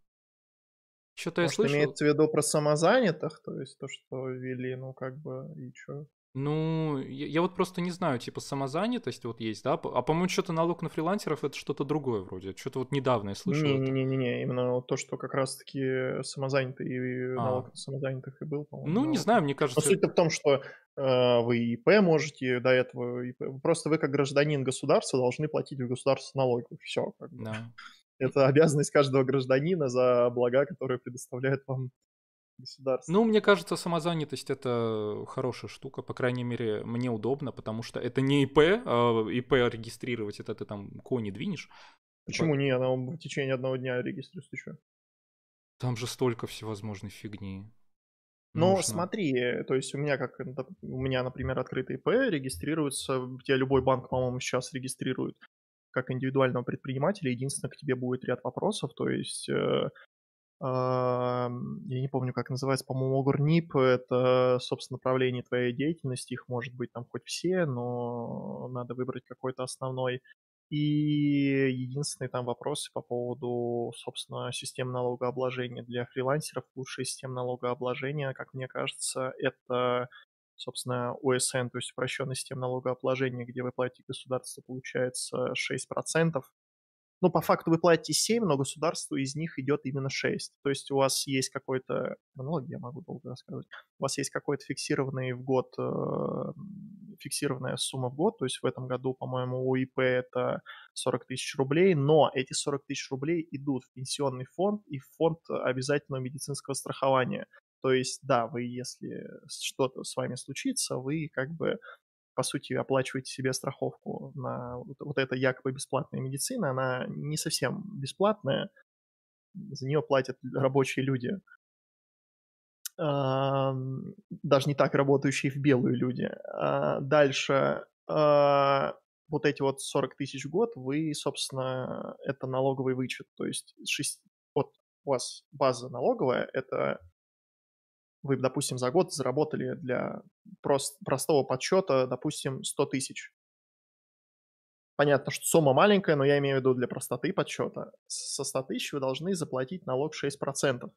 Что-то я слышал. имеется в виду про самозанятых, то есть то, что ввели, ну как бы, и что? Ну, я, я вот просто не знаю, типа самозанятость вот есть, да? А по-моему, что-то налог на фрилансеров это что-то другое вроде. Что-то вот недавно я слышал. Не-не-не, именно вот то, что как раз-таки самозанятый и а. налог на самозанятых и был, по-моему. Ну, налог. не знаю, мне кажется. Но суть-то в том, что э, вы ИП можете до этого, ИП, просто вы как гражданин государства должны платить в государство налоги. Все. Как бы. да. Это обязанность каждого гражданина за блага, которые предоставляет вам государства. Ну, мне кажется, самозанятость это хорошая штука, по крайней мере, мне удобно, потому что это не ИП, а ИП регистрировать это ты там кони двинешь. Почему не? Она в течение одного дня регистрируется еще. Там же столько всевозможной фигни. Ну, смотри, э, то есть у меня, как эм, у меня, например, открытый ИП регистрируется, тебя любой банк, по-моему, сейчас регистрирует как индивидуального предпринимателя. Единственное, к тебе будет ряд вопросов, то есть э, я не помню, как называется, по-моему, ОГРНИП, это, собственно, направление твоей деятельности, их может быть там хоть все, но надо выбрать какой-то основной. И единственные там вопросы по поводу, собственно, системы налогообложения для фрилансеров. Лучшая система налогообложения, как мне кажется, это, собственно, ОСН, то есть упрощенная система налогообложения, где вы платите государству, получается 6% но по факту вы платите 7, но государству из них идет именно 6. То есть у вас есть какой-то, аналогия я могу долго рассказывать, у вас есть какой-то фиксированный в год, э, фиксированная сумма в год, то есть в этом году, по-моему, у ИП это 40 тысяч рублей, но эти 40 тысяч рублей идут в пенсионный фонд и в фонд обязательного медицинского страхования. То есть, да, вы, если что-то с вами случится, вы как бы по сути, оплачиваете себе страховку на вот, вот эта якобы бесплатная медицина, она не совсем бесплатная, за нее платят рабочие люди, даже не так работающие в белую люди. А дальше а, вот эти вот 40 тысяч в год, вы, собственно, это налоговый вычет. То есть 6, вот у вас база налоговая, это вы, допустим, за год заработали для прост, простого подсчета, допустим, 100 тысяч. Понятно, что сумма маленькая, но я имею в виду для простоты подсчета. Со 100 тысяч вы должны заплатить налог 6%.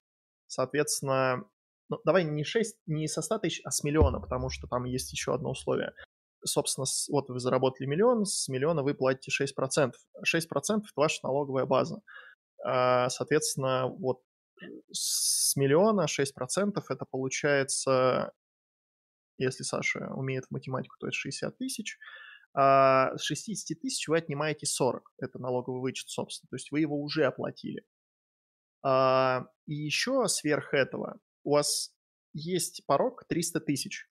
Соответственно, ну, давай не 6, не со 100 тысяч, а с миллиона, потому что там есть еще одно условие. Собственно, вот вы заработали миллион, с миллиона вы платите 6%. 6% — это ваша налоговая база. А, соответственно, вот с миллиона 6% это получается, если Саша умеет в математику, то это 60 тысяч, а с 60 тысяч вы отнимаете 40, это налоговый вычет, собственно, то есть вы его уже оплатили. А, и еще сверх этого у вас есть порог 300 тысяч.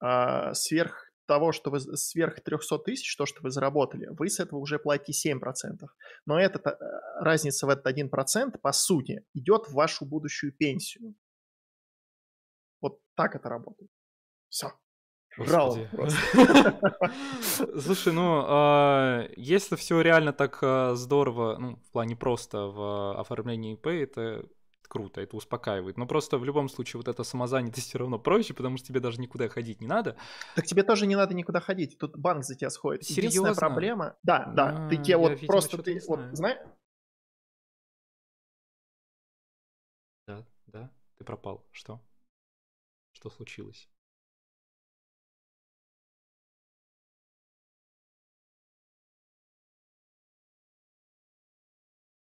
А, сверх того, что вы сверх 300 тысяч, то, что вы заработали, вы с этого уже платите 7%. Но эта э, разница в этот 1% по сути идет в вашу будущую пенсию. Вот так это работает. Все. Раунд Слушай, ну, а, если все реально так э, здорово, ну, в плане просто в э, оформлении ИП, это круто, это успокаивает. Но просто в любом случае вот эта самозанятость все равно проще, потому что тебе даже никуда ходить не надо. Так тебе тоже не надо никуда ходить, тут банк за тебя сходит. Серьезно? Единственная проблема... Да, да, ты тебе а, вот просто... Ты, вот, знаешь... Да, да, ты пропал. Что? Что случилось?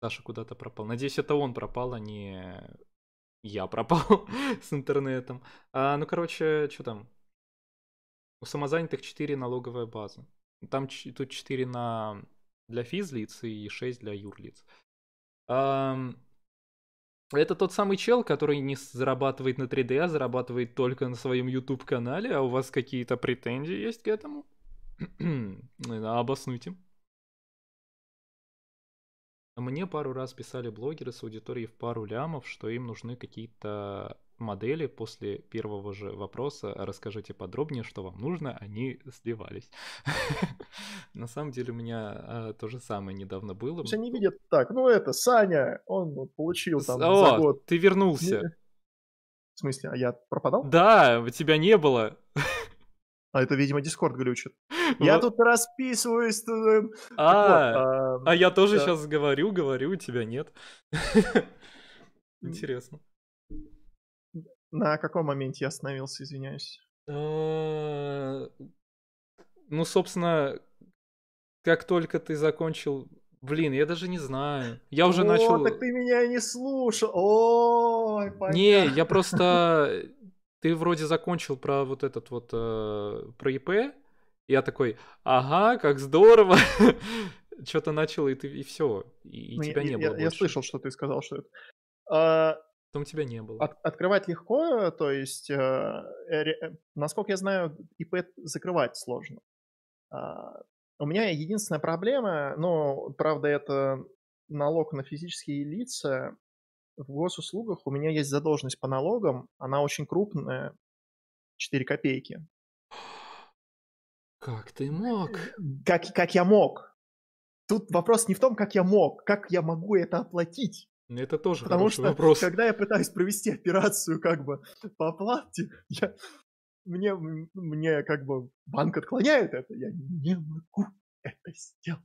Саша куда-то пропал. Надеюсь, это он пропал, а не я пропал с интернетом. А, ну, короче, что там? У самозанятых 4 налоговая база. Там тут 4 на для физлиц и 6 для юрлиц. А, это тот самый чел, который не зарабатывает на 3D, а зарабатывает только на своем YouTube-канале, а у вас какие-то претензии есть к этому? Ну, обоснуйте. Мне пару раз писали блогеры с аудиторией в пару лямов, что им нужны какие-то модели после первого же вопроса «Расскажите подробнее, что вам нужно», они сливались. На самом деле у меня а, то же самое недавно было. Все не видят так, ну это Саня, он получил там за год. ты вернулся. В смысле, а я пропадал? Да, тебя не было. А это, видимо, Дискорд глючит. Я тут расписываюсь. Эм, а, а, я тоже сейчас говорю, говорю, у тебя нет. Интересно. На каком моменте я остановился, извиняюсь? А, ну, собственно, как только ты закончил... Блин, я даже не знаю. Я уже начал. О, начал... так ты меня не слушал. Ой, Не, я просто ты вроде закончил про вот этот вот, э, про ИП, я такой, ага, как здорово, что-то начал, и ты, и все, и, и ну, тебя я, не было я, больше. слышал, что ты сказал, что это. А... Там тебя не было. От, открывать легко, э, то есть, э, э ре, э, насколько я знаю, ИП закрывать сложно. А, у меня единственная проблема, ну, правда, это налог на физические лица, в госуслугах у меня есть задолженность по налогам, она очень крупная, 4 копейки. Как ты мог? Как, как я мог? Тут вопрос не в том, как я мог, как я могу это оплатить. Это тоже Потому что, вопрос. когда я пытаюсь провести операцию как бы по оплате, я, мне, мне как бы банк отклоняет это. Я не могу это сделать.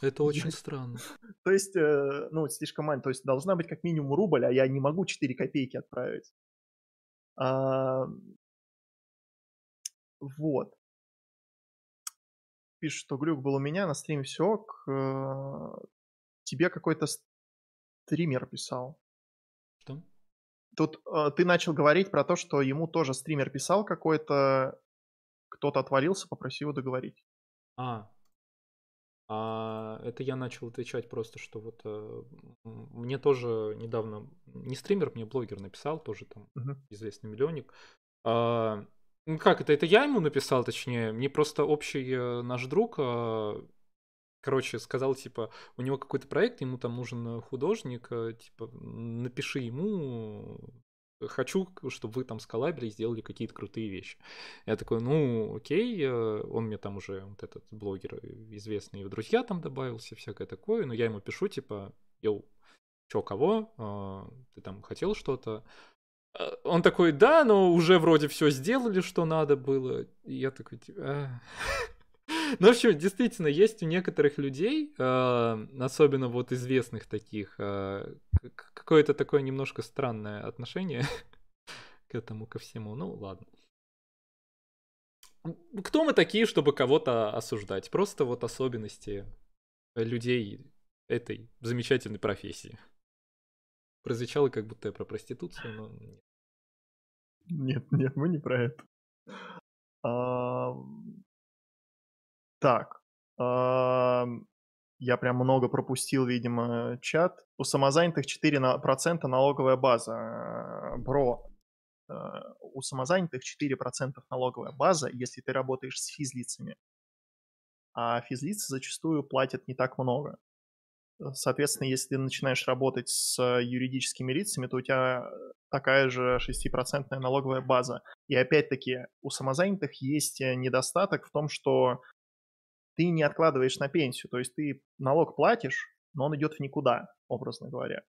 Это очень странно. То есть, э, ну, слишком маленько. То есть должна быть как минимум рубль, а я не могу 4 копейки отправить. Вот. Пишет, что глюк был у меня на стриме все. К... Э, тебе какой-то стример писал. Что? Тут э, ты начал говорить про то, что ему тоже стример писал какой-то, кто-то отвалился, попросил его договорить. А, а это я начал отвечать просто, что вот э, мне тоже недавно не стример, мне блогер написал, тоже там uh-huh. известный миллионник. А, ну как это? Это я ему написал, точнее, мне просто общий э, наш друг, э, короче, сказал типа, у него какой-то проект, ему там нужен э, художник, э, типа напиши ему хочу, чтобы вы там с и сделали какие-то крутые вещи. Я такой, ну, окей, э, он мне там уже, вот этот блогер э, известный, в друзья там добавился, всякое такое, но я ему пишу, типа, йоу, чё, кого, а, ты там хотел что-то? А, он такой, да, но уже вроде все сделали, что надо было. И я такой, типа, «А, Ну, в общем, действительно, есть у некоторых людей, а, особенно вот известных таких, а, какое-то такое немножко странное отношение к этому, ко всему. Ну, ладно. Кто мы такие, чтобы кого-то осуждать? Просто вот особенности людей этой замечательной профессии. Прозвучало, как будто я про проституцию, но нет. Нет, нет, мы не про это. А, так, я прям много пропустил, видимо, чат. У самозанятых 4% налоговая база. Бро, э, у самозанятых 4% налоговая база, если ты работаешь с физлицами. А физлицы зачастую платят не так много. Соответственно, если ты начинаешь работать с э, юридическими лицами, то у тебя такая же 6% налоговая база. И опять-таки, у самозанятых есть э, недостаток в том, что ты не откладываешь на пенсию. То есть ты налог платишь, но он идет в никуда, образно говоря.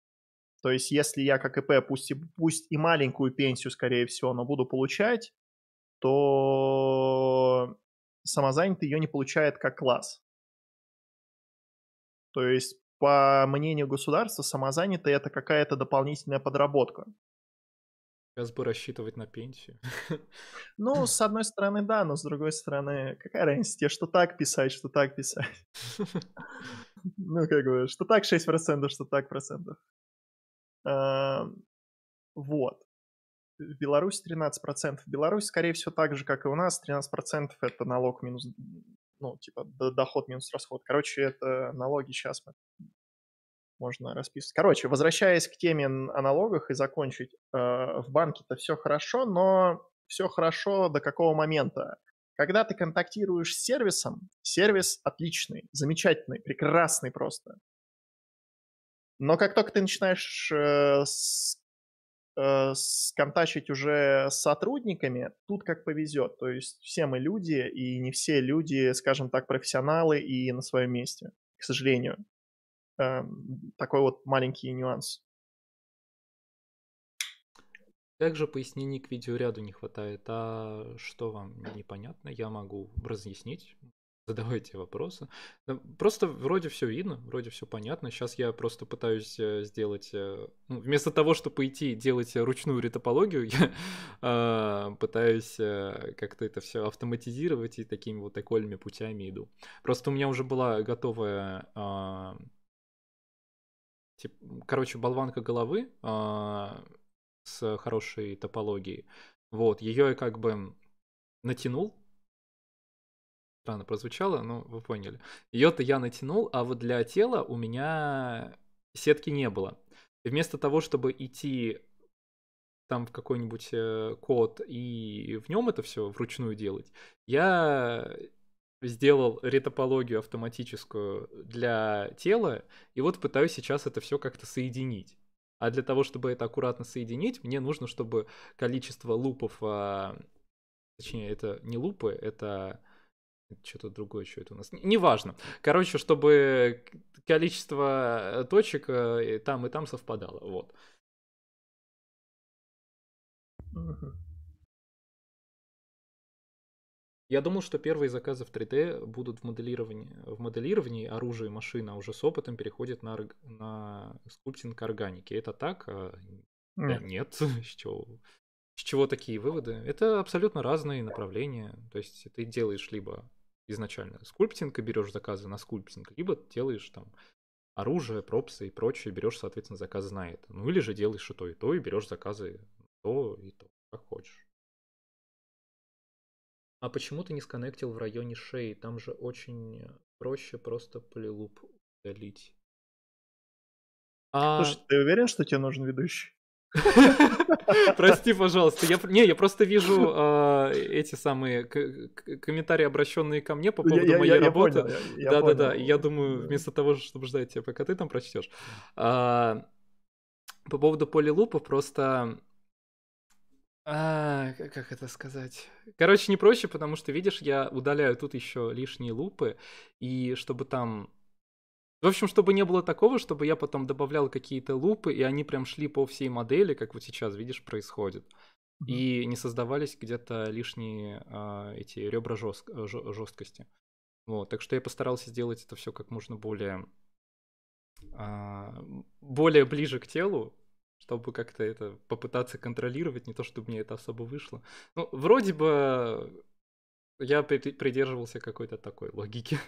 То есть если я как ИП, пусть и, пусть и маленькую пенсию, скорее всего, но буду получать, то самозанятый ее не получает как класс. То есть, по мнению государства, самозанятый это какая-то дополнительная подработка. Сейчас бы рассчитывать на пенсию. Ну, с одной стороны, да, но с другой стороны, какая разница тебе, что так писать, что так писать. Ну, как бы, что так 6%, что так процентов. Вот. Беларусь 13%. В Беларусь, скорее всего, так же, как и у нас, 13% это налог минус, ну, типа, доход минус расход. Короче, это налоги сейчас мы можно расписывать. Короче, возвращаясь к теме аналогах и закончить, э, в банке-то все хорошо, но все хорошо до какого момента? Когда ты контактируешь с сервисом, сервис отличный, замечательный, прекрасный просто. Но как только ты начинаешь э, с, э, уже с сотрудниками, тут как повезет. То есть все мы люди, и не все люди, скажем так, профессионалы и на своем месте, к сожалению. Эм, такой вот маленький нюанс. Также пояснений к видеоряду не хватает. А что вам непонятно, я могу разъяснить. Задавайте вопросы. Э, просто вроде все видно, вроде все понятно. Сейчас я просто пытаюсь э, сделать... Э, ну, вместо того, чтобы идти делать ручную ретопологию, я а, пытаюсь как-то это все автоматизировать и такими вот окольными путями иду. Просто у меня уже была готовая а, тип, короче, болванка головы а, с хорошей топологией. Вот, ее я как бы натянул. Странно прозвучало, но вы поняли. Ее-то я натянул, а вот для тела у меня сетки не было. И вместо того, чтобы идти там в какой-нибудь э, код и в нем это все вручную делать, я сделал ретопологию автоматическую для тела, и вот пытаюсь сейчас это все как-то соединить. А для того, чтобы это аккуратно соединить, мне нужно, чтобы количество лупов, а, точнее, это не лупы, это что-то другое, что это у нас. Неважно. Короче, чтобы количество точек э, и там и там совпадало. Вот. Uh-huh. Я думал, что первые заказы в 3D будут в моделировании, в моделировании оружие, и машина, уже с опытом переходит на, на скульптинг органики. Это так? А, нет. нет. С чего, с чего такие выводы? Это абсолютно разные направления. То есть ты делаешь либо изначально скульптинг и берешь заказы на скульптинг, либо делаешь там оружие, пропсы и прочее, берешь, соответственно, заказы на это. Ну или же делаешь и то, и то, и берешь заказы то и то, как хочешь. А почему ты не сконнектил в районе шеи? Там же очень проще просто полилуп удалить. А... Слушай, ты уверен, что тебе нужен ведущий? Прости, пожалуйста. Я, не, я просто вижу э, эти самые комментарии, обращенные ко мне по поводу я, моей я, работы. Да-да-да. Я думаю, вместо того, чтобы ждать тебя, пока ты там прочтешь. Э, а, по поводу полилупа просто а, как это сказать? Короче, не проще, потому что, видишь, я удаляю тут еще лишние лупы, и чтобы там... В общем, чтобы не было такого, чтобы я потом добавлял какие-то лупы, и они прям шли по всей модели, как вот сейчас, видишь, происходит. И не создавались где-то лишние а, эти ребра жест... Э, жесткости. Вот, так что я постарался сделать это все как можно более а, более ближе к телу, чтобы как-то это попытаться контролировать, не то чтобы мне это особо вышло. Ну, вроде бы я придерживался какой-то такой логики.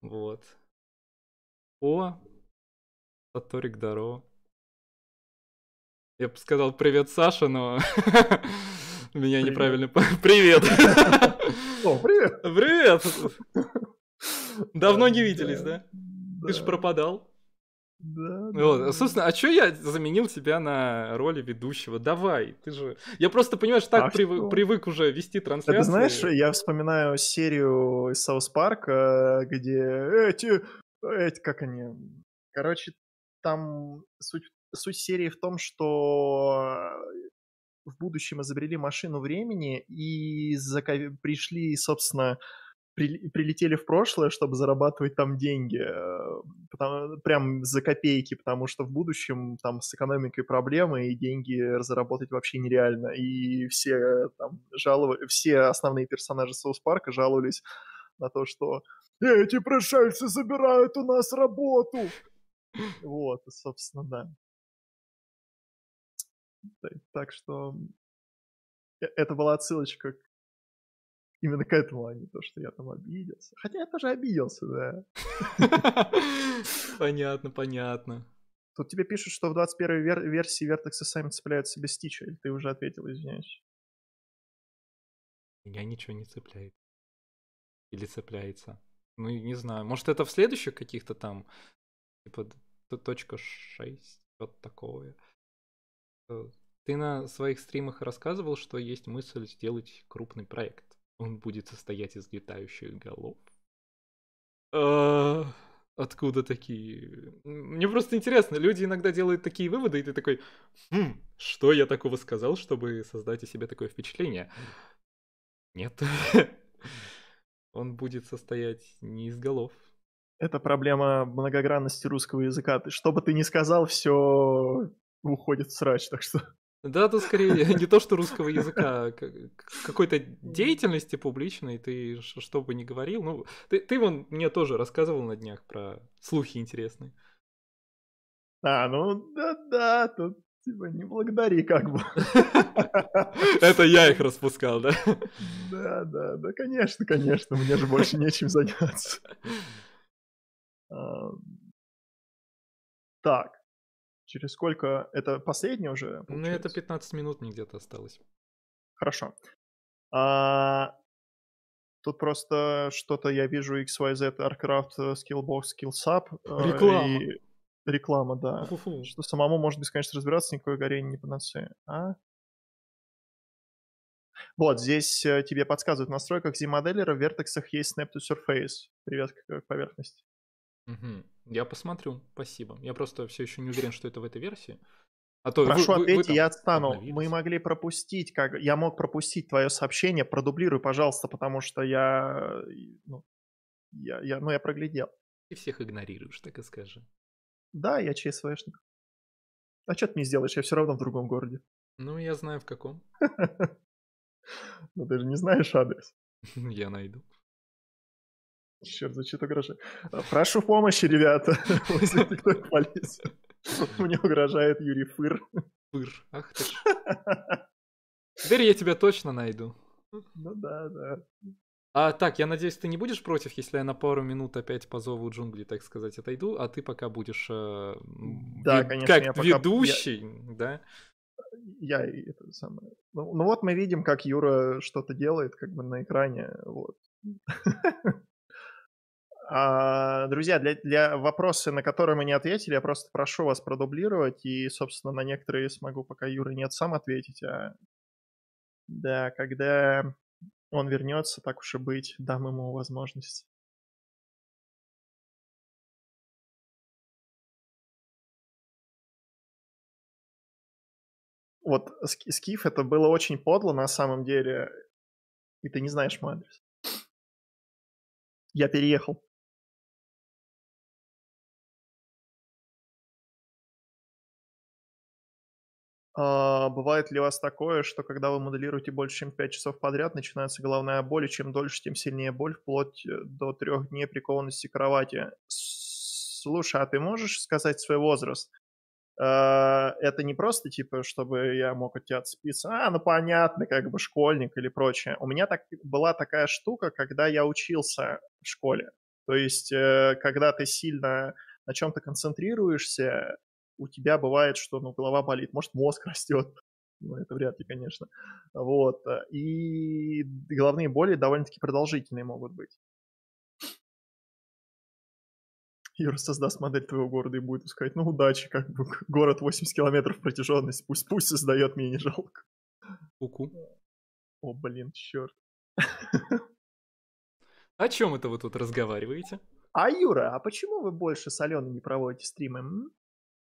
Вот. О, Саторик Даро. Я бы сказал привет, Саша, но меня неправильно... Привет! О, привет! Привет! Давно не виделись, да? Ты ж пропадал. Да, вот. да. Собственно, а чё я заменил тебя на роли ведущего? Давай, ты же... Я просто, понимаешь, так а прив... привык уже вести трансляцию. ты знаешь, я вспоминаю серию из Саус Парка, э, где эти... Эти, как они... Короче, там суть, суть серии в том, что в будущем изобрели машину времени и зако... пришли, собственно, при, прилетели в прошлое, чтобы зарабатывать там деньги, э, потому, э, прям за копейки, потому что в будущем там с экономикой проблемы и деньги разработать вообще нереально. И все там жаловали, все основные персонажи Соус Парка жаловались на то, что эти пришельцы забирают у нас работу. Вот, собственно, да. Так что э, это была отсылочка Именно к этому, а не то, что я там обиделся. Хотя я тоже обиделся, да. Понятно, понятно. Тут тебе пишут, что в 21 вер- версии вертексы сами цепляются без стича. Или ты уже ответил, извиняюсь. Я ничего не цепляет. Или цепляется. Ну, не знаю. Может, это в следующих каких-то там, типа, точка 6, вот такого. Э, ты на своих стримах рассказывал, что есть мысль сделать крупный проект. Он будет состоять из летающих голов? А, откуда такие? Мне просто интересно, люди иногда делают такие выводы, и ты такой, хм, что я такого сказал, чтобы создать о себе такое впечатление? Нет. Он будет состоять не из голов. Это проблема многогранности русского языка. Что бы ты ни сказал, все уходит в срач, так что... Да, то скорее не то, что русского языка, а какой-то деятельности публичной ты что бы ни говорил. Ну, ты, ты вон мне тоже рассказывал на днях про слухи интересные. А, ну да-да, тут типа не благодари как бы. Это я их распускал, да? Да, да, да, конечно, конечно, мне же больше нечем заняться. Так, Через сколько? Это последнее уже? Получается? Ну, это 15 минут мне где-то осталось. Хорошо. А, Тут просто что-то я вижу XYZ, Arcraft, э, Skillbox, SkillSub. Э, реклама. И... Реклама, да. Фу-фу. Что самому можно бесконечно разбираться, никакое горение не панацея. А? Вот, здесь э, тебе подсказывают в настройках Z-моделлера в вертексах есть Snap to Surface, привязка к поверхности. Угу. Я посмотрю, спасибо. Я просто все еще не уверен, что это в этой версии. А то Прошу, вы, ответьте, вы, вы я отстану. Мы могли пропустить, как я мог пропустить твое сообщение. Продублируй, пожалуйста, потому что я, ну, я, я, ну, я проглядел. Ты всех игнорируешь, так и скажи. Да, я ЧСВшник. А что ты мне сделаешь? Я все равно в другом городе. Ну, я знаю в каком. Ну, ты же не знаешь адрес. Я найду. Черт, звучит угрожающе. Прошу помощи, ребята. Если никто не Мне угрожает Юрий Фыр. Фыр, ах ты Теперь я тебя точно найду. Ну да, да. А так, я надеюсь, ты не будешь против, если я на пару минут опять по зову джунглей, так сказать, отойду, а ты пока будешь э, да, вед... конечно, как ведущий, пока... я... да? Я это самое. Ну, ну вот мы видим, как Юра что-то делает, как бы на экране, вот. А, друзья, для, для вопроса, на которые мы не ответили, я просто прошу вас продублировать, и, собственно, на некоторые смогу, пока Юра нет, сам ответить. А... Да, когда он вернется, так уж и быть, дам ему возможность. Вот Скиф, это было очень подло на самом деле, и ты не знаешь мой адрес. Я переехал. А, бывает ли у вас такое, что когда вы моделируете больше, чем 5 часов подряд, начинается головная боль, и чем дольше, тем сильнее боль, вплоть э, до трех дней прикованности к кровати? Слушай, а ты можешь сказать свой возраст? А, это не просто, типа, чтобы я мог от тебя отспиться. А, ну понятно, как бы школьник или прочее. У меня так, была такая штука, когда я учился в школе. То есть, э, когда ты сильно на чем-то концентрируешься, у тебя бывает, что ну, голова болит, может, мозг растет. Ну, это вряд ли, конечно. Вот. Э, и головные боли довольно-таки продолжительные могут быть. Юра создаст модель твоего города и будет пускать. Ну, удачи, как бы. Город 80 километров протяженность. Пусть, пусть создает, мне не жалко. Куку. Э, о, блин, черт. О чем это вы тут разговариваете? А, Юра, а почему вы больше соленый не проводите стримы? М?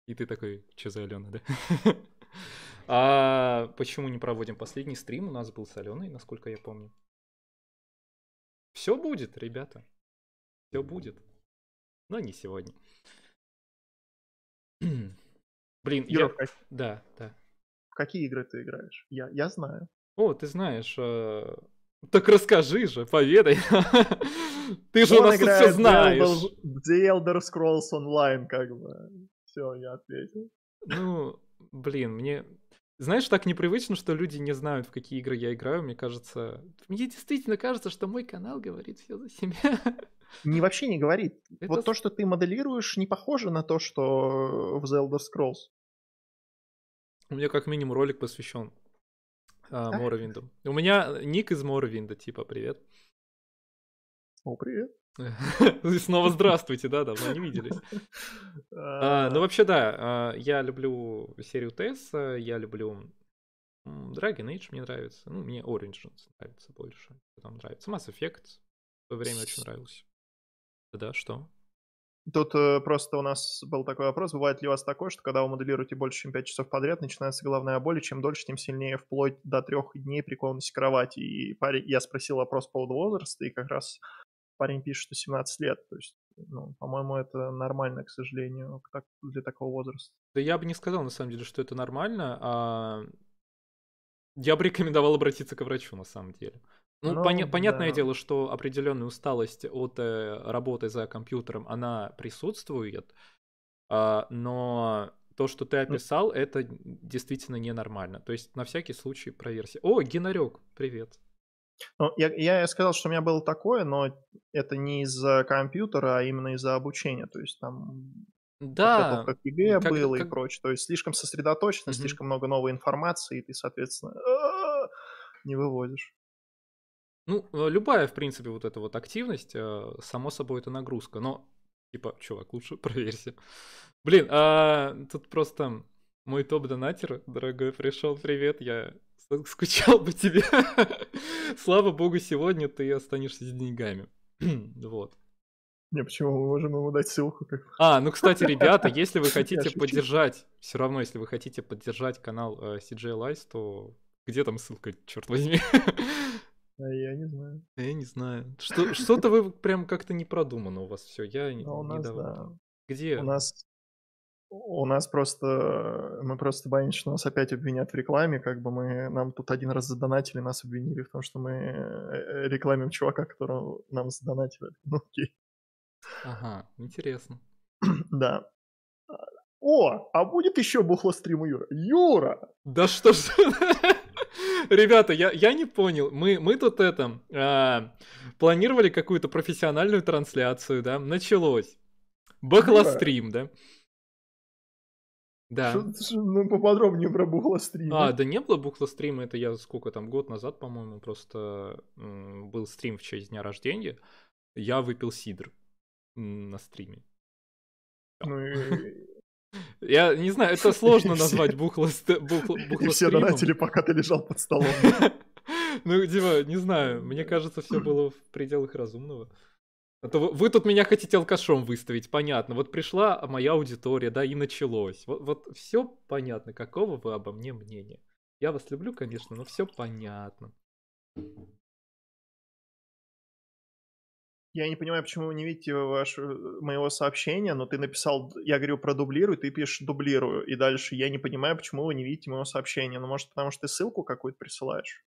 И ты такой, что за Алена, да? А почему не проводим последний стрим? У нас был с Аленой, насколько я помню. Все будет, ребята. Все будет. Но не сегодня. Блин, Юра, я... как... Да, да. В какие игры ты играешь? Я, я знаю. О, ты знаешь. Э... Так расскажи же, поведай. ты же Он у нас тут все знаешь. The Elder Scrolls Online, как бы. Все, я ответил. Ну, блин, мне... Знаешь, так непривычно, что люди не знают, в какие игры я играю. Мне кажется... Мне действительно кажется, что мой канал говорит все за себя. Не вообще не говорит. Это... Вот то, что ты моделируешь, не похоже на то, что в The Elder Scrolls. У меня как минимум ролик посвящен а, а? У меня ник из Моровинда, типа, привет. О, привет. И снова здравствуйте, да, давно не виделись. А, ну, а. вообще, да, а, я люблю серию ТС, я люблю Dragon Age, мне нравится. Ну, мне Origins нравится больше. Там нравится Mass Effect. В то время очень нравился. Да, что? Тут э, просто у нас был такой вопрос, бывает ли у вас такое, что когда вы моделируете больше, чем 5 часов подряд, начинается головная боль, и чем дольше, тем сильнее, вплоть до трех дней прикованности к кровати. И парень, я спросил вопрос по поводу возраста, и как раз парень пишет, что 17 лет, то есть ну, по-моему, это нормально, к сожалению, для такого возраста. Да я бы не сказал, на самом деле, что это нормально, а я бы рекомендовал обратиться к врачу, на самом деле. Ну, ну пон- да. понятное дело, что определенная усталость от э, работы за компьютером, она присутствует, а, но то, что ты описал, ну... это действительно ненормально. То есть на всякий случай проверься. О, Генарек, привет. Ну, я, я сказал, что у меня было такое, но это не из-за компьютера, а именно из-за обучения. То есть там да. как ЕГЭ как, было как... и прочее. То есть слишком сосредоточено, угу. слишком много новой информации, и ты, соответственно, а, не выводишь. Ну, э, любая, в принципе, вот эта вот активность, э, само собой, это нагрузка. Но, типа, чувак, лучше проверься. Блин, а, тут просто мой топ-донатер, дорогой, пришел. Привет, я скучал по тебе. Слава богу, сегодня ты останешься с деньгами. вот. Не, почему мы можем ему дать ссылку? Как... А, ну, кстати, ребята, если вы хотите поддержать, все равно, если вы хотите поддержать канал э, CJ Lies, то где там ссылка, черт возьми? А я не знаю. А я не знаю. Что, что-то вы прям как-то не продумано у вас все. Я а не, у нас, Где? У нас у нас просто, э, мы просто боимся, что нас опять обвинят в рекламе, как бы мы, нам тут один раз задонатили, нас обвинили в том, что мы э, э, рекламим чувака, которого нам задонатили. Ну окей. Ага, интересно. да. О, а будет еще бухло стрим Юра? Юра! Да что ж... Ребята, я, я не понял. Мы, мы тут это а, планировали какую-то профессиональную трансляцию, да? Началось. Бахлострим, да? Да. Шо, шо, ну, поподробнее про бухлострима. А, да не было стрима. это я сколько там, год назад, по-моему, просто м- был стрим в честь дня рождения. Я выпил сидр на стриме. Ну и... Я не знаю, это сложно и назвать все... бухлост... бухло... бухлостримом. И все донатили, пока ты лежал под столом. Ну, Дима, не знаю, мне кажется, все было в пределах разумного. А то вы тут меня хотите алкашом выставить, понятно. Вот пришла моя аудитория, да, и началось. Вот, вот все понятно, какого вы обо мне мнения. Я вас люблю, конечно, но все понятно. Я не понимаю, почему вы не видите ваше, э, моего сообщения, но ты написал, я говорю про дублирую, ты пишешь дублирую, и дальше я не понимаю, почему вы не видите моего сообщения. Ну, может, потому что ты ссылку какую-то присылаешь?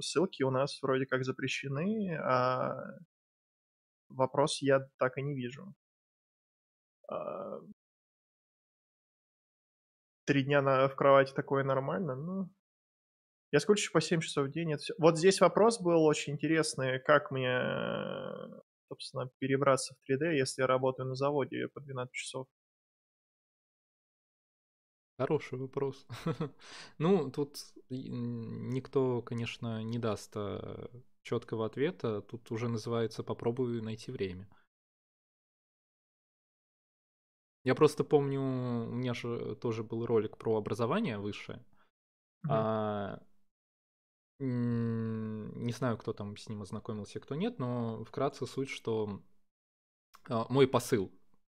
ссылки у нас вроде как запрещены, а вопрос я так и не вижу. А три дня на, в кровати такое нормально, ну... Я скучаю по 7 часов в день. Это все. Вот здесь вопрос был очень интересный, как мне, собственно, перебраться в 3D, если я работаю на заводе по 12 часов Хороший вопрос. ну, тут никто, конечно, не даст а, четкого ответа. Тут уже называется «попробую найти время». Я просто помню, у меня же тоже был ролик про образование высшее. Mm-hmm. А, не знаю, кто там с ним ознакомился, кто нет, но вкратце суть, что а, мой посыл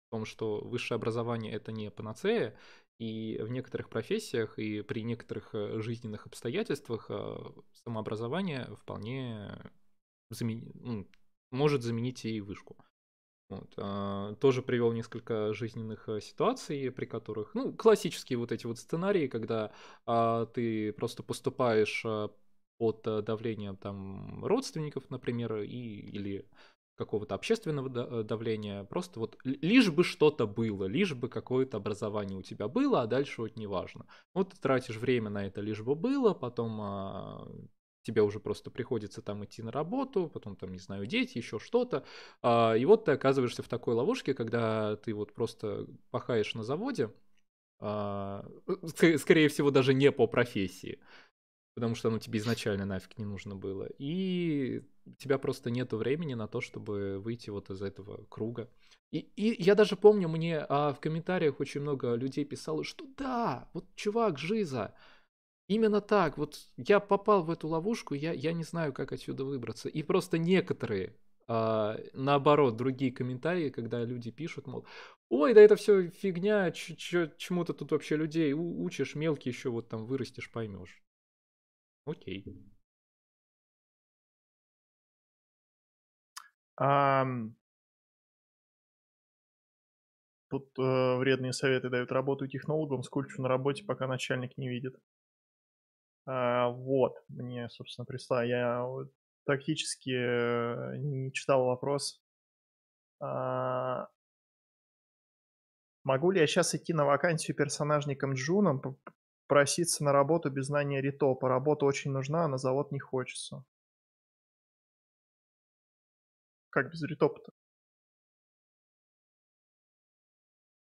в том, что высшее образование это не панацея, и в некоторых профессиях и при некоторых э, жизненных обстоятельствах а, самообразование вполне замени... Ну, может заменить и вышку. Вот. А, тоже привел несколько жизненных э, ситуаций, при которых, ну, классические вот эти вот сценарии, когда а, ты просто поступаешь под э, давлением там родственников, например, и или какого-то общественного э, давления, просто вот лишь бы что-то было, лишь бы какое-то образование у тебя было, а дальше вот неважно. Вот ты тратишь время на это лишь бы было, потом а, тебе уже просто приходится там идти на работу, потом там, не знаю, дети, еще что-то. А, и вот ты оказываешься в такой ловушке, когда ты вот просто пахаешь на заводе, а, э, скорее всего, даже не по профессии потому что оно ну, тебе изначально нафиг не нужно было. И у тебя просто нет времени на то, чтобы выйти вот из этого круга. И, и я даже помню, мне а, в комментариях очень много людей писало, что да, вот чувак, Жиза, именно так, вот я попал в эту ловушку, я, я не знаю, как отсюда выбраться. И просто некоторые, а, наоборот, другие комментарии, когда люди пишут, мол, ой, да это все фигня, ч- ч- чему то тут вообще людей учишь, мелкий еще вот там вырастешь, поймешь. Окей. А, тут э, вредные советы дают работу технологам, скульпчу на работе, пока начальник не видит. А, вот, мне, собственно, прислали. Я тактически э, не читал вопрос. А, могу ли я сейчас идти на вакансию персонажником Джуном, проситься на работу без знания ритопа. Работа очень нужна, а на завод не хочется. Как без ритопа-то?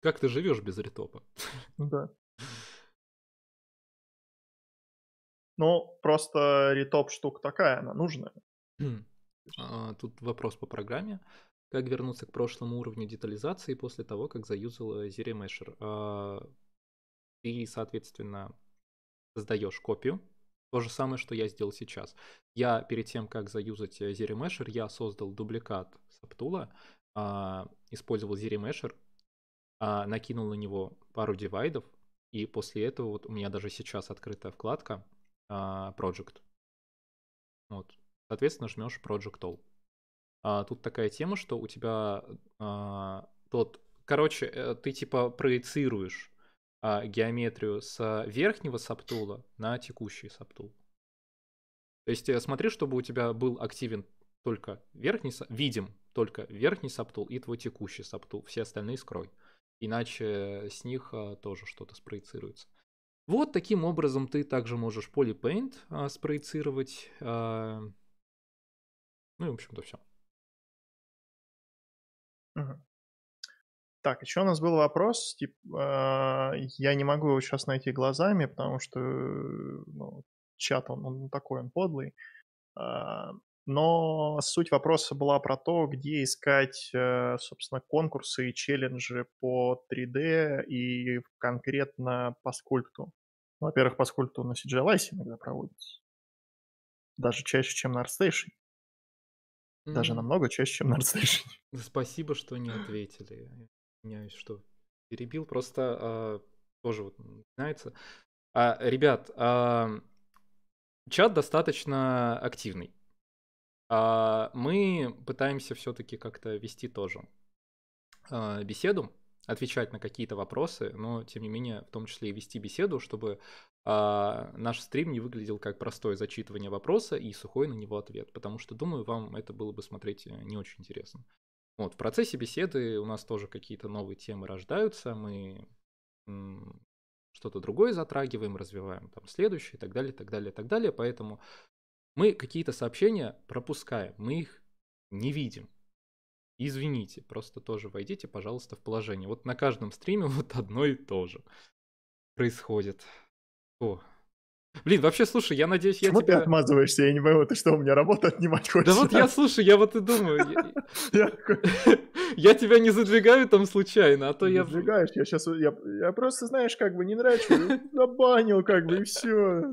Как ты живешь без ритопа? Ну да. Ну, просто ритоп штука такая, она нужная. А, тут вопрос по программе. Как вернуться к прошлому уровню детализации после того, как заюзал Zeri и, соответственно, создаешь копию. То же самое, что я сделал сейчас. Я перед тем, как заюзать э, Zeri Mesher, я создал дубликат саптула, а, использовал Zeri Mesher, а, накинул на него пару дивайдов, и после этого вот у меня даже сейчас открытая вкладка а, Project. Вот. Соответственно, жмешь Project All. А, тут такая тема, что у тебя а, тот... Короче, э, ты типа проецируешь а, геометрию с верхнего саптула на текущий саптул. То есть э, смотри, чтобы у тебя был активен только верхний, видим только верхний саптул и твой текущий саптул, все остальные скрой. Иначе с них а, тоже что-то спроецируется. Вот таким образом ты также можешь полипейнт а, спроецировать. А... Ну и, в общем-то, все. Угу. Так, еще у нас был вопрос, типа, э, я не могу его сейчас найти глазами, потому что э, ну, чат, он, он такой, он подлый. Э, но суть вопроса была про то, где искать, э, собственно, конкурсы и челленджи по 3D и конкретно по скульпту. Ну, во-первых, по скульпту на CGLIS иногда проводится. Даже чаще, чем на ArtStation. Даже mm намного чаще, чем на ArtStation. Спасибо, что не ответили. Извиняюсь, что перебил, просто а, тоже вот начинается. А, ребят, а, чат достаточно активный. А, мы пытаемся все-таки как-то вести тоже а, беседу, отвечать на какие-то вопросы, но тем не менее, в том числе и вести беседу, чтобы а, наш стрим не выглядел как простое зачитывание вопроса и сухой на него ответ, потому что, думаю, вам это было бы смотреть э, не очень интересно. Вот, в процессе беседы у нас тоже какие-то новые темы рождаются, мы что-то другое затрагиваем, развиваем там следующее и так далее, так далее, так далее. Поэтому мы какие-то сообщения пропускаем, мы их не видим. Извините, просто тоже войдите, пожалуйста, в положение. Вот на каждом стриме вот одно и то же происходит. О, Блин, вообще, слушай, я надеюсь, Почему я тебя... ты отмазываешься? Я не пойму, ты что, у меня работу отнимать хочешь? Да вот я, слушай, я вот и думаю. Я тебя не задвигаю там случайно, а то я... Задвигаешь, я сейчас... Я просто, знаешь, как бы не нравится, забанил как бы, и все.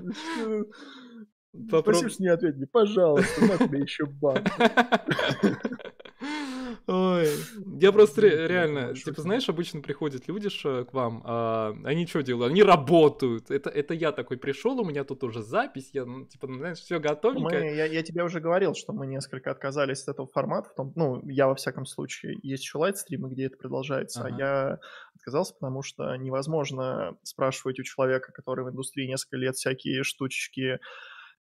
Спасибо, что не ответили. Пожалуйста, на тебе еще бан. Ой, я просто реально, типа, знаешь, обычно приходят люди к вам, а, они что делают? Они работают. Это, это я такой пришел, у меня тут уже запись, я, ну, типа, ну, знаешь, все готовенько. Мы, я, я тебе уже говорил, что мы несколько отказались от этого формата, в том, ну, я во всяком случае, есть еще лайт-стримы, где это продолжается, а ага. а я отказался, потому что невозможно спрашивать у человека, который в индустрии несколько лет всякие штучечки,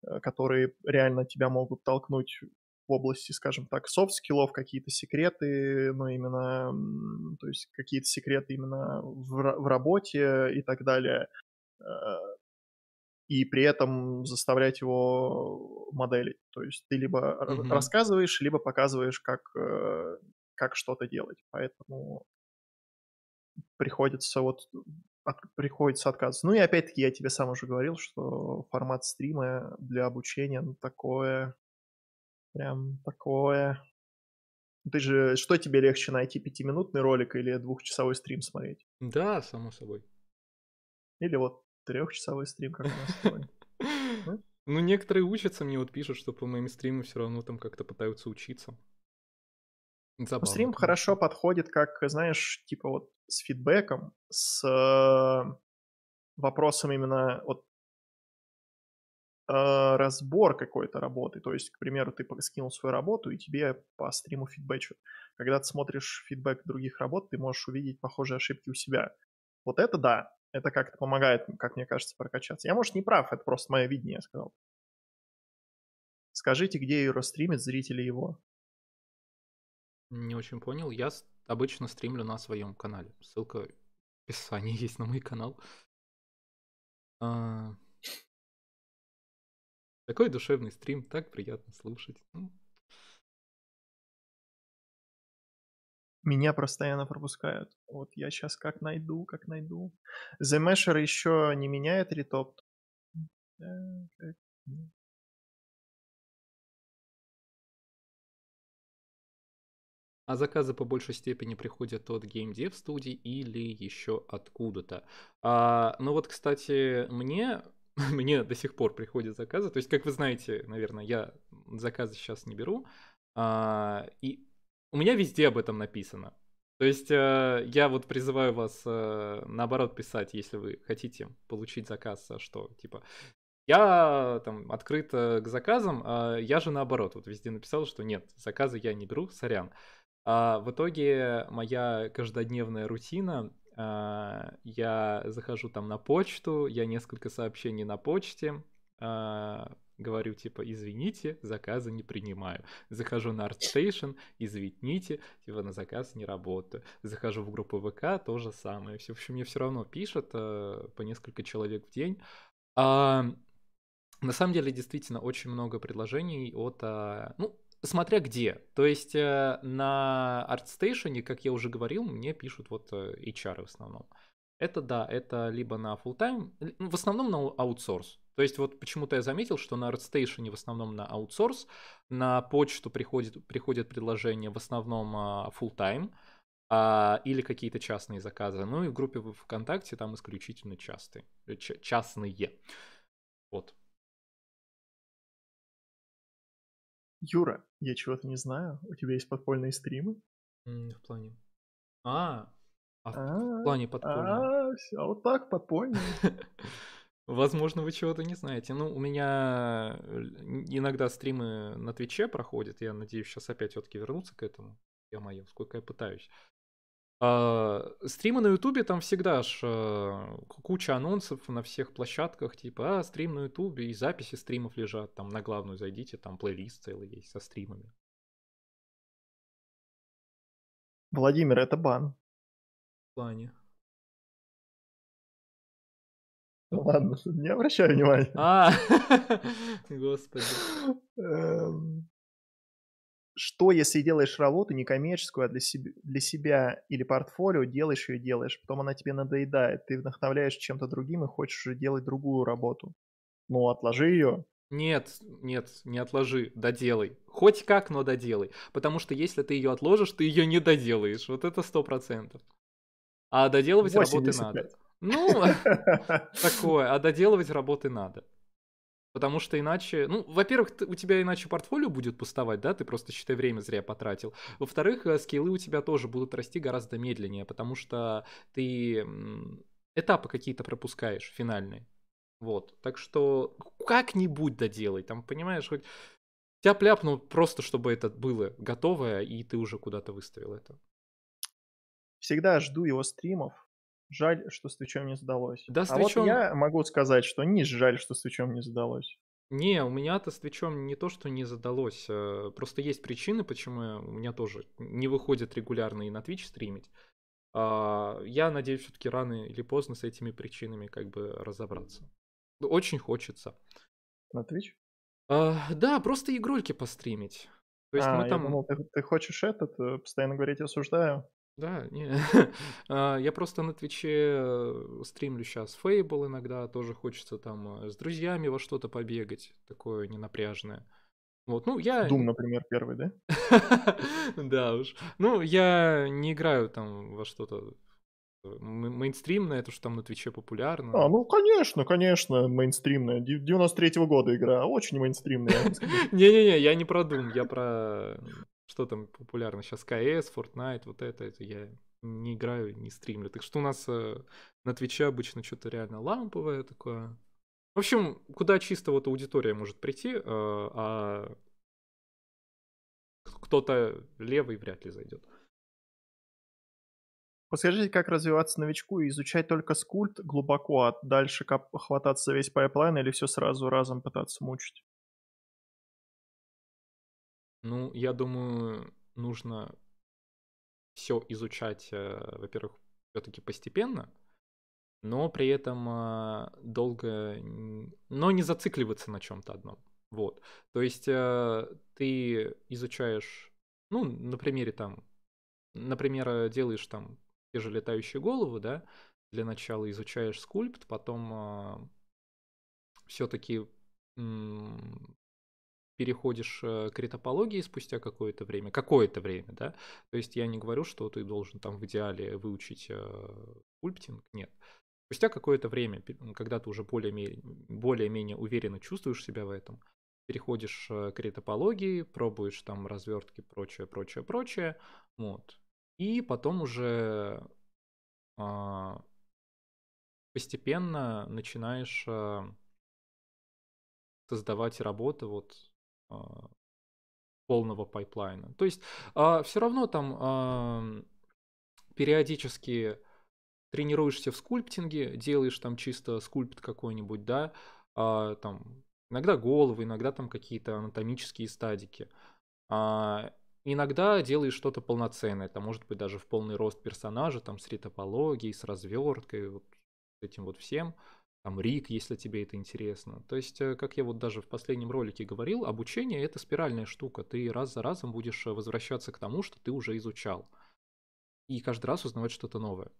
э, которые реально тебя могут толкнуть в области, скажем так, софт-скиллов, какие-то секреты, ну, именно, то есть какие-то секреты именно в, в работе и так далее, э, и при этом заставлять его моделить. То есть ты либо mm-hmm. рассказываешь, либо показываешь, как, э, как что-то делать. Поэтому приходится вот от, приходится отказываться. Ну и опять-таки я тебе сам уже говорил, что формат стрима для обучения, ну такое, Прям такое. Ты же, что тебе легче найти, пятиминутный ролик или двухчасовой стрим смотреть? Да, само собой. Или вот трехчасовой стрим, как у нас Ну, некоторые учатся, мне вот пишут, что по моим стримам все равно там как-то пытаются учиться. Ну, Забавно, стрим конечно. хорошо подходит, как, знаешь, типа вот с фидбэком, с э, вопросом именно вот Э, разбор какой-то работы. То есть, к примеру, ты скинул свою работу, и тебе по стриму фидбэчу. Когда ты смотришь фидбэк других работ, ты можешь увидеть похожие ошибки у себя. Вот это да, это как-то помогает, как мне кажется, прокачаться. Я, может, не прав, это просто мое видение, я сказал. Скажите, где ее стримит зрители его? Не очень понял. Я обычно стримлю на своем канале. Ссылка в описании есть на мой канал. А, такой душевный стрим, так приятно слушать. Меня постоянно пропускают. Вот я сейчас как найду, как найду. The Mesher еще не меняет ретоп. А заказы по большей степени приходят от геймдев студии или еще откуда-то. А, ну вот, кстати, мне мне до сих пор приходят заказы. То есть, как вы знаете, наверное, я заказы сейчас не беру. А, и у меня везде об этом написано. То есть э, я вот призываю вас э, наоборот писать, если вы хотите получить заказ, а что типа я там открыт э, к заказам, а я же наоборот вот везде написал, что нет, заказы я не беру, сорян. А в итоге моя каждодневная рутина а, я захожу там на почту, я несколько сообщений на почте, а, говорю типа извините, заказы не принимаю. Захожу на ArtStation, извините, типа на заказ не работаю. Захожу в группу ВК, то же самое. в общем, мне все равно пишут а, по несколько человек в день. на самом деле, действительно, очень много предложений от... ну, смотря где. То есть э, на ArtStation, как я уже говорил, мне пишут вот э, HR в основном. Это да, это либо на full time, ну, в основном на аутсорс. То есть вот почему-то я заметил, что на ArtStation в основном на аутсорс, на почту приходит, приходят предложения в основном а, full time а, или какие-то частные заказы. Ну и в группе ВКонтакте там исключительно частые, э, ч- частные. Вот. Юра, я чего-то не знаю. У тебя есть подпольные стримы? В плане. А, а в а, плане подпольные. А, вот так подпольные. Возможно, вы чего-то не знаете. Ну, у меня э, иногда стримы на Твиче проходят. Я надеюсь, сейчас опять все-таки вернуться к этому. Я мое, сколько я пытаюсь. А, стримы на Ютубе там всегда ж э, куча анонсов на всех площадках, типа, а, стрим на Ютубе, и записи стримов лежат, там на главную зайдите, там плейлист целый есть со стримами. Владимир, это бан. В плане. Ну, ладно, не обращай внимания. А, господи. Эм, что, если делаешь работу не коммерческую, а для, себе, для себя или портфолио, делаешь ее, делаешь, потом она тебе надоедает, ты вдохновляешь чем-то другим и хочешь уже делать другую работу. Ну, отложи ее. Нет, нет, не отложи, доделай. Хоть как, но доделай. Потому что если ты ее отложишь, ты ее не доделаешь. Вот это сто процентов. А доделывать 85. работы надо. Ну, такое, а доделывать работы надо. Потому что иначе, ну, во-первых, у тебя иначе портфолио будет пустовать, да, ты просто, считай, время зря потратил. Во-вторых, э, скиллы у тебя тоже будут расти гораздо медленнее, потому что ты этапы какие-то пропускаешь финальные. Вот, так что как-нибудь доделай, там, понимаешь, хоть тяп-ляп, просто чтобы это было готовое, и ты уже куда-то выставил это. Всегда жду его стримов, Жаль, что с Твичом не задалось. Да, с а Твичом... вот я могу сказать, что не жаль, что с Твичом не задалось. Не, у меня-то с Твичом не то, что не задалось. Э, просто есть причины, почему у меня тоже не выходит регулярно и на Твич стримить. А, я надеюсь, все-таки рано или поздно с этими причинами как бы разобраться. Очень хочется. На твич? А, да, просто игрульки постримить. То есть а, мы там... думал, ты, ты хочешь этот, э, постоянно говорить осуждаю? Да, не. А, я просто на Твиче э, стримлю сейчас Фейбл иногда, тоже хочется там э, с друзьями во что-то побегать, такое ненапряжное. Вот, ну я... Дум, например, первый, да? Да уж. Ну, я не играю там во что-то э, мейнстримное, то, что там на Твиче популярно. А, ну, конечно, конечно, мейнстримное. 93-го года игра, очень мейнстримная. Не-не-не, я не про дум, я про что там популярно сейчас, КС, Fortnite, вот это, это я не играю, не стримлю. Так что у нас э, на Твиче обычно что-то реально ламповое такое. В общем, куда чисто вот аудитория может прийти, э, а кто-то левый вряд ли зайдет. Подскажите, как развиваться новичку и изучать только скульт глубоко, а дальше как хвататься весь пайплайн или все сразу разом пытаться мучить? Ну, я думаю, нужно все изучать, э, во-первых, все-таки постепенно, но при этом а, долго, но не зацикливаться на чем-то одном. Вот. То есть э, ты изучаешь, ну, на примере там, например, э, делаешь там те же летающие головы, да, для начала изучаешь скульпт, потом а, все-таки переходишь э, к ретопологии спустя какое-то время, какое-то время, да, то есть я не говорю, что ты должен там в идеале выучить э, скульптинг, нет. Спустя какое-то время, когда ты уже более-менее более уверенно чувствуешь себя в этом, переходишь э, к ретопологии, пробуешь там развертки, прочее, прочее, прочее, вот. И потом уже а, постепенно начинаешь создавать работы вот а, полного пайплайна. То есть а, все равно там периодически тренируешься в скульптинге, делаешь там чисто скульпт какой-нибудь, да, а, там иногда головы, иногда там какие-то анатомические стадики. Иногда делаешь что-то полноценное, Там может быть даже в полный рост персонажа, там с ретопологией, с разверткой, вот этим вот всем там рик, если тебе это интересно. То есть, э, как я вот даже в последнем ролике говорил, обучение это спиральная штука. Ты раз за разом будешь э, возвращаться к тому, что ты уже изучал. И каждый раз узнавать что-то новое.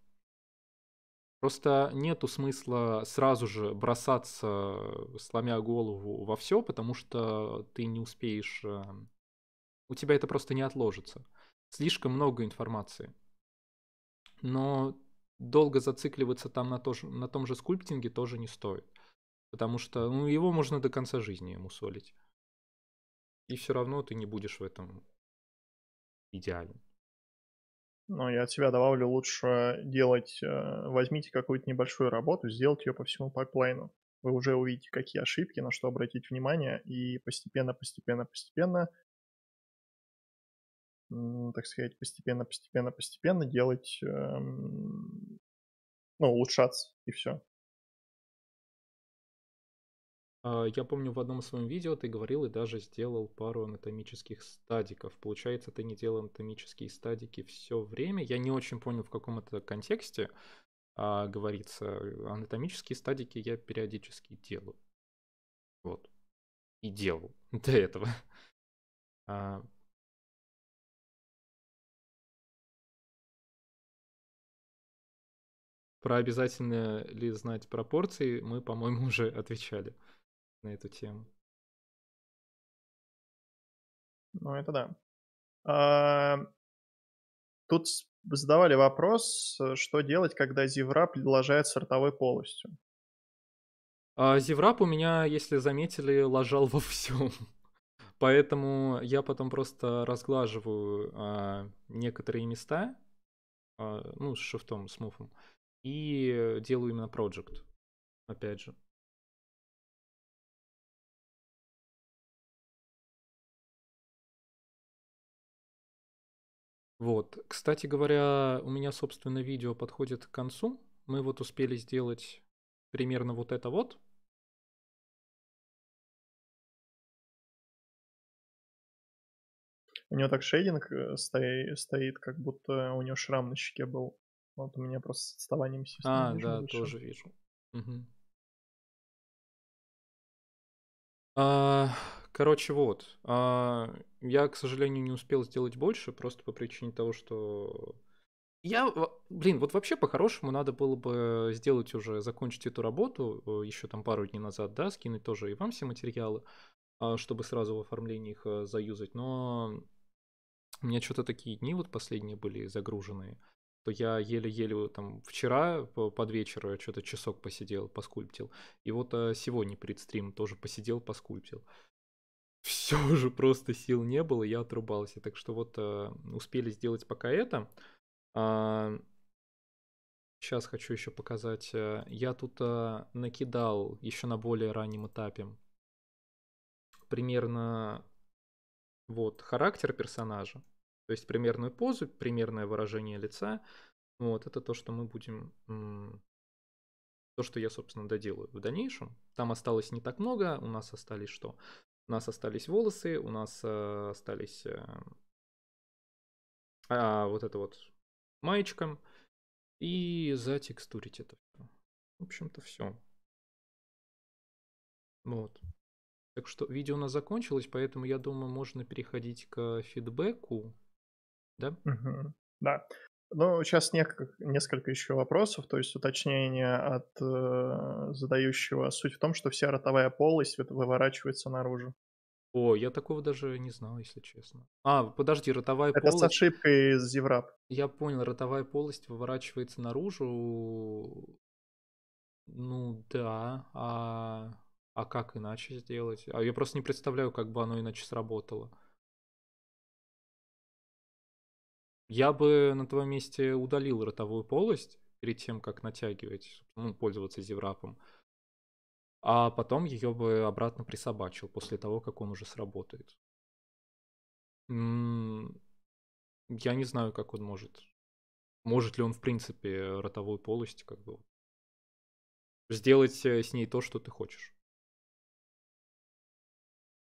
Просто нету смысла сразу же бросаться, сломя голову во все, потому что ты не успеешь... Э, у тебя это просто не отложится. Слишком много информации. Но долго зацикливаться там на, то, на том же скульптинге тоже не стоит. Потому что ну, его можно до конца жизни ему солить. И все равно ты не будешь в этом идеальным. Ну, я от себя добавлю, лучше делать, э, возьмите какую-то небольшую работу, сделать ее по всему пайплайну. Вы уже увидите, какие ошибки, на что обратить внимание, и постепенно, постепенно, постепенно, так сказать, постепенно, постепенно, постепенно делать эм, ну, улучшаться, и все. А, я помню, в одном своем видео ты говорил и даже сделал пару анатомических стадиков. Получается, ты не делал анатомические стадики все время. Я не очень понял, в каком это контексте а, говорится. Анатомические стадики я периодически делаю. Вот. И делал до этого. А, Про обязательно ли знать пропорции мы, по-моему, уже отвечали на эту тему. Ну, это да. А, тут задавали вопрос, э, что делать, когда зевра предлагает сортовой полостью. А, зеврап у меня, если заметили, ложал во всем. Поэтому я потом просто разглаживаю а, некоторые места, а, ну, с шифтом, с муфом и э, делаю именно project, опять же. Вот. Кстати говоря, у меня, собственно, видео подходит к концу. Мы вот успели сделать примерно вот это вот. У него так шейдинг э, стоит, стоит, как будто у него шрам на щеке был. Вот у меня просто с отставанием системы. А, вижу, да, вижу. тоже вижу. Угу. А, короче, вот. А, я, к сожалению, не успел сделать больше, просто по причине того, что я, блин, вот вообще по-хорошему надо было бы сделать уже, закончить эту работу э, еще там пару дней назад, да, скинуть тоже и вам все материалы, а, чтобы сразу в оформлении их э, заюзать, но у меня что-то такие дни вот последние были загруженные, то я еле-еле там вчера под вечер э, что-то часок посидел, поскульптил. И вот э, сегодня предстрим тоже посидел, поскульптил. Все уже просто сил не было, я отрубался. Так что вот э, успели сделать пока это. Сейчас а, хочу еще показать. Я тут накидал еще на более раннем этапе примерно вот характер персонажа то есть примерную позу, примерное выражение лица. Вот, это то, что мы будем... То, что я, собственно, доделаю в дальнейшем. Там осталось не так много, у нас остались что? У нас остались волосы, у нас э, остались э, а, вот это вот маечка. И затекстурить это В общем-то, все. Вот. Так что видео у нас закончилось, поэтому я думаю, можно переходить к фидбэку да? Угу. Да. Ну, сейчас несколько, еще вопросов, то есть уточнение от э, задающего. Суть в том, что вся ротовая полость выворачивается наружу. О, я такого даже не знал, если честно. А, подожди, ротовая Это полость... Это с ошибкой из Еврап. Я понял, ротовая полость выворачивается наружу. Ну да, а, а как иначе сделать? А я просто не представляю, как бы оно иначе сработало. Я бы на твоем месте удалил ротовую полость перед тем, как натягивать, ну, пользоваться зеврапом. А потом ее бы обратно присобачил после того, как он уже сработает. я не знаю, как он может. Может ли он, в принципе, ротовую полость как бы сделать э, с ней то, что ты хочешь.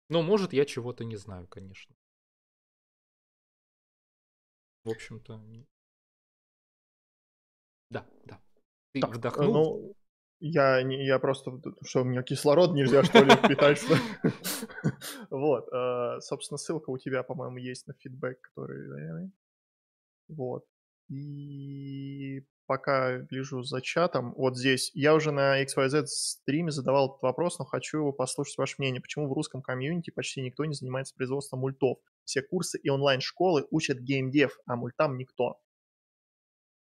Но может я чего-то не знаю, конечно в общем-то. Да, да. Ты так, вдохнул. Ну, я, не, я просто, что у меня кислород нельзя, что ли, впитать, что Вот, э, собственно, ссылка у тебя, по-моему, есть на фидбэк, который... Э, вот. И пока вижу за чатом, вот здесь, я уже на XYZ стриме задавал этот вопрос, но хочу послушать ваше мнение. Почему в русском комьюнити почти никто не занимается производством мультов? Все курсы и онлайн-школы учат геймдев, а мультам никто.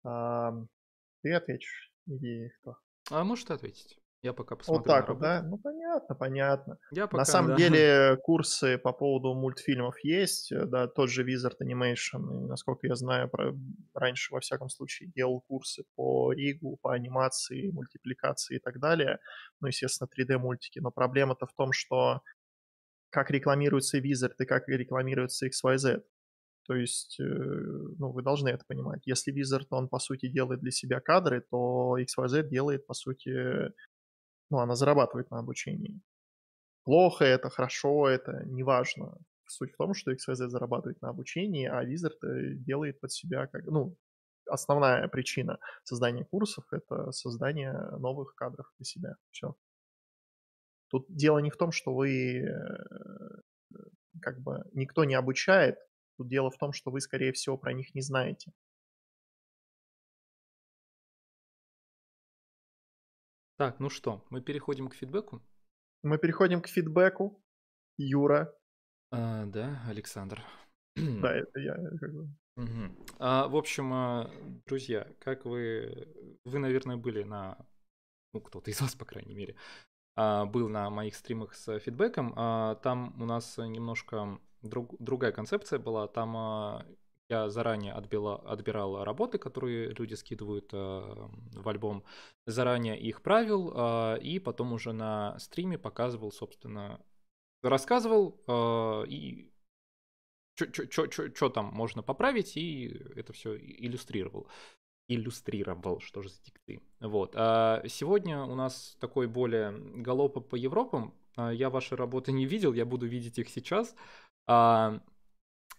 А, ты ответишь, или кто? А может ответить. Я пока посмотрю. Вот так вот, да? Ну, понятно, понятно. Я пока, на самом да. деле курсы по поводу мультфильмов есть, э, да, тот же Wizard Animation, насколько я знаю, про... раньше, во всяком случае, делал курсы по Ригу, по анимации, мультипликации и так далее, ну, естественно, 3D-мультики, но проблема-то в том, что как рекламируется Wizard и как рекламируется XYZ. То есть, э, ну, вы должны это понимать. Если Wizard, он, по сути, делает для себя кадры, то XYZ делает, по сути, ну, она зарабатывает на обучении. Плохо это, хорошо это, неважно. Суть в том, что XYZ зарабатывает на обучении, а Wizard делает под себя как... Ну, основная причина создания курсов — это создание новых кадров для себя. Все. Тут дело не в том, что вы э, как бы никто не обучает, тут дело в том, что вы, скорее всего, про них не знаете. Так, ну что, мы переходим к фидбэку? Мы переходим к фидбэку. Юра. А, да, Александр. Да, это я. Угу. А, в общем, а, друзья, как вы... Вы, наверное, были на... Ну, кто-то из вас, по крайней мере, а, был на моих стримах с фидбэком. А, там у нас немножко друг, другая концепция была. Там я заранее отбила, отбирал работы, которые люди скидывают э, в альбом, заранее их правил, э, и потом уже на стриме показывал, собственно, рассказывал э, и что там можно поправить, и это все иллюстрировал. Иллюстрировал, что же за дикты. Вот. А сегодня у нас такой более галопа по Европам. Э, я ваши работы не видел, я буду видеть их сейчас. А,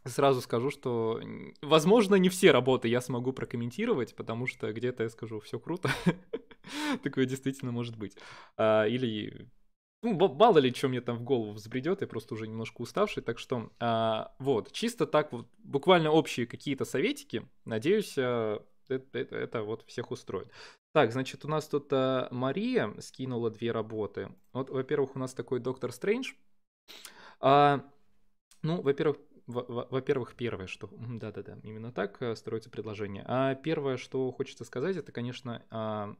Сразу скажу, что, возможно, не все работы я смогу прокомментировать, потому что где-то я скажу, все круто. Такое действительно может быть. А, или, ну, мало ли, что мне там в голову взбредет, я просто уже немножко уставший. Так что, а, вот, чисто так вот, буквально общие какие-то советики. Надеюсь, это, а, это, это вот всех устроит. Так, значит, у нас тут а, Мария скинула две работы. Вот, во-первых, у нас такой Доктор Стрэндж. А, ну, во-первых, во-первых, первое, что... Да-да-да, именно так э, строится предложение. А первое, что хочется сказать, это, конечно, а,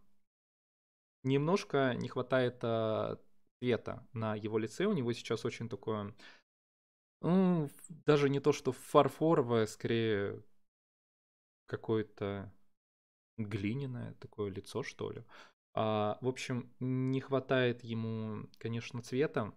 немножко не хватает а, цвета на его лице. У него сейчас очень такое... Ну, даже не то, что фарфоровое, а скорее какое-то глиняное такое лицо, что ли. А, в общем, не хватает ему, конечно, цвета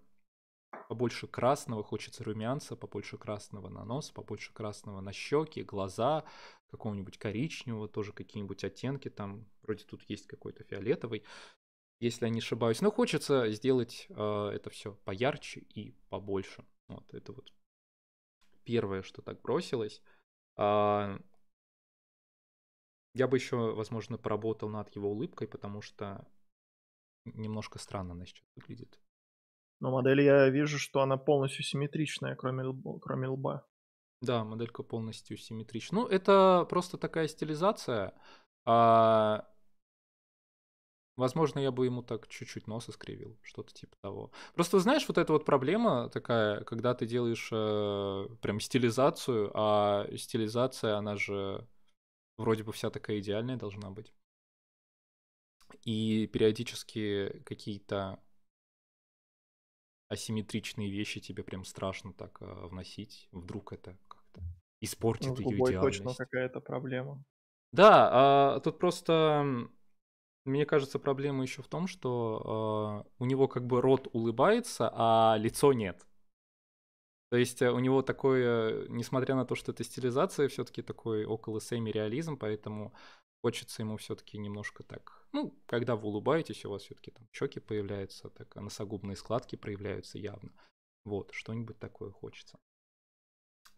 побольше красного, хочется румянца, побольше красного на нос, побольше красного на щеки, глаза, какого-нибудь коричневого, тоже какие-нибудь оттенки там, вроде тут есть какой-то фиолетовый, если я не ошибаюсь. Но хочется сделать э, это все поярче и побольше. Вот это вот первое, что так бросилось. А, я бы еще, возможно, поработал над его улыбкой, потому что немножко странно она сейчас выглядит. Но модель я вижу, что она полностью симметричная, кроме, кроме лба. Да, моделька полностью симметрична. Ну, это просто такая стилизация. А... Возможно, я бы ему так чуть-чуть нос искривил, что-то типа того. Просто знаешь, вот эта вот проблема такая, когда ты делаешь э, прям стилизацию, а стилизация, она же вроде бы вся такая идеальная должна быть. И периодически какие-то асимметричные вещи тебе прям страшно так э, вносить. Вдруг это как-то испортит ну, ее идеальность. точно какая-то проблема. Да, а, тут просто, мне кажется, проблема еще в том, что а, у него как бы рот улыбается, а лицо нет. То есть э, у него такое, несмотря на то, что это стилизация, все-таки такой около Сэми реализм, поэтому Хочется ему все-таки немножко так, ну, когда вы улыбаетесь, у вас все-таки там щеки появляются, так а носогубные складки проявляются явно. Вот, что-нибудь такое хочется.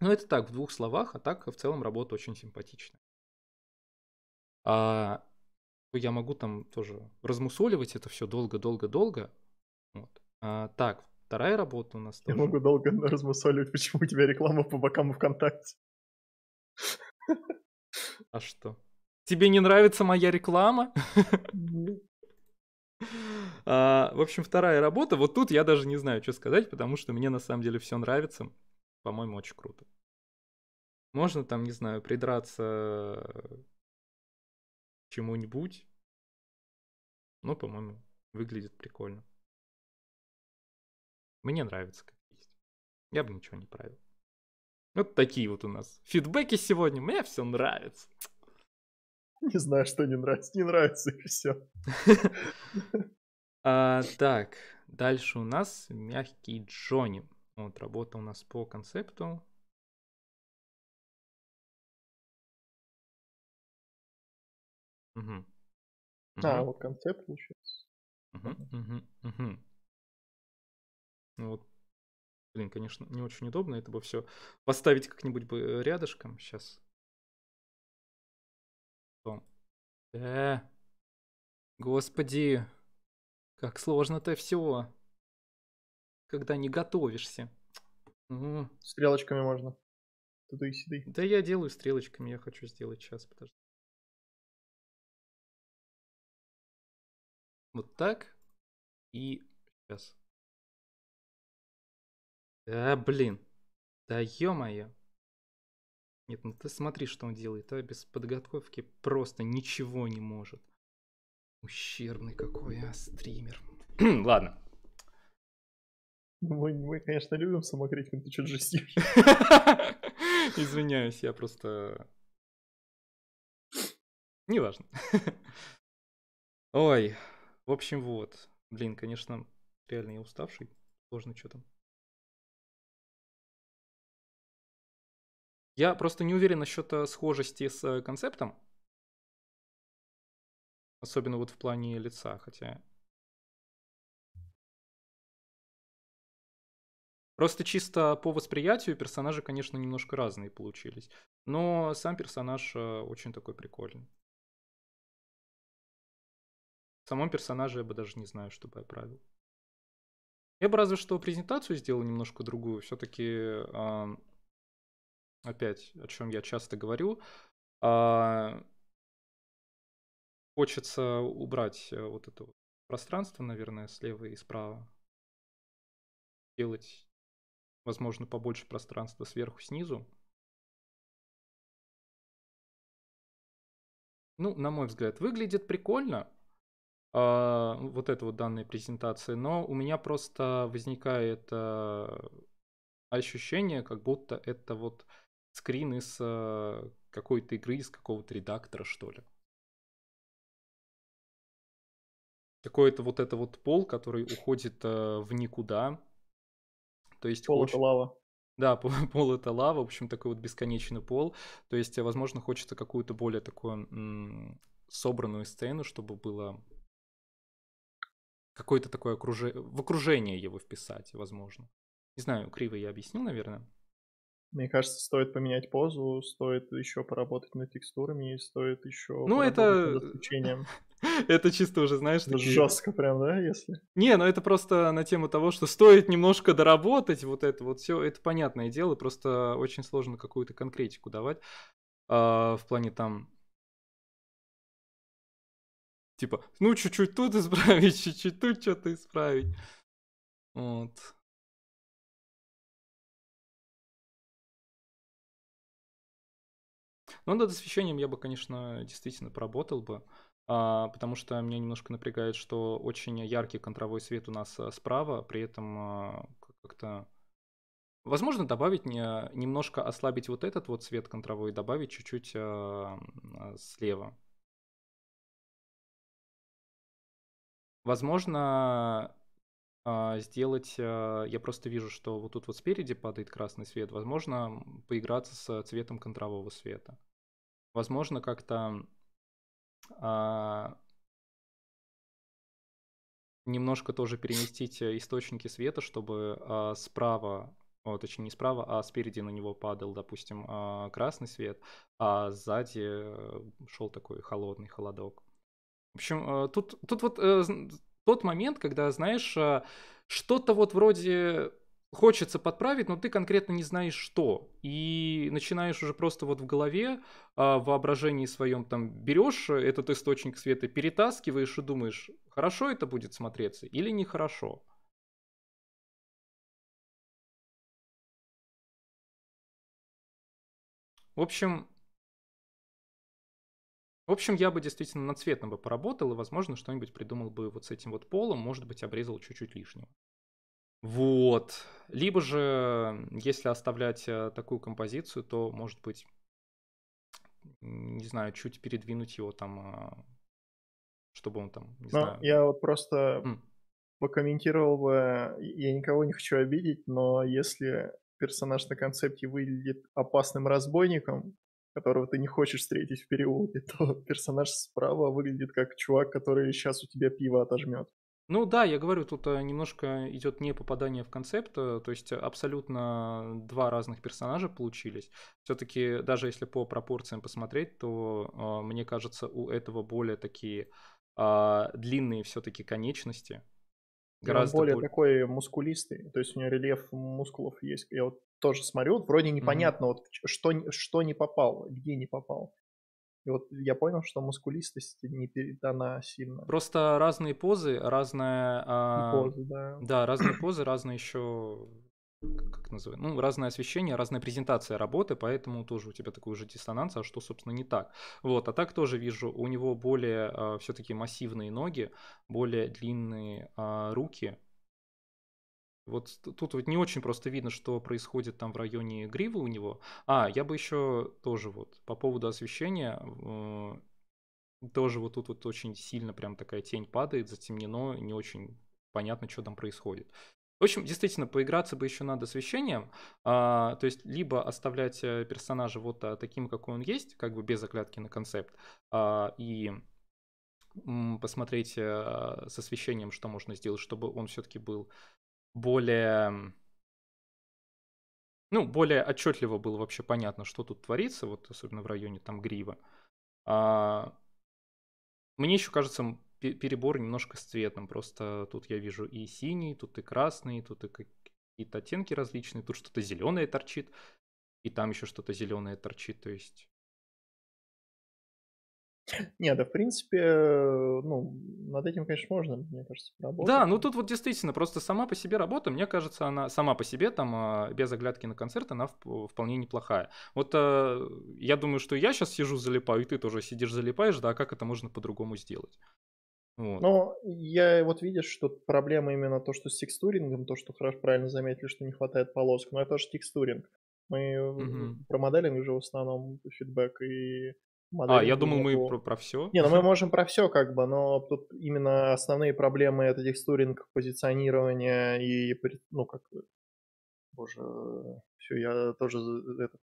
Ну, это так, в двух словах, а так в целом работа очень симпатичная. А я могу там тоже размусоливать это все долго-долго-долго. Вот. А, так, вторая работа у нас я тоже. могу долго размусоливать, почему у тебя реклама по бокам ВКонтакте. А что? Тебе не нравится моя реклама? А, в общем, вторая работа. Вот тут я даже не знаю, что сказать, потому что мне на самом деле все нравится. По-моему, очень круто. Можно там, не знаю, придраться чему-нибудь. Но, ну, по-моему, выглядит прикольно. Мне нравится, как есть. Я бы ничего не правил. Вот такие вот у нас фидбэки сегодня. Мне все нравится. Не знаю, что не нравится. Не нравится и все. А, так, дальше у нас мягкий Джонни. Вот, работа у нас по концепту. Угу. А, вот концепт получается. Угу, угу, угу. Вот. Блин, конечно, не очень удобно это бы все поставить как-нибудь э, рядышком. Сейчас Да. Э, господи, как сложно-то все, когда не готовишься. Угу. Стрелочками можно. Туды и Да я делаю стрелочками, я хочу сделать сейчас, подожди. Вот так. И сейчас. Да, блин. Да ё-моё. Нет, ну ты смотри, что он делает, а без подготовки просто ничего не может. Ущербный какой, я а, стример. Ладно. Мы, мы, конечно, любим самокритику, ты что жестишь? Извиняюсь, я просто... Неважно. Ой, в общем, вот. Блин, конечно, реально я уставший. Сложно что там. Я просто не уверен насчет э, схожести с э, концептом. Особенно вот в плане лица, хотя... Просто чисто по восприятию персонажи, конечно, немножко разные получились. Но сам персонаж э, очень такой прикольный. В самом персонаже я бы даже не знаю, что бы я правил. Я бы разве что презентацию сделал немножко другую. Все-таки опять, о чем я часто говорю, а, хочется убрать э, вот это пространство, наверное, слева и справа, делать, возможно, побольше пространства сверху, снизу. Ну, на мой взгляд, выглядит прикольно, э, вот это вот данная презентация, но у меня просто возникает э, ощущение, как будто это вот э, скрин из э, какой-то игры, из какого-то редактора, что ли. Какой-то вот это вот пол, который уходит э, в никуда. То есть пол очень... это лава. Да, пол, пол это лава, в общем, такой вот бесконечный пол. То есть, э, возможно, хочется какую-то более такую м- собранную сцену, чтобы было какое-то такое окружение, в окружение его вписать, возможно. Не знаю, криво я объяснил, наверное. Мне кажется, стоит поменять позу, стоит еще поработать над текстурами, стоит еще ну, это... над освещением. Это чисто уже, знаешь, такие... Жестко прям, да, если? Не, ну это просто на тему того, что стоит немножко доработать вот это вот все. Это понятное дело, просто очень сложно какую-то конкретику давать. А, в плане там типа, ну чуть-чуть тут исправить, чуть-чуть тут что-то исправить. Вот. Но ну над освещением я бы, конечно, действительно поработал бы, а, потому что меня немножко напрягает, что очень яркий контровой свет у нас а, справа, при этом а, как-то... Возможно, добавить, немножко ослабить вот этот вот свет контровой и добавить чуть-чуть слева. Возможно, сделать... Я просто вижу, что вот тут вот спереди падает красный свет. Возможно, поиграться с цветом контрового света возможно, как-то а, немножко тоже переместить источники света, чтобы а, справа, о, точнее не справа, а спереди на него падал, допустим, а, красный свет, а сзади э, шел такой холодный холодок. В общем, э, тут, тут вот э, тот момент, когда, знаешь, а, что-то вот вроде хочется подправить, но ты конкретно не знаешь что. И начинаешь уже просто вот в голове, а, в воображении своем там берешь этот источник света, перетаскиваешь и думаешь, хорошо это будет смотреться или нехорошо. В общем, в общем, я бы действительно на цветом бы поработал и, возможно, что-нибудь придумал бы вот с этим вот полом, может быть, обрезал чуть-чуть лишнего. Вот. Либо же, если оставлять э, такую композицию, то, может быть, не знаю, чуть передвинуть его там, э, чтобы он там, не ну, знаю. Я вот просто mm. покомментировал бы, я никого не хочу обидеть, но если персонаж на концепте выглядит опасным разбойником, которого ты не хочешь встретить в переулке, то персонаж справа выглядит как чувак, который сейчас у тебя пиво отожмет. Ну да, я говорю, тут э, немножко идет не попадание в концепт, э, то есть абсолютно два разных персонажа получились. Все-таки даже если по пропорциям посмотреть, то э, мне кажется, у этого более такие а, длинные все-таки конечности. Гораздо он более боль... такой мускулистый, то есть у него рельеф мускулов есть. Я вот тоже смотрю, вот вроде непонятно, mm-hmm. вот что, что не попал, где не попал. И вот я понял, что мускулистость не передана сильно. Просто разные позы, разная... А... Позы, да. Да, разные позы, разные еще как называется? ну, разное освещение, разная презентация работы, поэтому тоже у тебя такой уже диссонанс, а что, собственно, не так. Вот, а так тоже вижу, у него более э, а, все-таки массивные ноги, более длинные э, руки, вот тут вот не очень просто видно, что происходит там в районе гривы у него. А, я бы еще тоже вот по поводу освещения, э, тоже вот тут вот очень сильно прям такая тень падает, затемнено, не очень понятно, что там происходит. В общем, действительно, поиграться бы еще надо освещением, а, то есть либо оставлять э, персонажа вот а, таким, какой он есть, как бы без оглядки на концепт, а, и посмотреть э, с освещением, что можно сделать, чтобы он все-таки был более ну, более отчетливо было вообще понятно, что тут творится, вот особенно в районе там Грива. А, мне еще кажется, перебор немножко с цветом. Просто тут я вижу и синий, тут и красный, тут и какие-то оттенки различные, тут что-то зеленое торчит, и там еще что-то зеленое торчит. То есть не, да, в принципе, э, ну, над этим, конечно, можно, мне кажется, работать. Да, ну тут вот действительно просто сама по себе работа, мне кажется, она сама по себе, там, а, без оглядки на концерт, она вполне неплохая. Вот э, я думаю, что я сейчас сижу, залипаю, и ты тоже сидишь, залипаешь, да, а как это можно по-другому сделать? Вот. Но я вот видишь, что проблема именно то, что с текстурингом, то, что хорошо правильно заметили, что не хватает полосок, но это же текстуринг. Мы угу. про моделинг уже в основном фидбэк и модель. А, я думал, мы про, про все. Не, ну мы можем про все, как бы, но тут именно основные проблемы это текстуринг, позиционирование и, ну, как боже, все, я тоже это,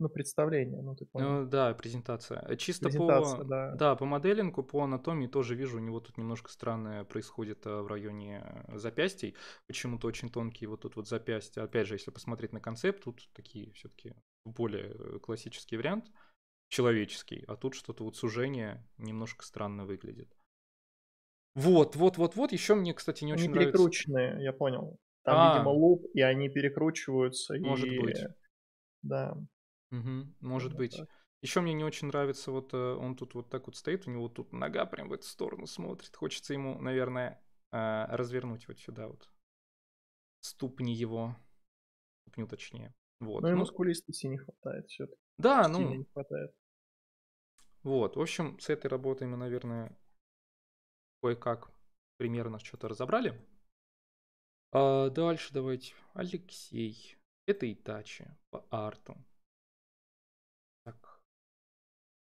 ну, представление, ну, ты понял. Ну, да, презентация. Э, чисто презентация, по, да. да, по моделингу, по анатомии тоже вижу, у него тут немножко странное происходит э, в районе э, запястий, почему-то очень тонкие вот тут вот запястья. Опять же, если посмотреть на концепт, тут такие все-таки более классический вариант человеческий, а тут что-то вот сужение немножко странно выглядит. Вот, вот, вот, вот. Еще мне, кстати, не очень они нравится. перекрученные, я понял. Там, а. видимо, луп, и они перекручиваются. Может и... быть. Да. Угу, может да, быть. Так. Еще мне не очень нравится, вот э, он тут вот так вот стоит, у него тут нога прям в эту сторону смотрит. Хочется ему, наверное, э, развернуть вот сюда вот ступни его, ступню точнее. Вот. Но ну, и ну мускулистости не хватает все-таки. Да, ну, не хватает. Вот, в общем, с этой работой мы, наверное, кое-как примерно что-то разобрали. А дальше давайте. Алексей. Это Итачи по арту. Так.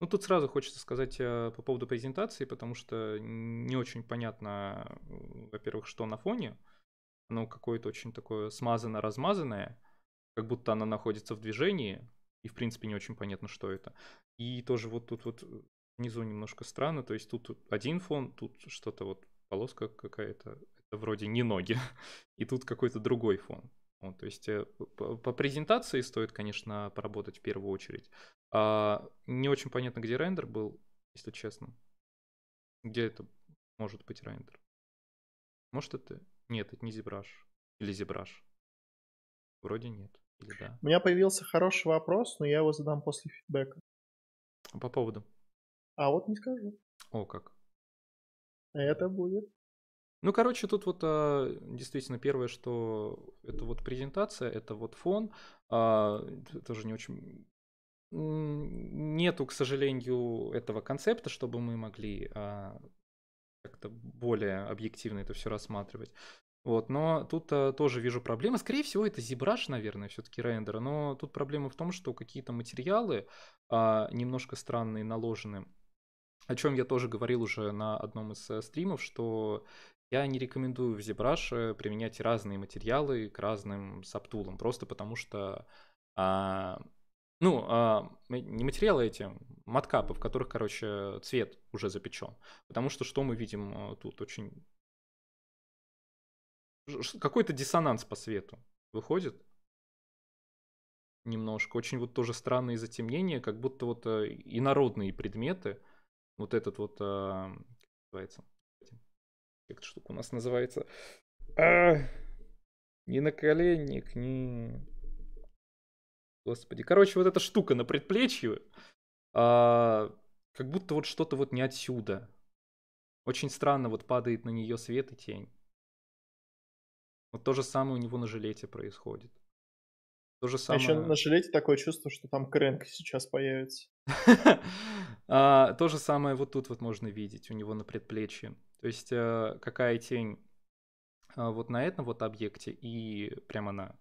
Ну, тут сразу хочется сказать э, по поводу презентации, потому что не очень понятно, во-первых, что на фоне. Оно какое-то очень такое смазано-размазанное, как будто она находится в движении, и, в принципе, не очень понятно, что это. И тоже вот тут вот э, внизу немножко странно, то есть тут один фон, тут что-то вот полоска какая-то, это вроде не ноги, и тут какой-то другой фон. Вот, то есть э, по презентации стоит, конечно, поработать в первую очередь. А, не очень понятно, где рендер был, если честно. Где это может быть рендер? Может это... Нет, это не ZBrush. Или ZBrush. Вроде нет. Или да? У меня появился хороший вопрос, но я его задам после фидбэка. По поводу? А вот не скажу. О, как. Это будет. Ну, короче, тут вот а, действительно первое, что это вот презентация, это вот фон. А, тоже не очень нету, к сожалению, этого концепта, чтобы мы могли а, как-то более объективно это все рассматривать. Вот, но тут а, тоже вижу проблемы. Скорее всего, это зибраш, наверное, все-таки рендер. Но тут проблема в том, что какие-то материалы а, немножко странные наложены. О чем я тоже говорил уже на одном из э, стримов, что я не рекомендую в ZBrush э, применять разные материалы к разным саптулам. Просто потому что... А, ну, а, не материалы а эти, маткапы, в которых, короче, цвет уже запечен. Потому что что мы видим тут? Очень какой-то диссонанс по свету выходит немножко. Очень вот тоже странные затемнения, как будто вот э, инородные предметы, вот этот вот, а, как называется, как эта штука у нас называется, а, не наколенник, не... Господи, короче, вот эта штука на предплечье, а, как будто вот что-то вот не отсюда. Очень странно вот падает на нее свет и тень. Вот то же самое у него на жилете происходит. То же а самое... А еще на жилете такое чувство, что там крэнк сейчас появится. А, то же самое вот тут вот можно видеть у него на предплечье. То есть э, какая тень э, вот на этом вот объекте и прямо она.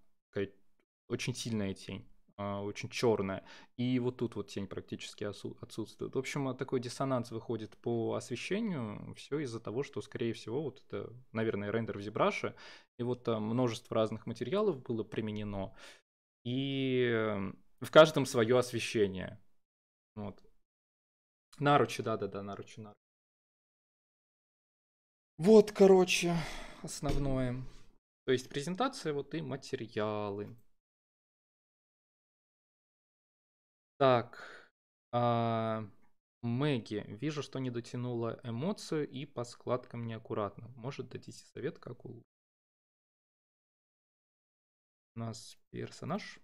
Очень сильная тень. А, очень черная. И вот тут вот тень практически отсутствует. В общем, а, такой диссонанс выходит по освещению. Все из-за того, что, скорее всего, вот это, наверное, рендер в ZBrush. И вот там множество разных материалов было применено. И эм, в каждом свое освещение. Вот. Наручи, да-да-да, наручи, наручи. Вот, короче, основное. То есть презентация, вот и материалы. Так, а, Мэгги, вижу, что не дотянула эмоцию и по складкам неаккуратно. Может, дадите совет, как улучшить? У нас персонаж.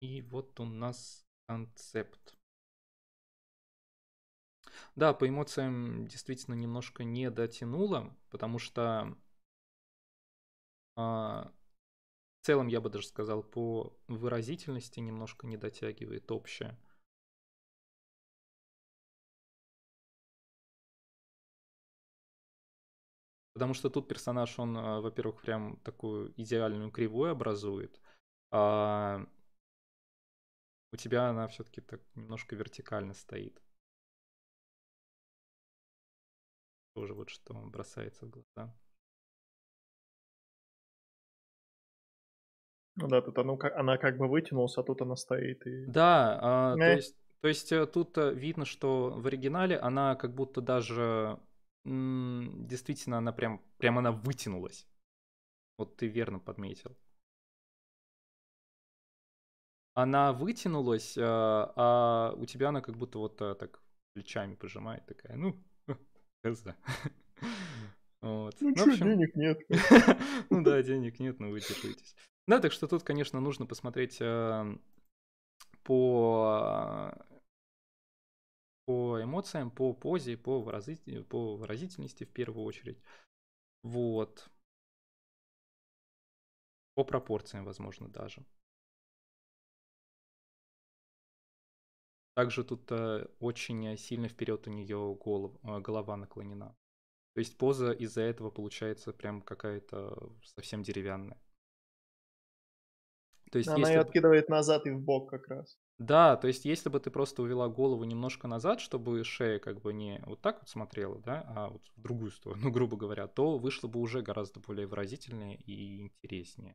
И вот у нас концепт. Да, по эмоциям действительно немножко не дотянула, потому что а, в целом, я бы даже сказал, по выразительности немножко не дотягивает общее. Потому что тут персонаж, он, а, во-первых, прям такую идеальную кривую образует, а у тебя она все-таки так немножко вертикально стоит. Тоже вот что бросается в глаза. Ну да, тут оно, она как бы вытянулась, а тут она стоит. И... Да, а, то есть, то есть э, тут э, видно, что в оригинале она как будто даже м- действительно она прям, прям она вытянулась. Вот ты верно подметил. Она вытянулась, а, а у тебя она как будто вот а, так плечами пожимает, такая, ну, коза. Вот. Ну, ну что, общем... денег нет. ну да, денег нет, но ну вы держитесь. Да, так что тут, конечно, нужно посмотреть эм, э, по, по эмоциям, по позе, по, выразитель, по выразительности в первую очередь. Вот. По пропорциям, возможно, даже. Также тут э, очень сильно вперед у нее голов, э, голова наклонена. То есть поза из-за этого получается прям какая-то совсем деревянная. То есть, Она если... ее откидывает назад и в бок как раз. Да, то есть если бы ты просто увела голову немножко назад, чтобы шея как бы не вот так вот смотрела, да, а вот в другую сторону, грубо говоря, то вышло бы уже гораздо более выразительнее и интереснее.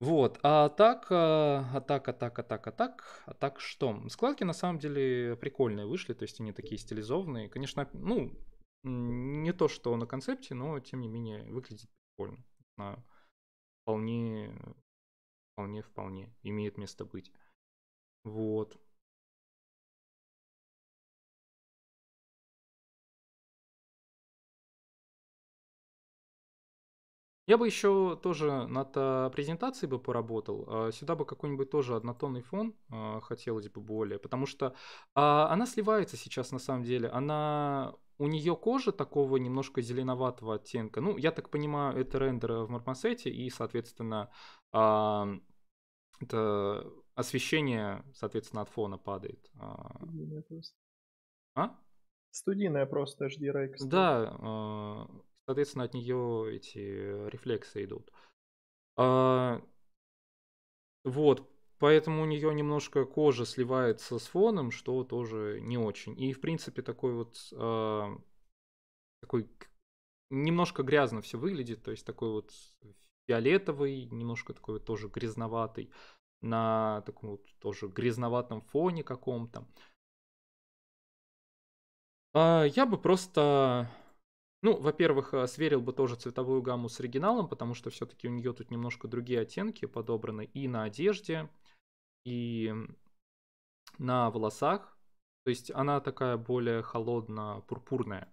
Вот, а так, а, а так, а так, а так, а так, а так что? Складки на самом деле прикольные вышли, то есть они такие стилизованные. Конечно, ну, не то, что на концепте, но тем не менее выглядит прикольно. Вполне вполне, вполне имеет место быть. Вот. Я бы еще тоже над э, презентацией бы поработал. Э, сюда бы какой-нибудь тоже однотонный фон э, хотелось бы более, потому что а, она сливается сейчас на самом деле. Она у нее кожа такого немножко зеленоватого оттенка. Ну, я так понимаю, это рендер в Мармасете, и, соответственно, э, это освещение, соответственно, от фона падает. А. Студийная просто. А? Студийная просто HD HDRX. Да, э, соответственно, от нее эти рефлексы идут. Э, вот, Поэтому у нее немножко кожа сливается с фоном, что тоже не очень. И, в принципе, такой вот... Э, такой... Немножко грязно все выглядит, то есть такой вот фиолетовый, немножко такой вот тоже грязноватый, на таком вот тоже грязноватом фоне каком-то. Э, я бы просто ну, во-первых, а, сверил бы тоже цветовую гамму с оригиналом, потому что все-таки у нее тут немножко другие оттенки подобраны и на одежде, и на волосах. То есть она такая более холодно-пурпурная.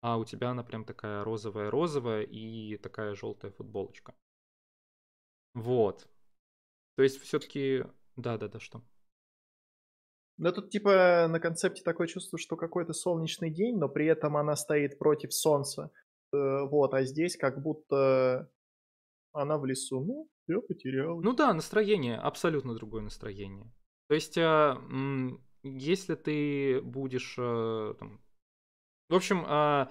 А у тебя она прям такая розовая-розовая и такая желтая футболочка. Вот. То есть все-таки... Да-да-да, что? Да тут типа на концепте такое чувство, что какой-то солнечный день, но при этом она стоит против солнца. Э, вот, а здесь как будто она в лесу. Ну, я потерял. Ну да, настроение, абсолютно другое настроение. То есть, а, если ты будешь... Э, там... В общем, а,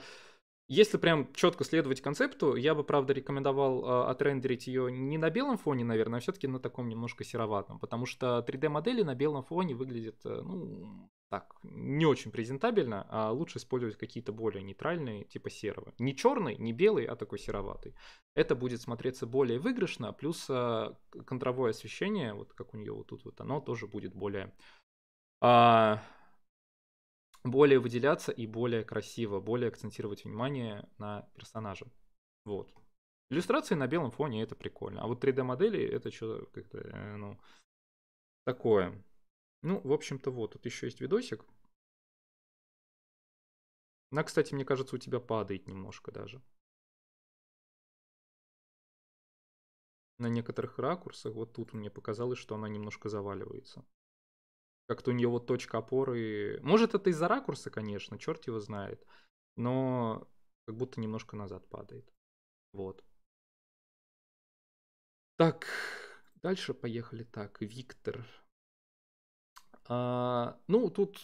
если прям четко следовать концепту, я бы, правда, рекомендовал э, отрендерить ее не на белом фоне, наверное, а все-таки на таком немножко сероватом, потому что 3D-модели на белом фоне выглядят, э, ну, так, не очень презентабельно, а лучше использовать какие-то более нейтральные, типа серого. Не черный, не белый, а такой сероватый. Это будет смотреться более выигрышно, плюс а, контровое освещение, вот как у нее вот тут вот, оно тоже будет более, а, более выделяться и более красиво, более акцентировать внимание на персонажа. Вот. Иллюстрации на белом фоне это прикольно, а вот 3D модели это что то как-то, э, ну, такое. Ну, в общем-то, вот, тут еще есть видосик. Она, кстати, мне кажется, у тебя падает немножко даже. На некоторых ракурсах, вот тут мне показалось, что она немножко заваливается. Как-то у нее вот точка опоры... Может, это из-за ракурса, конечно, черт его знает. Но как будто немножко назад падает. Вот. Так, дальше поехали так. Виктор. А, ну, тут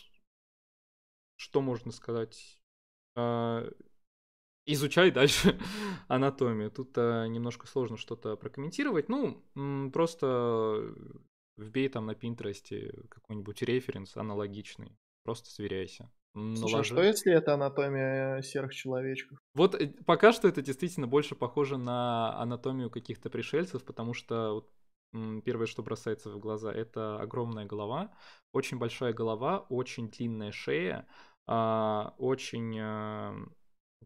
что можно сказать? А, изучай дальше анатомию. Тут а, немножко сложно что-то прокомментировать. Ну, просто вбей там на Пинтересте какой-нибудь референс аналогичный. Просто сверяйся. Слушай, а что если это анатомия серых человечков? Вот э, пока что это действительно больше похоже на анатомию каких-то пришельцев, потому что вот первое, что бросается в глаза, это огромная голова, очень большая голова, очень длинная шея, а, очень а,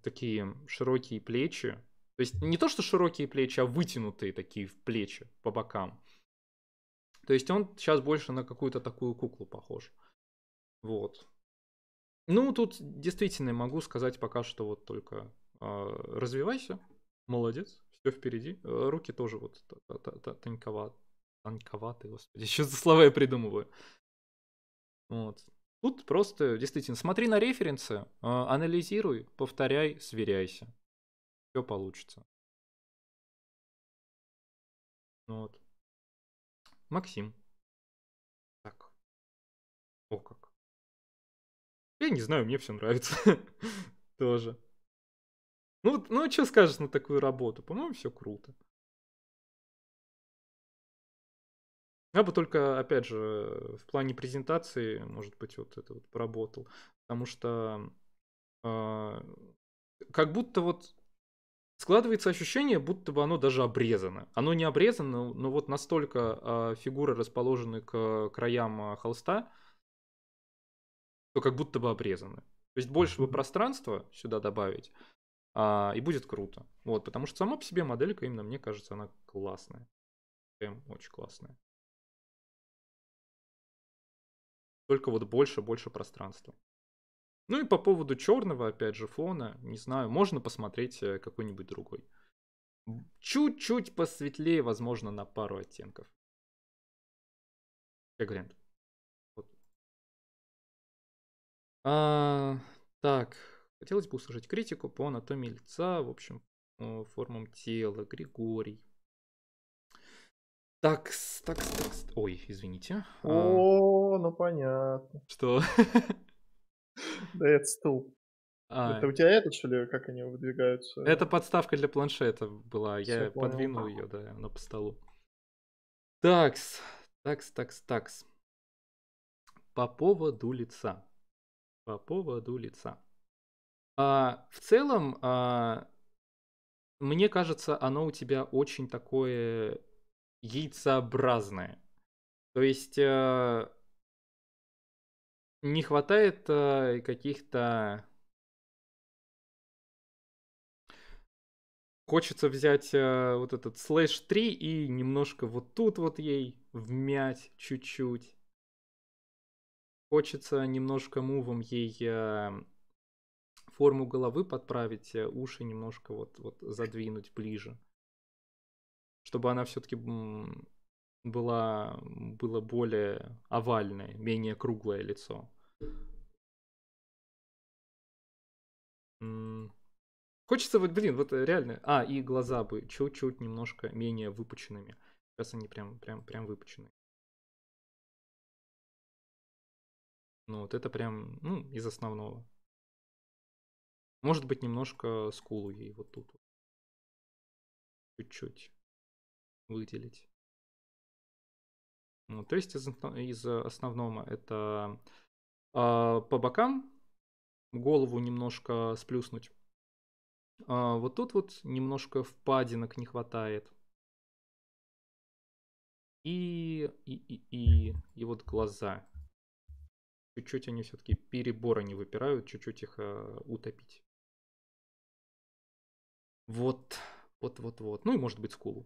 такие широкие плечи. То есть не то, что широкие плечи, а вытянутые такие в плечи по бокам. То есть он сейчас больше на какую-то такую куклу похож. Вот. Ну, тут действительно могу сказать пока что вот только э, развивайся, молодец, все впереди. Э, руки тоже вот тоньковат, тонковатые, господи, еще за слова я придумываю. Вот. Тут просто, действительно, смотри на референсы, э, анализируй, повторяй, сверяйся. Все получится. Вот. Максим. Так. О как. Я не знаю, мне все нравится. Тоже. Ну, ну а что скажешь на такую работу? По-моему, все круто. Я бы только, опять же, в плане презентации, может быть, вот это вот поработал. Потому что э, как будто вот складывается ощущение, будто бы оно даже обрезано. Оно не обрезано, но вот настолько э, фигуры расположены к краям холста, то как будто бы обрезаны. То есть больше бы пространства сюда добавить, а, и будет круто. Вот, потому что сама по себе моделька, именно мне кажется, она классная. Прям очень классная. Только вот больше-больше пространства. Ну и по поводу черного, опять же, фона, не знаю, можно посмотреть э, какой-нибудь другой. Чуть-чуть посветлее, возможно, на пару оттенков. Как вариант. Вот. А, так, Хотелось бы услышать критику по анатомии лица, в общем, э, формам тела, Григорий. Так, так, так, ой, извините. А, О, а... ну понятно. Что? Да это стул. А, это у тебя этот, что ли, как они выдвигаются? Это подставка для планшета была. Все я понял. подвинул ее, да, она по столу. Такс, такс, такс, такс. По поводу лица. По поводу лица. А, в целом, а, мне кажется, оно у тебя очень такое яйцеобразное. То есть э, не хватает э, каких-то... Хочется взять а, вот этот слэш 3 и немножко вот тут вот ей вмять чуть-чуть. Хочется немножко мувом ей форму головы подправить, э, уши немножко вот, вот задвинуть ближе, чтобы она все-таки была, было более овальное, менее круглое лицо. Хочется вот, блин, вот э, реально. А, и глаза бы чуть-чуть немножко менее выпученными. Сейчас они прям, прям, прям выпучены. Ну, вот это прям, ну, из основного. Может быть, немножко скулу ей вот тут. Чуть-чуть выделить. Ну, то есть из, из основного это э, по бокам голову немножко сплюснуть. А вот тут вот немножко впадинок не хватает. И, и, и, и, и вот глаза. Чуть-чуть они все-таки перебор они выпирают, чуть-чуть их э, утопить. Вот, вот, вот, вот. Ну и может быть скулу.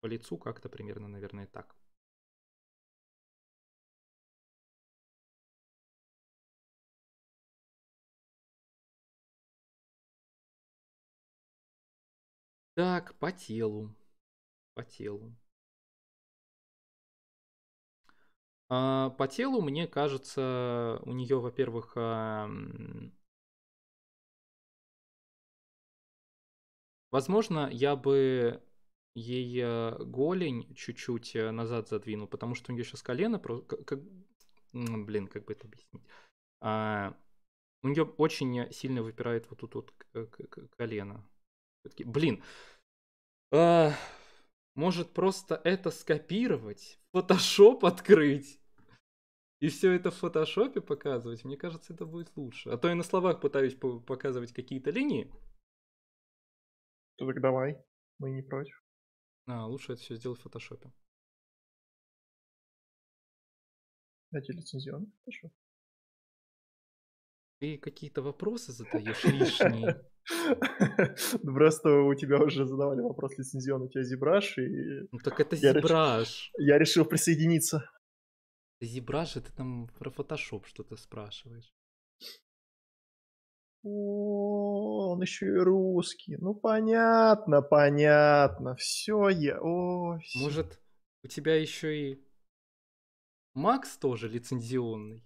По лицу как-то примерно, наверное, так. Так, по телу. По телу. А, по телу, мне кажется, у нее, во-первых, а, Возможно, я бы ей э, голень чуть-чуть э, назад задвинул, потому что у нее сейчас колено, как, блин, как бы это объяснить. А, у нее очень сильно выпирает вот тут вот колено. Блин. А, может просто это скопировать, фотошоп открыть и все это в фотошопе показывать? Мне кажется, это будет лучше. А то я на словах пытаюсь показывать какие-то линии так давай, мы не против. А, лучше это все сделать в фотошопе. Дайте лицензионный фотошоп. Ты какие-то вопросы задаешь лишние. Ну, просто у тебя уже задавали вопрос лицензионный, у тебя зебраж и... Ну так это зебраж. Я решил присоединиться. Зебраж, это там про фотошоп что-то спрашиваешь он еще и русский. Ну понятно, понятно. Все я. О, все. Может, у тебя еще и Макс тоже лицензионный?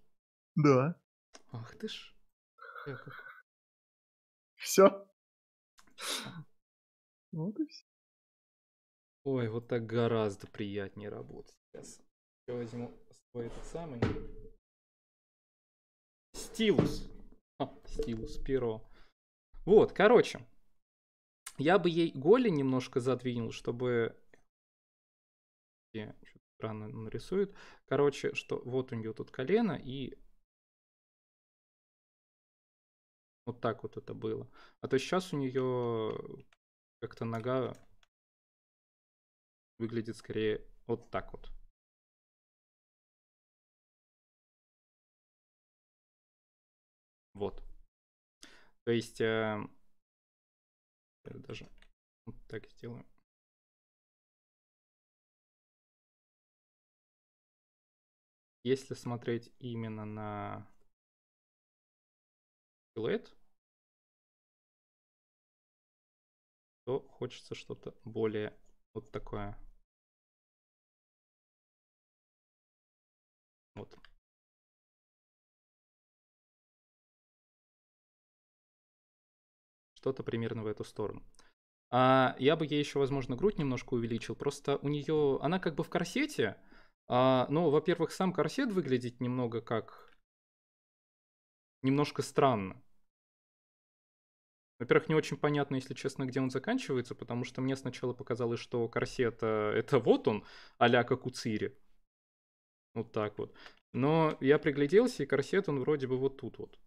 Да. Ах ты ж. Все. Вот и все. Ой, вот так гораздо приятнее работать. Сейчас я возьму свой этот самый стилус. Стилус перо. Вот, короче. Я бы ей голень немножко задвинул, чтобы... Что-то странно нарисует. Короче, что вот у нее тут колено и... Вот так вот это было. А то сейчас у нее как-то нога выглядит скорее вот так вот. То есть, э, даже вот так сделаем. Если смотреть именно на Affiliate, то хочется что-то более вот такое Что-то примерно в эту сторону. А я бы ей еще, возможно, грудь немножко увеличил. Просто у нее... Она как бы в корсете. А, ну, во-первых, сам корсет выглядит немного как... Немножко странно. Во-первых, не очень понятно, если честно, где он заканчивается, потому что мне сначала показалось, что корсет э, — это вот он, а-ля как у Цири. Вот так вот. Но я пригляделся, и корсет он вроде бы вот тут вот.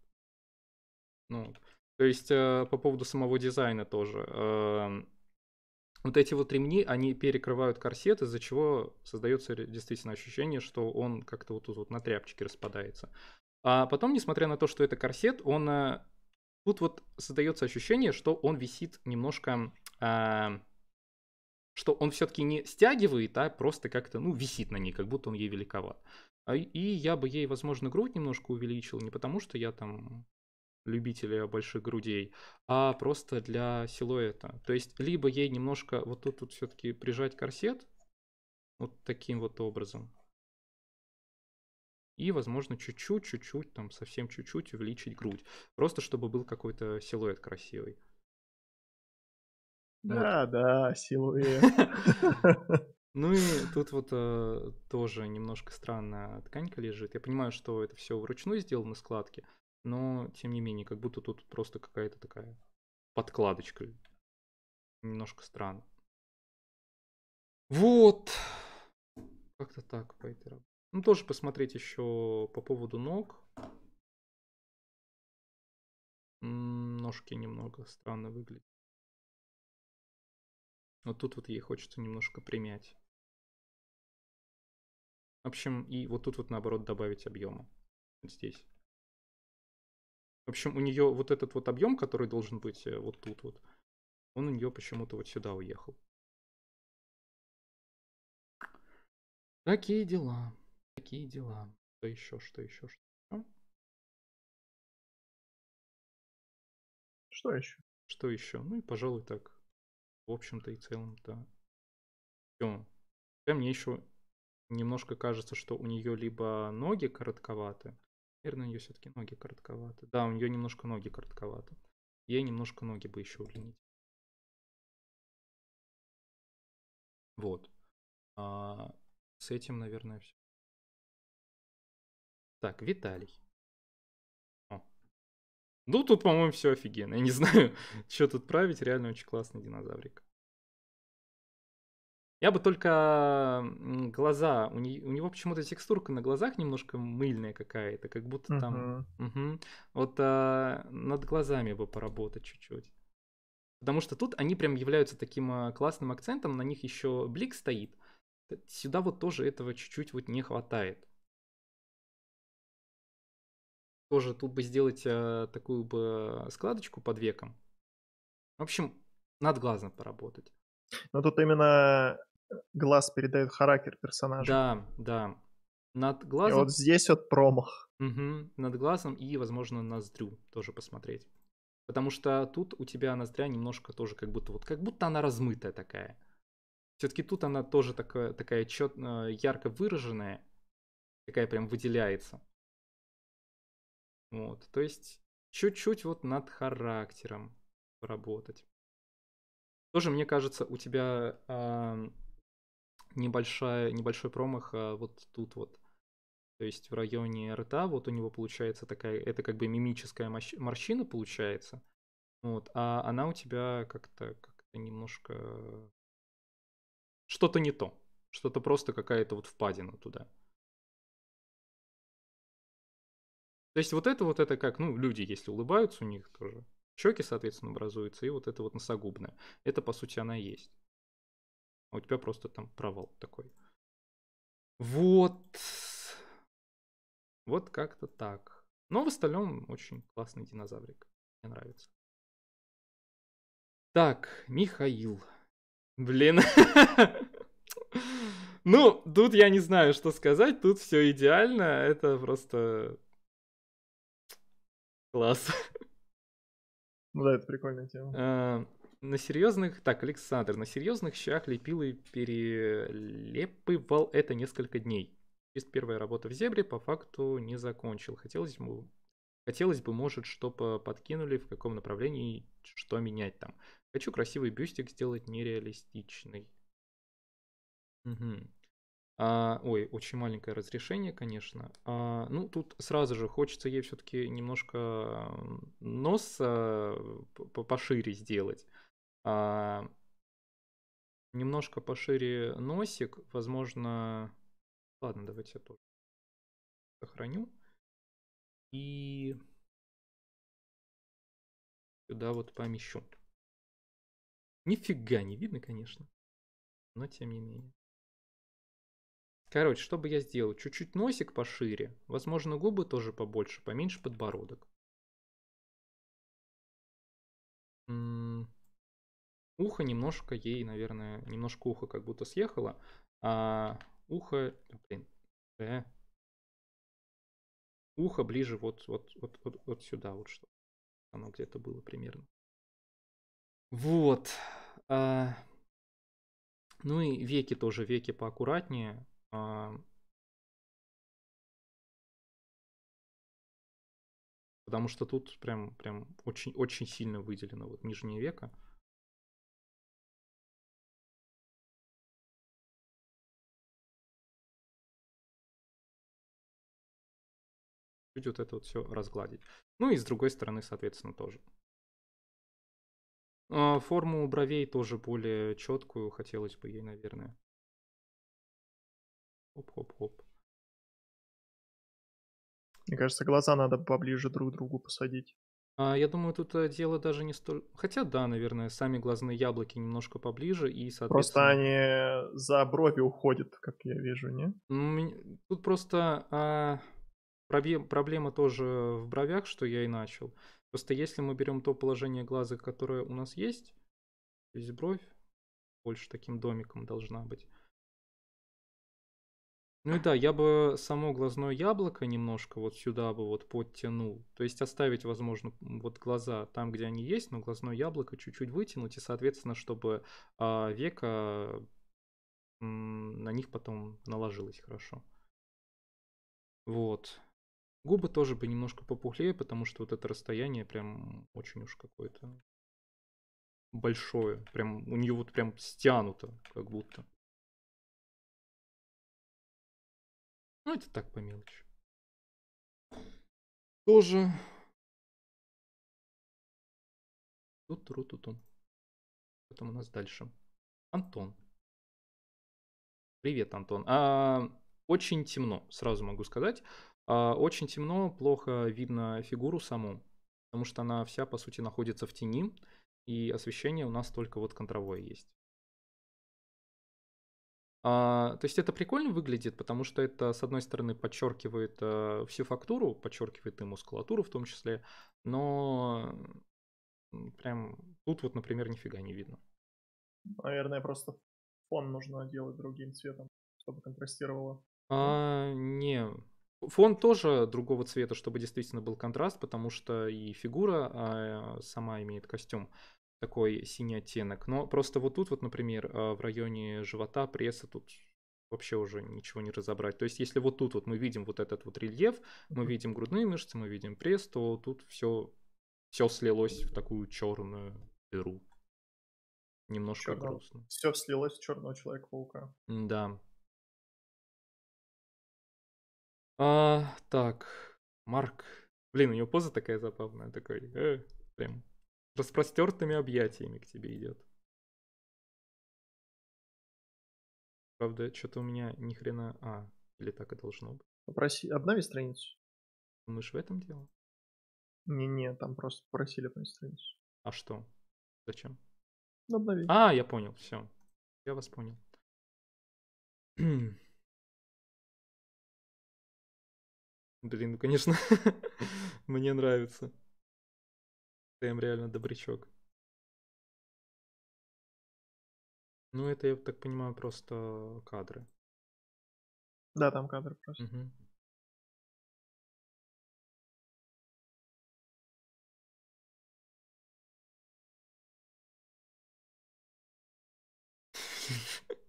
Ну, вот. То есть э, по поводу самого дизайна тоже. Э, вот эти вот ремни, они перекрывают корсет, из-за чего создается действительно ощущение, что он как-то вот тут вот на тряпочке распадается. А потом, несмотря на то, что это корсет, он э, тут вот создается ощущение, что он висит немножко, э, что он все-таки не стягивает, а просто как-то, ну, висит на ней, как будто он ей великоват. А и я бы ей, возможно, грудь немножко увеличил, не потому что я там любителя больших грудей, а просто для силуэта. То есть либо ей немножко вот тут вот все-таки прижать корсет вот таким вот образом. И, возможно, чуть-чуть, чуть-чуть, там совсем чуть-чуть увеличить грудь. Просто чтобы был какой-то силуэт красивый. Да, вот. да, силуэт. Ну и тут вот э, тоже немножко странно тканька лежит. Я понимаю, что это все вручную сделаны складки, но тем не менее, как будто тут просто какая-то такая подкладочка. Немножко странно. Вот. Как-то так по этой работе. Ну, тоже посмотреть еще по поводу ног. Ножки немного странно выглядят. Вот тут вот ей хочется немножко примять. В общем, и вот тут вот наоборот добавить объема. Вот здесь. В общем, у нее вот этот вот объем, который должен быть э, вот тут вот, он у нее почему-то вот сюда уехал. Такие дела. Такие дела. Что еще, что еще, что еще? Что еще? Что еще? Ну и, пожалуй, так. В общем-то и целом, да. Все. Хотя мне еще немножко кажется, что у нее либо ноги коротковаты, Наверное, у нее все-таки ноги коротковаты. Да, у нее немножко ноги коротковаты. Ей немножко ноги бы еще удлинить. Вот. А, с этим, наверное, все. Так, Виталий. О. Ну, тут, по-моему, все офигенно. Я не знаю, что тут править. Реально очень классный динозаврик. Я бы только глаза. У, не, у него почему-то текстурка на глазах немножко мыльная какая-то, как будто uh-huh. там. Угу. Вот а, над глазами бы поработать чуть-чуть. Потому что тут они прям являются таким э, классным акцентом, на них еще блик стоит. Сюда вот тоже этого чуть-чуть вот не хватает. Тоже тут бы сделать э, такую бы складочку под веком. В общем, над глазом поработать. Ну тут именно глаз передает характер персонажа. Да, да. Над глазом... И вот здесь вот промах. Угу, над глазом и, возможно, ноздрю тоже посмотреть. Потому что тут у тебя ноздря немножко тоже как будто вот, как будто она размытая такая. Все-таки тут она тоже такая, такая чет, э, ярко выраженная, такая прям выделяется. Вот, то есть чуть-чуть вот над характером работать. Тоже, мне кажется, у тебя небольшая, небольшой промах а вот тут вот. То есть в районе рта вот у него получается такая, это как бы мимическая морщина получается. Вот, а она у тебя как-то как немножко что-то не то. Что-то просто какая-то вот впадина туда. То есть вот это вот это как, ну, люди, если улыбаются, у них тоже щеки, соответственно, образуются, и вот это вот носогубное. Это, по сути, она есть а у тебя просто там провал такой. Вот. Вот как-то так. Но в остальном очень классный динозаврик. Мне нравится. Так, Михаил. Блин. Ну, тут я не знаю, что сказать. Тут все идеально. Это просто класс. Ну да, это прикольная тема. Э, на серьезных, так, Александр, на серьезных щах лепил и перелепывал это несколько дней. Чист первая работа в зебре по факту не закончил. Хотелось бы, хотелось бы, может, что э, подкинули, в каком направлении, что менять там. Хочу красивый бюстик сделать нереалистичный. Угу. А, ой, очень маленькое разрешение, конечно. А, ну, тут сразу же хочется ей все-таки немножко нос э, пошире сделать а, немножко пошире носик, возможно... Ладно, давайте я тоже сохраню. И сюда вот помещу. Нифига не видно, конечно, но тем не менее. Короче, что бы я сделал? Чуть-чуть носик пошире, возможно, губы тоже побольше, поменьше подбородок ухо немножко ей, наверное, немножко ухо как будто съехало, а ухо, блин, э, ухо ближе вот, вот, вот, вот, вот сюда, вот что оно где-то было примерно. Вот. А, ну и веки тоже, веки поаккуратнее. А, потому что тут прям, прям очень, очень сильно выделено вот нижнее веко. чуть вот это вот все разгладить. Ну и с другой стороны, соответственно, тоже. А, форму бровей тоже более четкую хотелось бы ей, наверное. Хоп-хоп-хоп. Мне кажется, глаза надо поближе друг к другу посадить. А, я думаю, тут э, дело даже не столь... Хотя да, наверное, сами глазные яблоки немножко поближе и, соответственно... Просто они за брови уходят, как я вижу, не? Тут просто... А... Проблема тоже в бровях, что я и начал. Просто если мы берем то положение глаза, которое у нас есть, то есть бровь больше таким домиком должна быть. Ну и да, я бы само глазное яблоко немножко вот сюда бы вот подтянул. То есть оставить, возможно, вот глаза там, где они есть, но глазное яблоко чуть-чуть вытянуть, и, соответственно, чтобы а, века на них потом наложилось хорошо. Вот. Губы тоже бы немножко попухлее, потому что вот это расстояние прям очень уж какое-то большое. Прям у нее вот прям стянуто, как будто. Ну, это так по мелочи. Тоже. Тут ру тут он. Потом у нас дальше. Антон. Привет, Антон. А, очень темно, сразу могу сказать. А, очень темно, плохо видно фигуру саму, потому что она вся, по сути, находится в тени, и освещение у нас только вот контровое есть. А, то есть это прикольно выглядит, потому что это, с одной стороны, подчеркивает а, всю фактуру, подчеркивает и мускулатуру в том числе, но прям тут вот, например, нифига не видно. Наверное, просто фон нужно делать другим цветом, чтобы контрастировало. А, не, Фон тоже другого цвета, чтобы действительно был контраст, потому что и фигура а, сама имеет костюм такой синий оттенок. Но просто вот тут вот, например, а, в районе живота, пресса тут вообще уже ничего не разобрать. То есть, если вот тут вот мы видим вот этот вот рельеф, мы видим грудные мышцы, мы видим пресс, то тут все все слилось в такую черную дыру. Немножко Черного. грустно. Все слилось в черного человека-паука. Да. А, так, Марк. Блин, у него поза такая забавная, такой, э, прям распростертыми объятиями к тебе идет. Правда, что-то у меня ни хрена... А, или так и должно быть. Попроси, обнови страницу. Мы Думаешь, в этом дело? Не-не, там просто попросили обновить страницу. А что? Зачем? Ну, обнови. А, я понял, все. Я вас понял. Блин, ну конечно, мне нравится. Тэм реально добрячок. Ну, это, я так понимаю, просто кадры. Да, там кадры просто. Угу.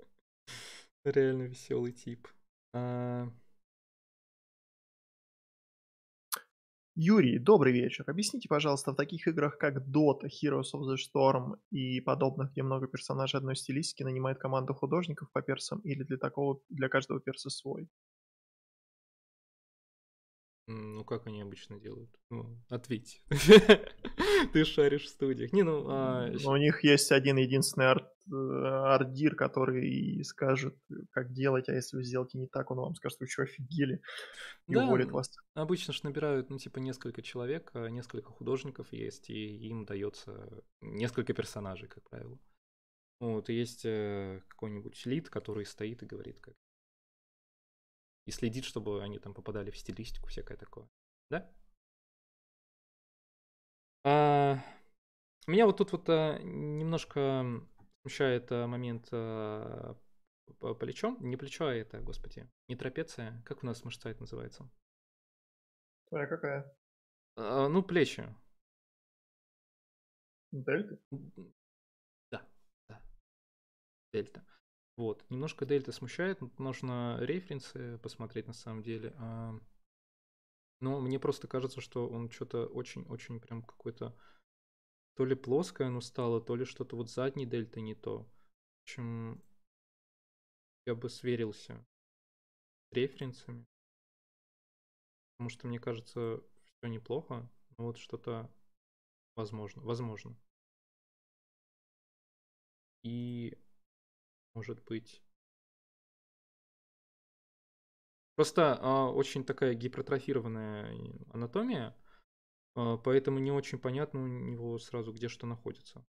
Реально веселый тип. А... Юрий, добрый вечер. Объясните, пожалуйста, в таких играх, как Dota, Heroes of the Storm и подобных, где много персонажей одной стилистики, нанимает команду художников по персам или для такого для каждого перса свой? Ну, как они обычно делают? Ну, ответь. Ты шаришь в студиях. Не, ну, а... Ну, у них есть один единственный арт э, ардир, который скажет, как делать, а если вы сделаете не так, он вам скажет, вы что, офигели, и да, уволит вас. Обычно же набирают, ну, типа, несколько человек, а несколько художников есть, и им дается несколько персонажей, как правило. Вот, есть э, какой-нибудь лид, который стоит и говорит, как и следит, чтобы они там попадали в стилистику, всякое такое. Да? А, меня вот тут вот а, немножко смущает а, момент а, э, плечо. Не плечо, а это, господи, не трапеция. Как у нас мышца это называется? Твоя какая? А, ну, плечи. Дельта? Да, да. Дельта. Вот. Немножко дельта смущает, нужно референсы посмотреть на самом деле. А, но мне просто кажется, что он что-то очень-очень прям какой-то... То ли плоское оно стало, то ли что-то вот задний дельта не то. В общем, я бы сверился с референсами. Потому что, мне кажется, все неплохо, но вот что-то возможно. Возможно. И может быть. Просто э, очень такая гипертрофированная э, анатомия, э, поэтому не очень понятно у него сразу, где что находится.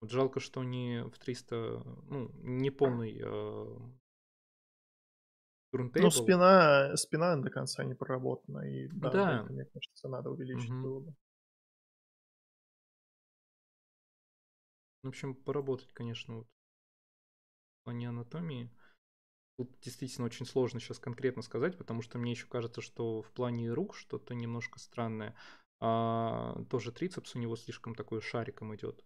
Вот жалко, что не в 300, ну, не полный э, Ну, спина, спина до конца не проработана, и да, да. Это, мне кажется, надо увеличить угу. было бы. В общем, поработать, конечно, вот в плане анатомии. Тут действительно очень сложно сейчас конкретно сказать, потому что мне еще кажется, что в плане рук что-то немножко странное. А, тоже трицепс у него слишком такой шариком идет.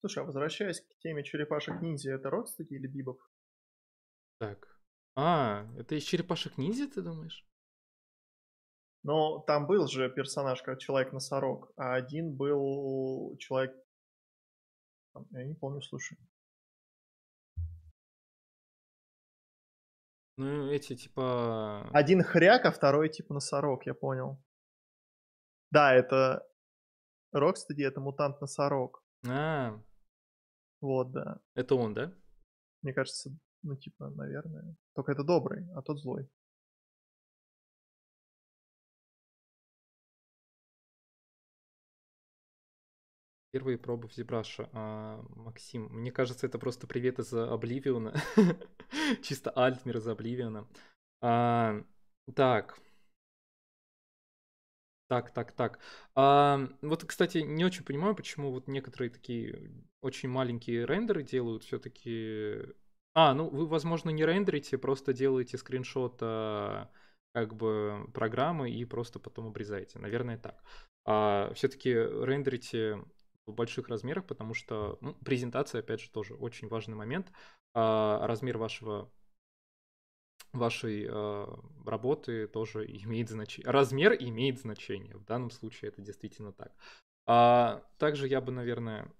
Слушай, а возвращаясь к теме черепашек ниндзя, это родственники или бибов? Так. А, это из черепашек ниндзя, ты думаешь? Но там был же персонаж как Человек-носорог, а один был Человек... Я не помню, слушай. Ну, эти типа... Один хряк, а второй типа носорог, я понял. Да, это... Рокстеди — это мутант-носорог. А. Вот, да. Это он, да? Мне кажется, ну, типа, наверное. Только это добрый, а тот злой. Первые пробы в Зебраша. А, Максим, мне кажется, это просто привет из Обливиона. Чисто Альтмер из Обливиона. А, так. Так, так, так. А, вот, кстати, не очень понимаю, почему вот некоторые такие очень маленькие рендеры делают все-таки... А, ну вы, возможно, не рендерите, просто делаете скриншот а, как бы программы и просто потом обрезаете. Наверное, так. А, все-таки рендерите в больших размерах, потому что ну, презентация, опять же, тоже очень важный момент. А, размер вашего вашей э, работы тоже имеет значение. Размер имеет значение. В данном случае это действительно так. А, также я бы, наверное,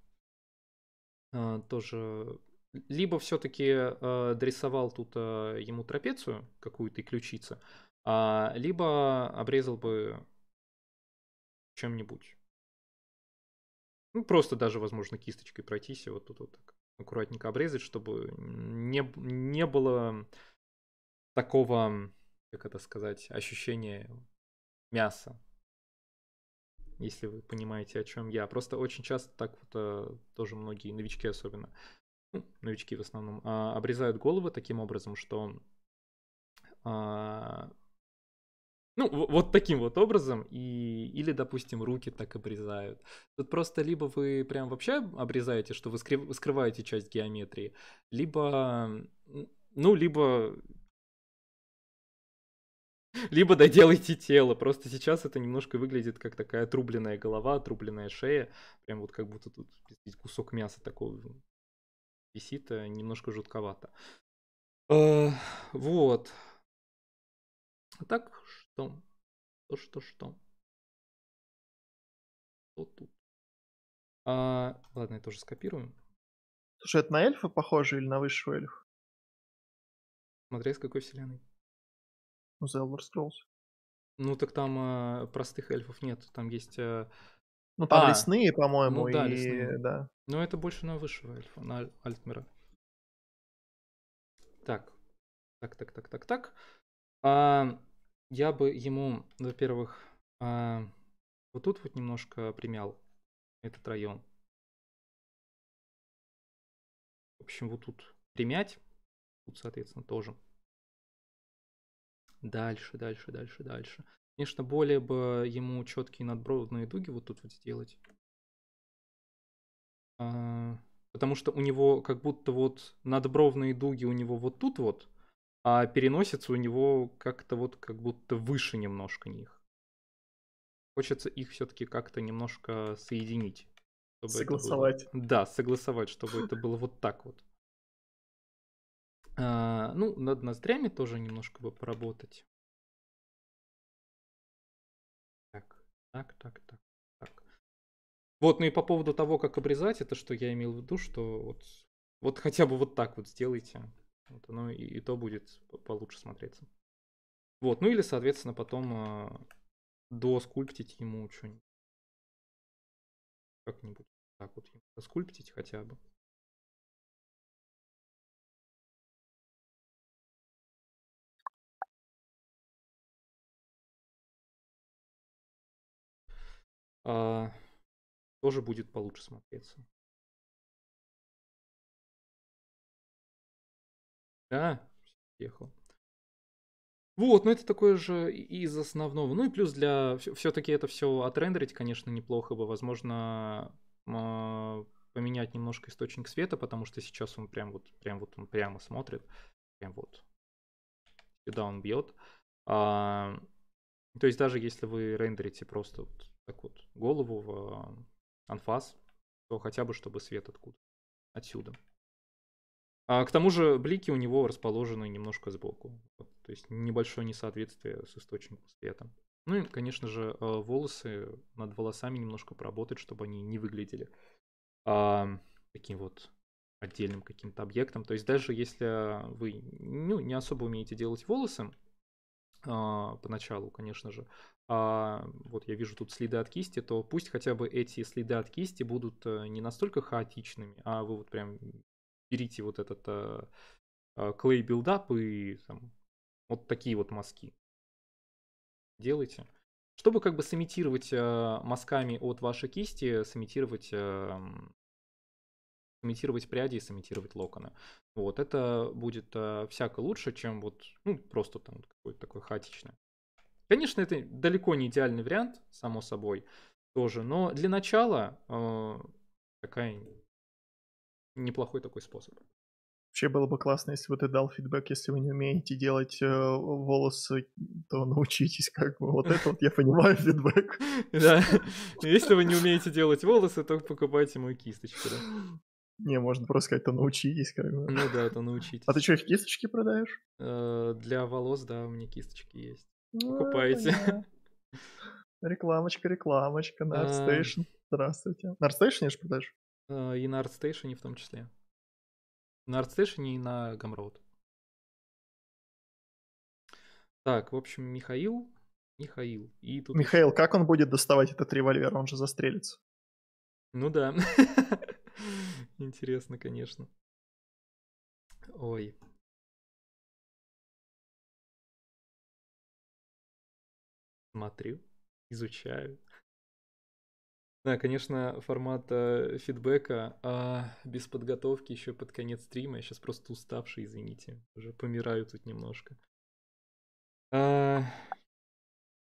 э, тоже либо все-таки э, дорисовал тут э, ему трапецию какую-то и ключицу, э, а, либо обрезал бы чем-нибудь. Ну, просто даже, возможно, кисточкой пройтись и вот тут вот так аккуратненько обрезать, чтобы не, не было такого, как это сказать, ощущения мяса. Если вы понимаете, о чем я. Просто очень часто так вот э, тоже многие новички особенно, ну, новички в основном, а, обрезают головы таким образом, что а, ну, вот таким вот образом. И, или, допустим, руки так обрезают. Тут просто либо вы прям вообще обрезаете, что вы скрываете часть геометрии, либо, ну, либо либо доделайте тело. Просто сейчас это немножко выглядит как такая отрубленная голова, отрубленная шея. Прям вот как будто тут кусок мяса такого висит. Э, немножко жутковато. Э, вот. Так, там. То, что что там. Что тут? А, ладно, это тоже скопируем. Слушай, это на эльфа похоже или на высшего эльфа? Смотря из какой вселенной. Ну, The Elder Scrolls. Ну, так там а, простых эльфов нет, там есть... А... Ну, там а, лесные, по-моему, ну, да, и... Лесные. да. Ну это больше на высшего эльфа, на Альтмера. Так, так, так, так, так, так. А, я бы ему, во-первых, а, вот тут вот немножко примял этот район. В общем, вот тут примять, тут, соответственно, тоже. Дальше, дальше, дальше, дальше. Конечно, более бы ему четкие надбровные дуги вот тут вот сделать. А, потому что у него как будто вот надбровные дуги у него вот тут вот, а переносится у него как-то вот как будто выше немножко них. Хочется их все-таки как-то немножко соединить. согласовать. Было... Да, согласовать, чтобы это было вот так вот. А, ну, над ноздрями тоже немножко бы поработать. Так, так, так, так, так. Вот, ну и по поводу того, как обрезать, это что я имел в виду, что вот, вот хотя бы вот так вот сделайте. Вот оно и, и то будет получше смотреться. Вот, ну или, соответственно, потом э, доскульптить ему что-нибудь. Как-нибудь так вот ему доскульптить хотя бы. А, тоже будет получше смотреться. А, ехал. Вот, ну это такое же из основного. Ну и плюс для... Все-таки это все отрендерить, конечно, неплохо бы. Возможно, а, поменять немножко источник света, потому что сейчас он прям вот, прям вот, он прямо смотрит. Прям вот. Сюда он бьет. А, то есть даже если вы рендерите просто вот так вот голову в а, анфас, то хотя бы чтобы свет откуда отсюда а к тому же блики у него расположены немножко сбоку. Вот, то есть небольшое несоответствие с источником света. Ну и, конечно же, э, волосы, над волосами немножко поработать, чтобы они не выглядели а, таким вот отдельным каким-то объектом. То есть даже если вы ну, не особо умеете делать волосы, а, поначалу, конечно же, а, вот я вижу тут следы от кисти, то пусть хотя бы эти следы от кисти будут э, не настолько хаотичными, а вы вот прям берите вот этот а, а, клей билдап и там, вот такие вот маски делайте. Чтобы как бы сымитировать а, мазками от вашей кисти, сымитировать сымитировать пряди и сымитировать локоны. Вот, это будет э, всяко лучше, чем вот, ну, просто там вот то такое хаотичное. Конечно, это далеко не идеальный вариант, само собой, тоже, но для начала э, такая неплохой такой способ. Вообще было бы классно, если бы ты дал фидбэк, если вы не умеете делать э, волосы, то научитесь как бы. Вот это вот я понимаю фидбэк. Да. Если вы не умеете делать волосы, то покупайте мою кисточку. Да. Не, можно просто сказать, то научитесь как бы. Ну да, то научитесь. А ты что, их кисточки продаешь? Э, для волос, да, у меня кисточки есть. Ну, Покупайте. Рекламочка, рекламочка, Нардстейшн. А... Здравствуйте. Нардстейшн, я же продаешь? Э, и на ArtStation в том числе. На ArtStation и на Gumroad. Так, в общем, Михаил. Михаил. И тут... Михаил, как он будет доставать этот револьвер? Он же застрелится. Ну да. Интересно, конечно. Ой. Смотрю, изучаю. Да, конечно, формат э, фидбэка а без подготовки еще под конец стрима. Я сейчас просто уставший, извините. Уже помираю тут немножко. А,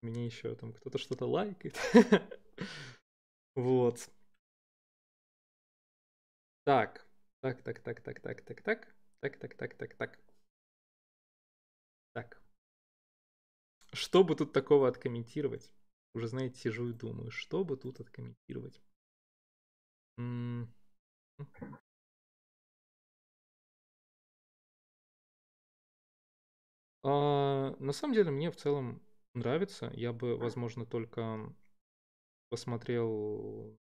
мне еще там кто-то что-то лайкает. Вот. Так. Так, так, так, так, так, так, так. Так, так, так, так, так. Так. Что бы тут такого откомментировать? уже, знаете, сижу и думаю, что бы тут откомментировать. Ну. А, на самом деле мне в целом нравится. Я бы, возможно, только посмотрел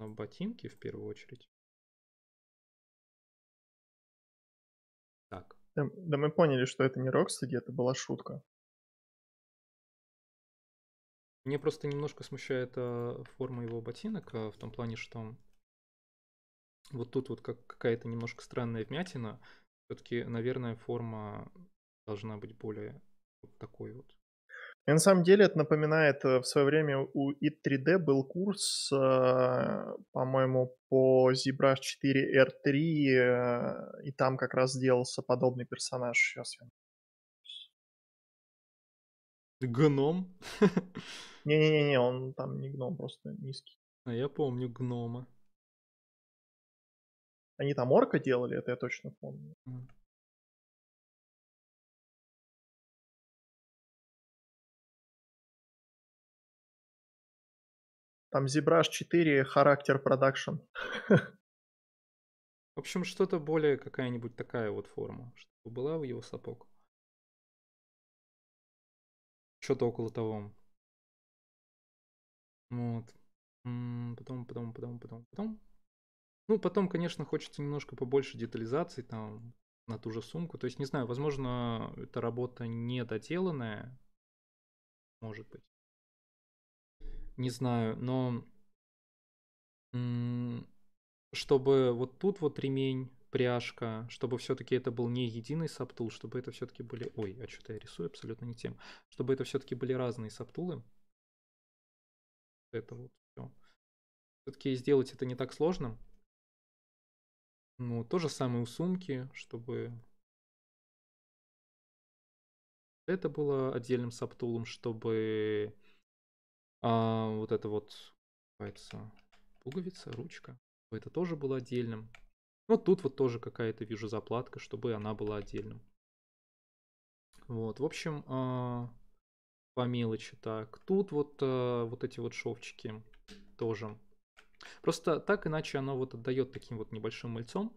на ботинки в первую очередь. Так. Да, эм, да мы поняли, что это не Рокстеди, это была шутка. Мне просто немножко смущает э, форма его ботинок э, в том плане, что вот тут вот как какая-то немножко странная вмятина. Все-таки, наверное, форма должна быть более вот такой вот. И на самом деле это напоминает, э, в свое время у IT3D был курс, по-моему, по ZBrush 4 R3, и там как раз делался подобный персонаж. Сейчас я Гном? Не-не-не, он там не гном, просто низкий. А я помню гнома. Они там орка делали, это я точно помню. Mm. Там Зебраж 4, характер продакшн. В общем, что-то более какая-нибудь такая вот форма, чтобы была в его сапог. Что-то около того. Вот. Потом, потом, потом, потом, потом. Ну, потом, конечно, хочется немножко побольше детализации там на ту же сумку. То есть, не знаю, возможно, эта работа не доделанная. Может быть. Не знаю, но чтобы вот тут вот ремень пряжка, чтобы все-таки это был не единый саптул, чтобы это все-таки были... Ой, а что-то я рисую абсолютно не тем. Чтобы это все-таки были разные саптулы. Это вот все. Все-таки сделать это не так сложно. Ну, то же самое у сумки, чтобы это было отдельным саптулом, чтобы а, вот это вот называется пуговица, ручка. Это тоже было отдельным. Но тут вот тоже какая-то вижу заплатка, чтобы она была отдельно. Вот, в общем, а, по мелочи так. Тут вот, а, вот эти вот шовчики тоже. Просто так иначе оно вот отдает таким вот небольшим мыльцом.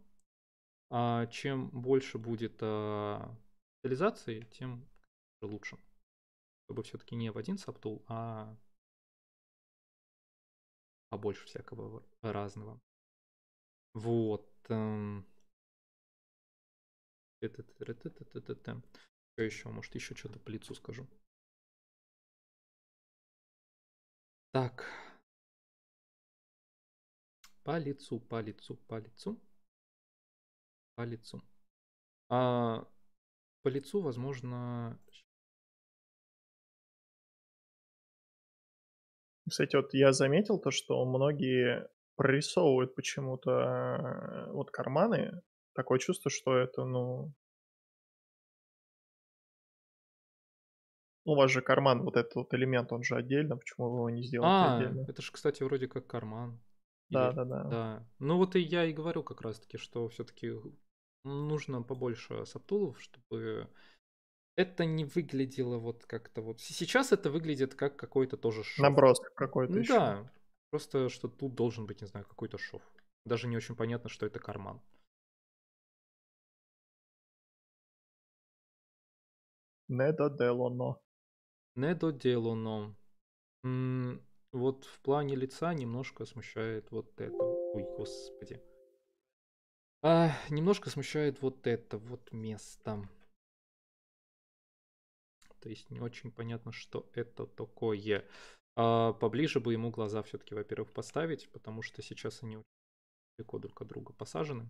А чем больше будет детализации, а, тем лучше. Чтобы все-таки не в один саптул, а, а больше всякого разного. Вот там... Что еще? Может, еще что-то по лицу скажу. Так. По лицу, по лицу, по лицу. По лицу. А, по лицу, возможно... Кстати, вот я заметил то, что многие прорисовывают почему-то э, вот карманы. Такое чувство, что это, ну... У вас же карман, вот этот вот элемент, он же отдельно, почему вы его не сделали а, отдельно? это же, кстати, вроде как карман. Да, Или... да, да. Да. Ну вот и я и говорю как раз-таки, что все-таки нужно побольше саптулов, чтобы это не выглядело вот как-то вот. Сейчас это выглядит как какой-то тоже шов. Набросок какой-то. Ну, еще. Да, Просто, что тут должен быть, не знаю, какой-то шов. Даже не очень понятно, что это карман. Не Не Недоделано. М-м- вот в плане лица немножко смущает вот это. Ой, господи. А, немножко смущает вот это вот место. То есть не очень понятно, что это такое. А поближе бы ему глаза все-таки, во-первых, поставить, потому что сейчас они очень далеко друг от друга посажены.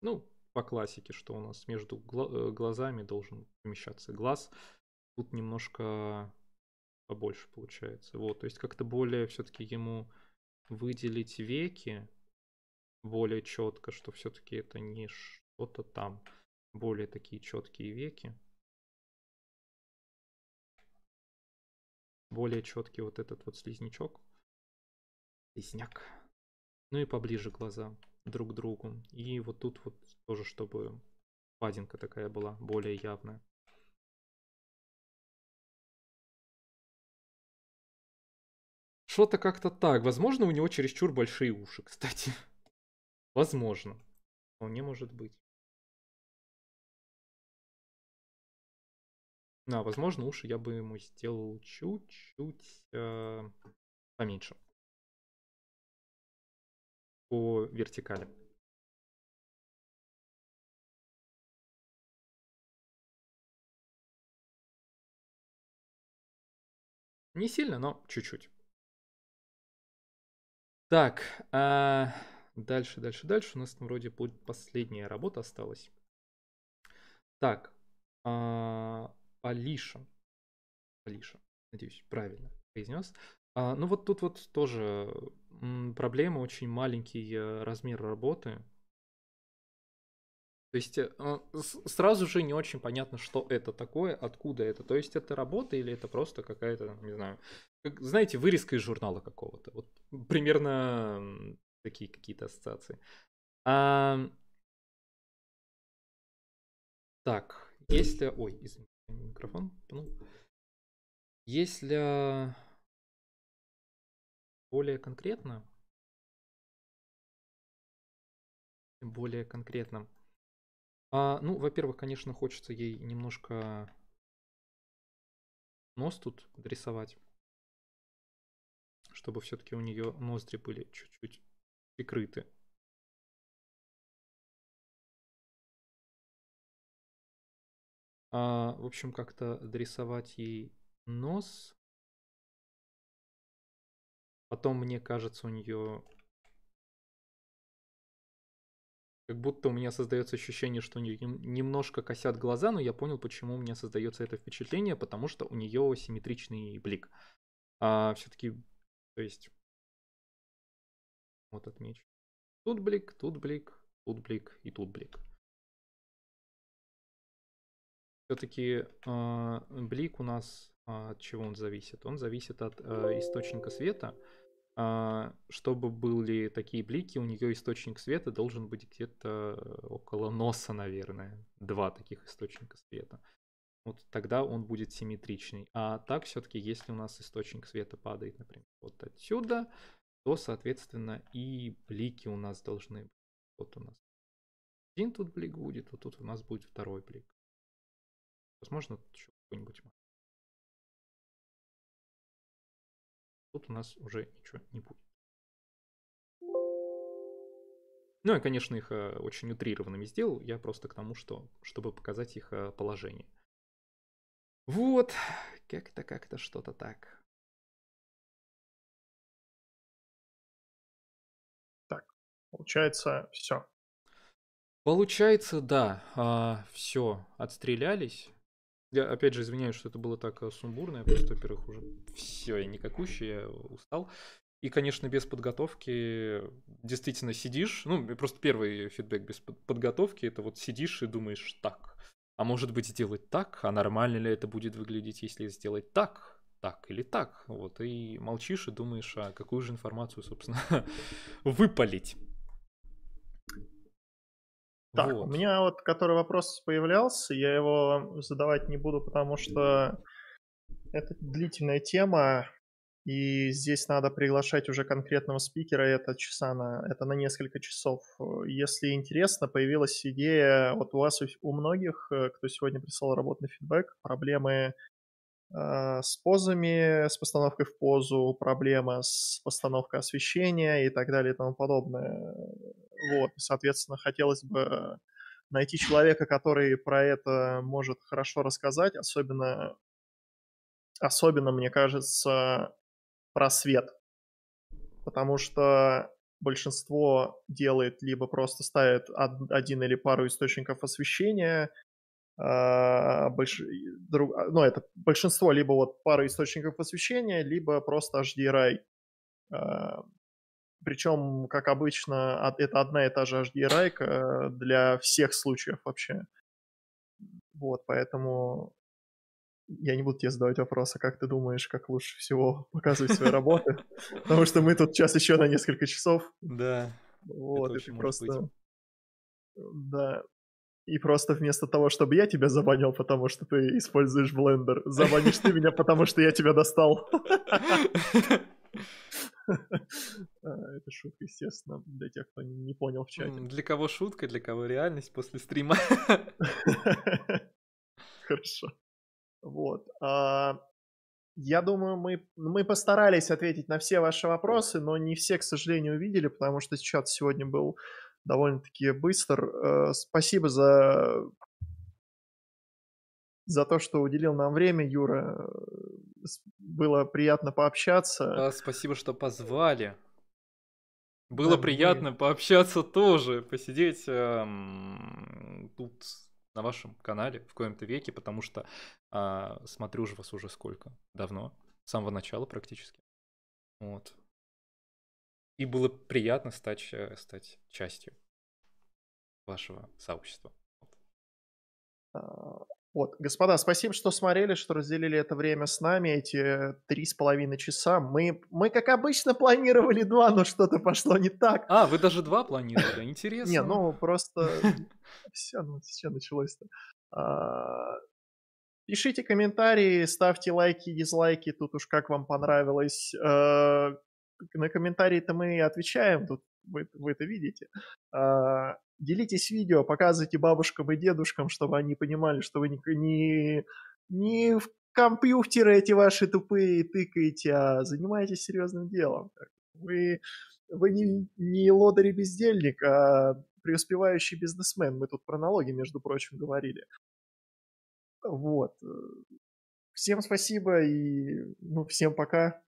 Ну, по классике, что у нас между э, глазами должен помещаться глаз. Тут немножко побольше получается. Вот, то есть как-то более все-таки ему выделить веки более четко, что все-таки это не что-то там. Более такие четкие веки. более четкий вот этот вот слизнячок. Слизняк. Ну и поближе глаза друг к другу. И вот тут вот тоже, чтобы падинка такая была более явная. Что-то как-то так. Возможно, у него чересчур большие уши, кстати. Возможно. Вполне может быть. А, возможно, уши я бы ему сделал чуть-чуть э, поменьше. По вертикали. Не сильно, но чуть-чуть. Так, а дальше, дальше, дальше. У нас там вроде будет последняя работа осталась. Так, а Полишин. Полишин, надеюсь, правильно произнес. А, ну вот тут вот тоже проблема, очень маленький э, размер работы. То есть э, а, сразу же не очень понятно, что это такое, откуда это. То есть это работа или это просто какая-то, не знаю, как, знаете, вырезка из журнала какого-то. Вот примерно такие какие-то ассоциации. А... Так, если... Э, ой, извините микрофон. Ну, если более конкретно, более конкретно, а, ну, во-первых, конечно, хочется ей немножко нос тут дорисовать, чтобы все-таки у нее ноздри были чуть-чуть прикрыты. А, в общем, как-то дорисовать ей нос. Потом, мне кажется, у нее... Как будто у меня создается ощущение, что у нее немножко косят глаза, но я понял, почему у меня создается это впечатление, потому что у нее симметричный блик. А, Все-таки, то есть... Вот отмечу. Тут блик, тут блик, тут блик и тут блик. Все-таки э, а, блик у нас э, от чего он зависит? Он зависит от э, источника света. Э, чтобы были такие блики, у нее источник света должен быть где-то около носа, наверное. Два таких источника света. Вот тогда он будет симметричный. А так все-таки, если у нас источник света падает, например, вот отсюда, то, соответственно, и блики у нас должны быть. Вот у нас один тут блик будет, вот тут у нас будет второй блик. Возможно, тут еще какой-нибудь Тут у нас уже ничего не будет. Ну, я, конечно, их э, очень утрированными сделал. Я просто к тому, что, чтобы показать их э, положение. Вот, как-то, как-то что-то так. Так, получается, все. Получается, да, а, все, отстрелялись. Я опять же извиняюсь, что это было так э, сумбурно. Я просто, во-первых, уже все, я никакущий, я устал. И, конечно, без подготовки действительно сидишь. Ну, просто первый фидбэк без подготовки это вот сидишь и думаешь так. А может быть сделать так? А нормально ли это будет выглядеть, если сделать так? так или так. Вот, и молчишь и думаешь, а какую же информацию, собственно, выпалить. Так, вот. у меня вот, который вопрос появлялся, я его задавать не буду, потому что это длительная тема, и здесь надо приглашать уже конкретного спикера, это часа на, это на несколько часов. Если интересно, появилась идея, вот у вас у многих, э, кто сегодня прислал работный фидбэк, проблемы э, с позами, с постановкой в позу, проблемы с постановкой освещения и так далее и тому подобное. Вот, соответственно, хотелось бы найти человека, который про это может хорошо рассказать, особенно, особенно мне кажется, про свет. Потому что большинство делает либо просто ставит один или пару источников освещения, а, больш... друг... А, ну, это большинство либо вот пара источников освещения, либо просто HDRI. А, причем, как обычно, это одна и та же HDRI э, для всех случаев вообще. Вот, поэтому я не буду тебе задавать вопрос, а как ты думаешь, как лучше всего показывать свои работы? Потому что мы тут сейчас еще на несколько часов. Да. Вот, и просто... Да. И просто вместо того, чтобы я тебя забанил, потому что ты используешь Blender, забанишь ты меня, потому что я тебя достал. А, это шутка, естественно, для тех, кто не понял в чате. Для кого шутка, для кого реальность после стрима. Хорошо. Вот. А, я думаю, мы, ну, мы постарались ответить на все ваши вопросы, но не все, к сожалению, увидели, потому что чат сегодня был довольно-таки быстр. Э, спасибо за за то, что уделил нам время, Юра было приятно пообщаться. А, спасибо, что позвали. Было да, приятно мы... пообщаться тоже, посидеть эм, тут на вашем канале в коем-то веке, потому что э, смотрю же вас уже сколько? Давно. С самого начала практически. Вот. И было приятно стать, э, стать частью вашего сообщества. А, вот, господа, спасибо, что смотрели, что разделили это время с нами, эти три с половиной часа. Мы, мы, как обычно, планировали два, но что-то пошло не так. А, вы даже два планировали, интересно. Не, ну просто... Все, ну все началось-то. А, пишите комментарии, ставьте лайки, дизлайки, тут уж как вам понравилось. А, на комментарии-то мы отвечаем, тут вы, вы это видите. А, делитесь видео, показывайте бабушкам и дедушкам, чтобы они понимали, что вы не, не, не в компьютеры эти ваши тупые тыкаете, а занимаетесь серьезным делом. Вы, вы не, не лодырь-бездельник, а преуспевающий бизнесмен. Мы тут про налоги, между прочим, говорили. Вот. Всем спасибо и ну, всем пока.